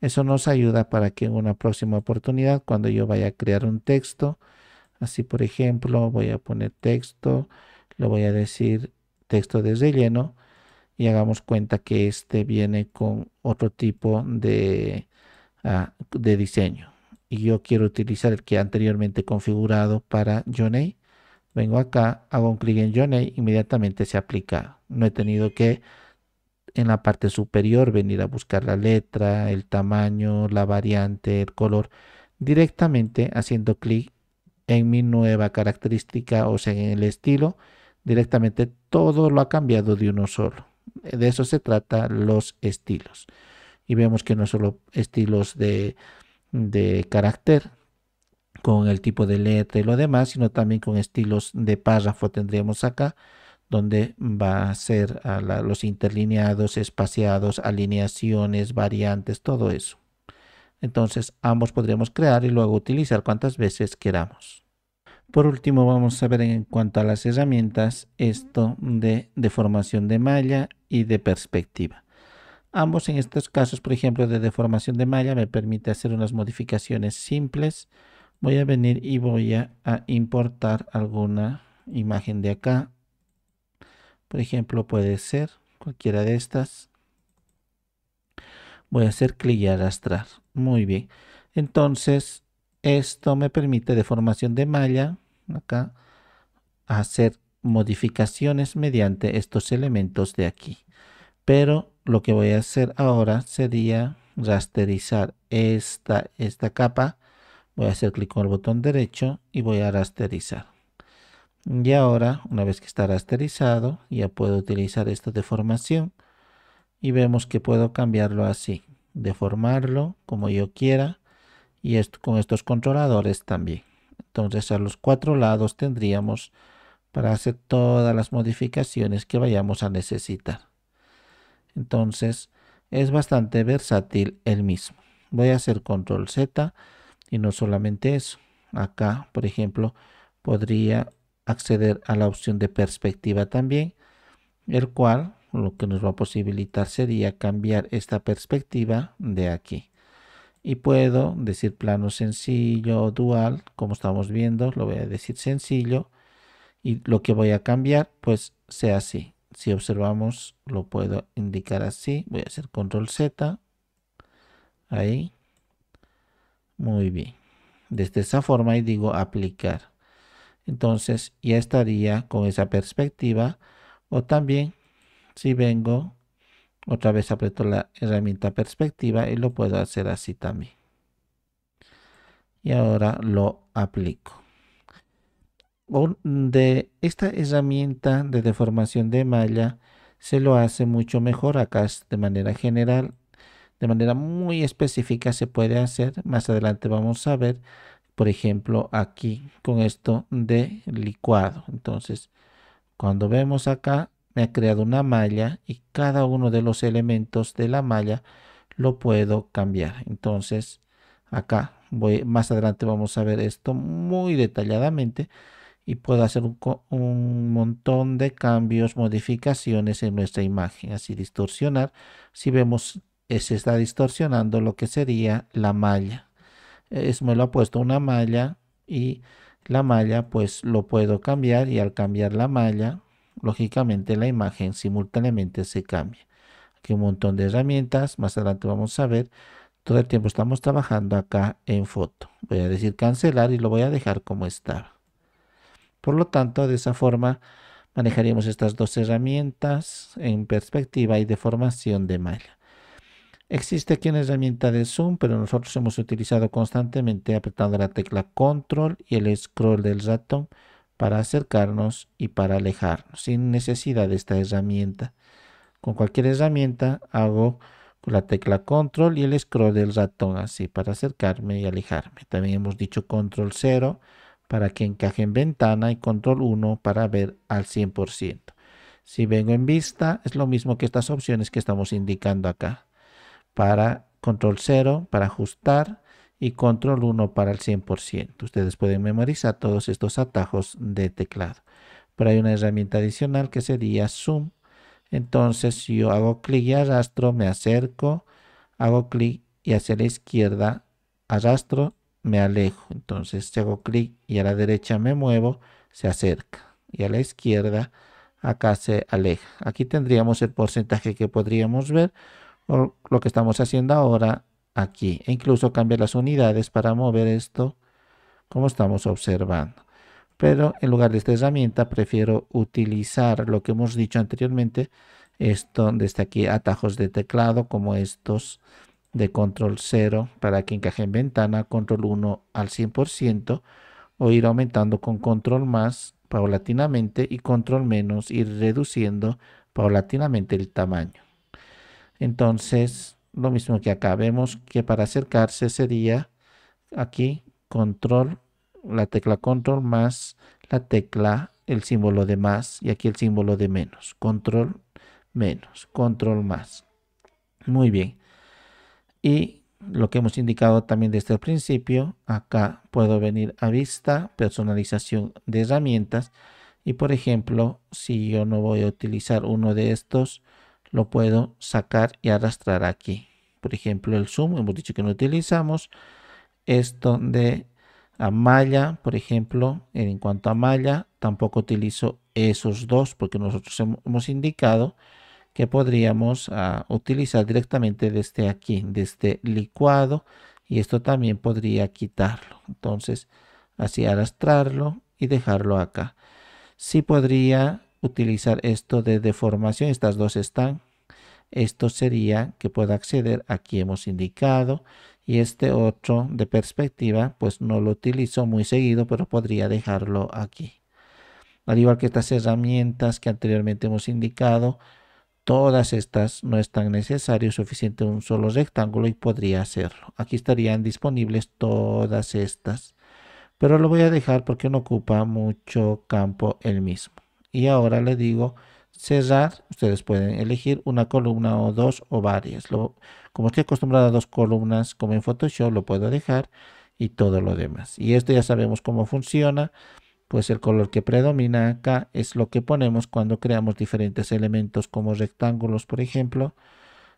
Eso nos ayuda para que en una próxima oportunidad, cuando yo vaya a crear un texto, así por ejemplo, voy a poner texto, le voy a decir texto de relleno y hagamos cuenta que este viene con otro tipo de, ah, de diseño y yo quiero utilizar el que anteriormente configurado para Yonei, vengo acá, hago un clic en Yonei, inmediatamente se aplica. No he tenido que en la parte superior venir a buscar la letra, el tamaño, la variante, el color. Directamente haciendo clic en mi nueva característica, o sea, en el estilo, directamente todo lo ha cambiado de uno solo. De eso se trata los estilos. Y vemos que no solo estilos de de carácter con el tipo de letra y lo demás, sino también con estilos de párrafo tendríamos acá, donde va a ser a los interlineados, espaciados, alineaciones, variantes, todo eso. Entonces ambos podríamos crear y luego utilizar cuantas veces queramos. Por último vamos a ver en cuanto a las herramientas esto de deformación de malla y de perspectiva. Ambos en estos casos, por ejemplo, de deformación de malla, me permite hacer unas modificaciones simples. Voy a venir y voy a, importar alguna imagen de acá. Por ejemplo, puede ser cualquiera de estas. Voy a hacer clic y arrastrar. Muy bien. Entonces, esto me permite deformación de malla. Acá hacer modificaciones mediante estos elementos de aquí. Pero lo que voy a hacer ahora sería rasterizar esta, esta capa. Voy a hacer clic con el botón derecho y voy a rasterizar. Y ahora, una vez que está rasterizado, ya puedo utilizar esta deformación. Y vemos que puedo cambiarlo así, deformarlo como yo quiera. Y con estos controladores también. Entonces a los cuatro lados tendríamos para hacer todas las modificaciones que vayamos a necesitar. Entonces es bastante versátil el mismo. Voy a hacer control Z y no solamente eso. Acá, por ejemplo, podría acceder a la opción de perspectiva también, el cual lo que nos va a posibilitar sería cambiar esta perspectiva de aquí. Y puedo decir plano sencillo o dual, como estamos viendo, lo voy a decir sencillo. Y lo que voy a cambiar, pues sea así si observamos lo puedo indicar así voy a hacer control z ahí muy bien desde esa forma y digo aplicar entonces ya estaría con esa perspectiva o también si vengo otra vez aprieto la herramienta perspectiva y lo puedo hacer así también y ahora lo aplico de esta herramienta de deformación de malla se lo hace mucho mejor acá de manera general de manera muy específica se puede hacer más adelante vamos a ver por ejemplo aquí con esto de licuado entonces cuando vemos acá me ha creado una malla y cada uno de los elementos de la malla lo puedo cambiar entonces acá voy más adelante vamos a ver esto muy detalladamente y puedo hacer un, montón de cambios, modificaciones en nuestra imagen. Así distorsionar, si vemos, eh, se está distorsionando lo que sería la malla. Es, me lo ha puesto una malla y la malla pues lo puedo cambiar y al cambiar la malla, lógicamente la imagen simultáneamente se cambia. Aquí un montón de herramientas, más adelante vamos a ver. Todo el tiempo estamos trabajando acá en foto. Voy a decir cancelar y lo voy a dejar como estaba. Por lo tanto, de esa forma manejaríamos estas dos herramientas en perspectiva y deformación de malla. Existe aquí una herramienta de zoom, pero nosotros hemos utilizado constantemente apretando la tecla control y el scroll del ratón para acercarnos y para alejarnos, sin necesidad de esta herramienta. Con cualquier herramienta hago con la tecla control y el scroll del ratón así para acercarme y alejarme. También hemos dicho control 0 para que encaje en ventana y control 1 para ver al 100%. Si vengo en vista, es lo mismo que estas opciones que estamos indicando acá. Para control 0, para ajustar y control 1 para el 100%. Ustedes pueden memorizar todos estos atajos de teclado. Pero hay una herramienta adicional que sería zoom. Entonces, si yo hago clic y arrastro, me acerco, hago clic y hacia la izquierda arrastro me alejo. Entonces hago clic y a la derecha me muevo, se acerca. Y a la izquierda, acá se aleja. Aquí tendríamos el porcentaje que podríamos ver lo que estamos haciendo ahora aquí. E incluso cambiar las unidades para mover esto como estamos observando. Pero en lugar de esta herramienta prefiero utilizar lo que hemos dicho anteriormente, esto desde aquí atajos de teclado como estos de control 0 para que encaje en ventana, control 1 al 100% o ir aumentando con control más paulatinamente y control menos ir reduciendo paulatinamente el tamaño. Entonces, lo mismo que acá, vemos que para acercarse sería aquí control, la tecla control más, la tecla, el símbolo de más y aquí el símbolo de menos, control menos, control más. Muy bien. Y lo que hemos indicado también desde el principio, acá puedo venir a vista, personalización de herramientas. Y por ejemplo, si yo no voy a utilizar uno de estos, lo puedo sacar y arrastrar aquí. Por ejemplo, el zoom, hemos dicho que no utilizamos. Esto de a malla, por ejemplo, en cuanto a malla, tampoco utilizo esos dos porque nosotros hemos indicado que podríamos ah, utilizar directamente desde aquí, desde licuado y esto también podría quitarlo. Entonces así arrastrarlo y dejarlo acá. Si podría utilizar esto de deformación, estas dos están. Esto sería que pueda acceder, aquí hemos indicado, y este otro de perspectiva, pues no lo utilizo muy seguido, pero podría dejarlo aquí. Al igual que estas herramientas que anteriormente hemos indicado, todas estas no es tan necesario, suficiente un solo rectángulo y podría hacerlo. Aquí estarían disponibles todas estas, pero lo voy a dejar porque no ocupa mucho campo el mismo. Y ahora le digo cerrar, ustedes pueden elegir una columna o dos o varias. como estoy acostumbrado a dos columnas como en Photoshop, lo puedo dejar y todo lo demás. Y esto ya sabemos cómo funciona pues el color que predomina acá es lo que ponemos cuando creamos diferentes elementos como rectángulos, por ejemplo.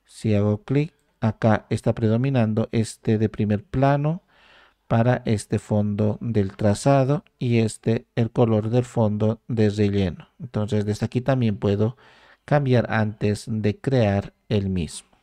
Si hago clic, acá está predominando este de primer plano para este fondo del trazado y este el color del fondo de relleno. Entonces desde aquí también puedo cambiar antes de crear el mismo.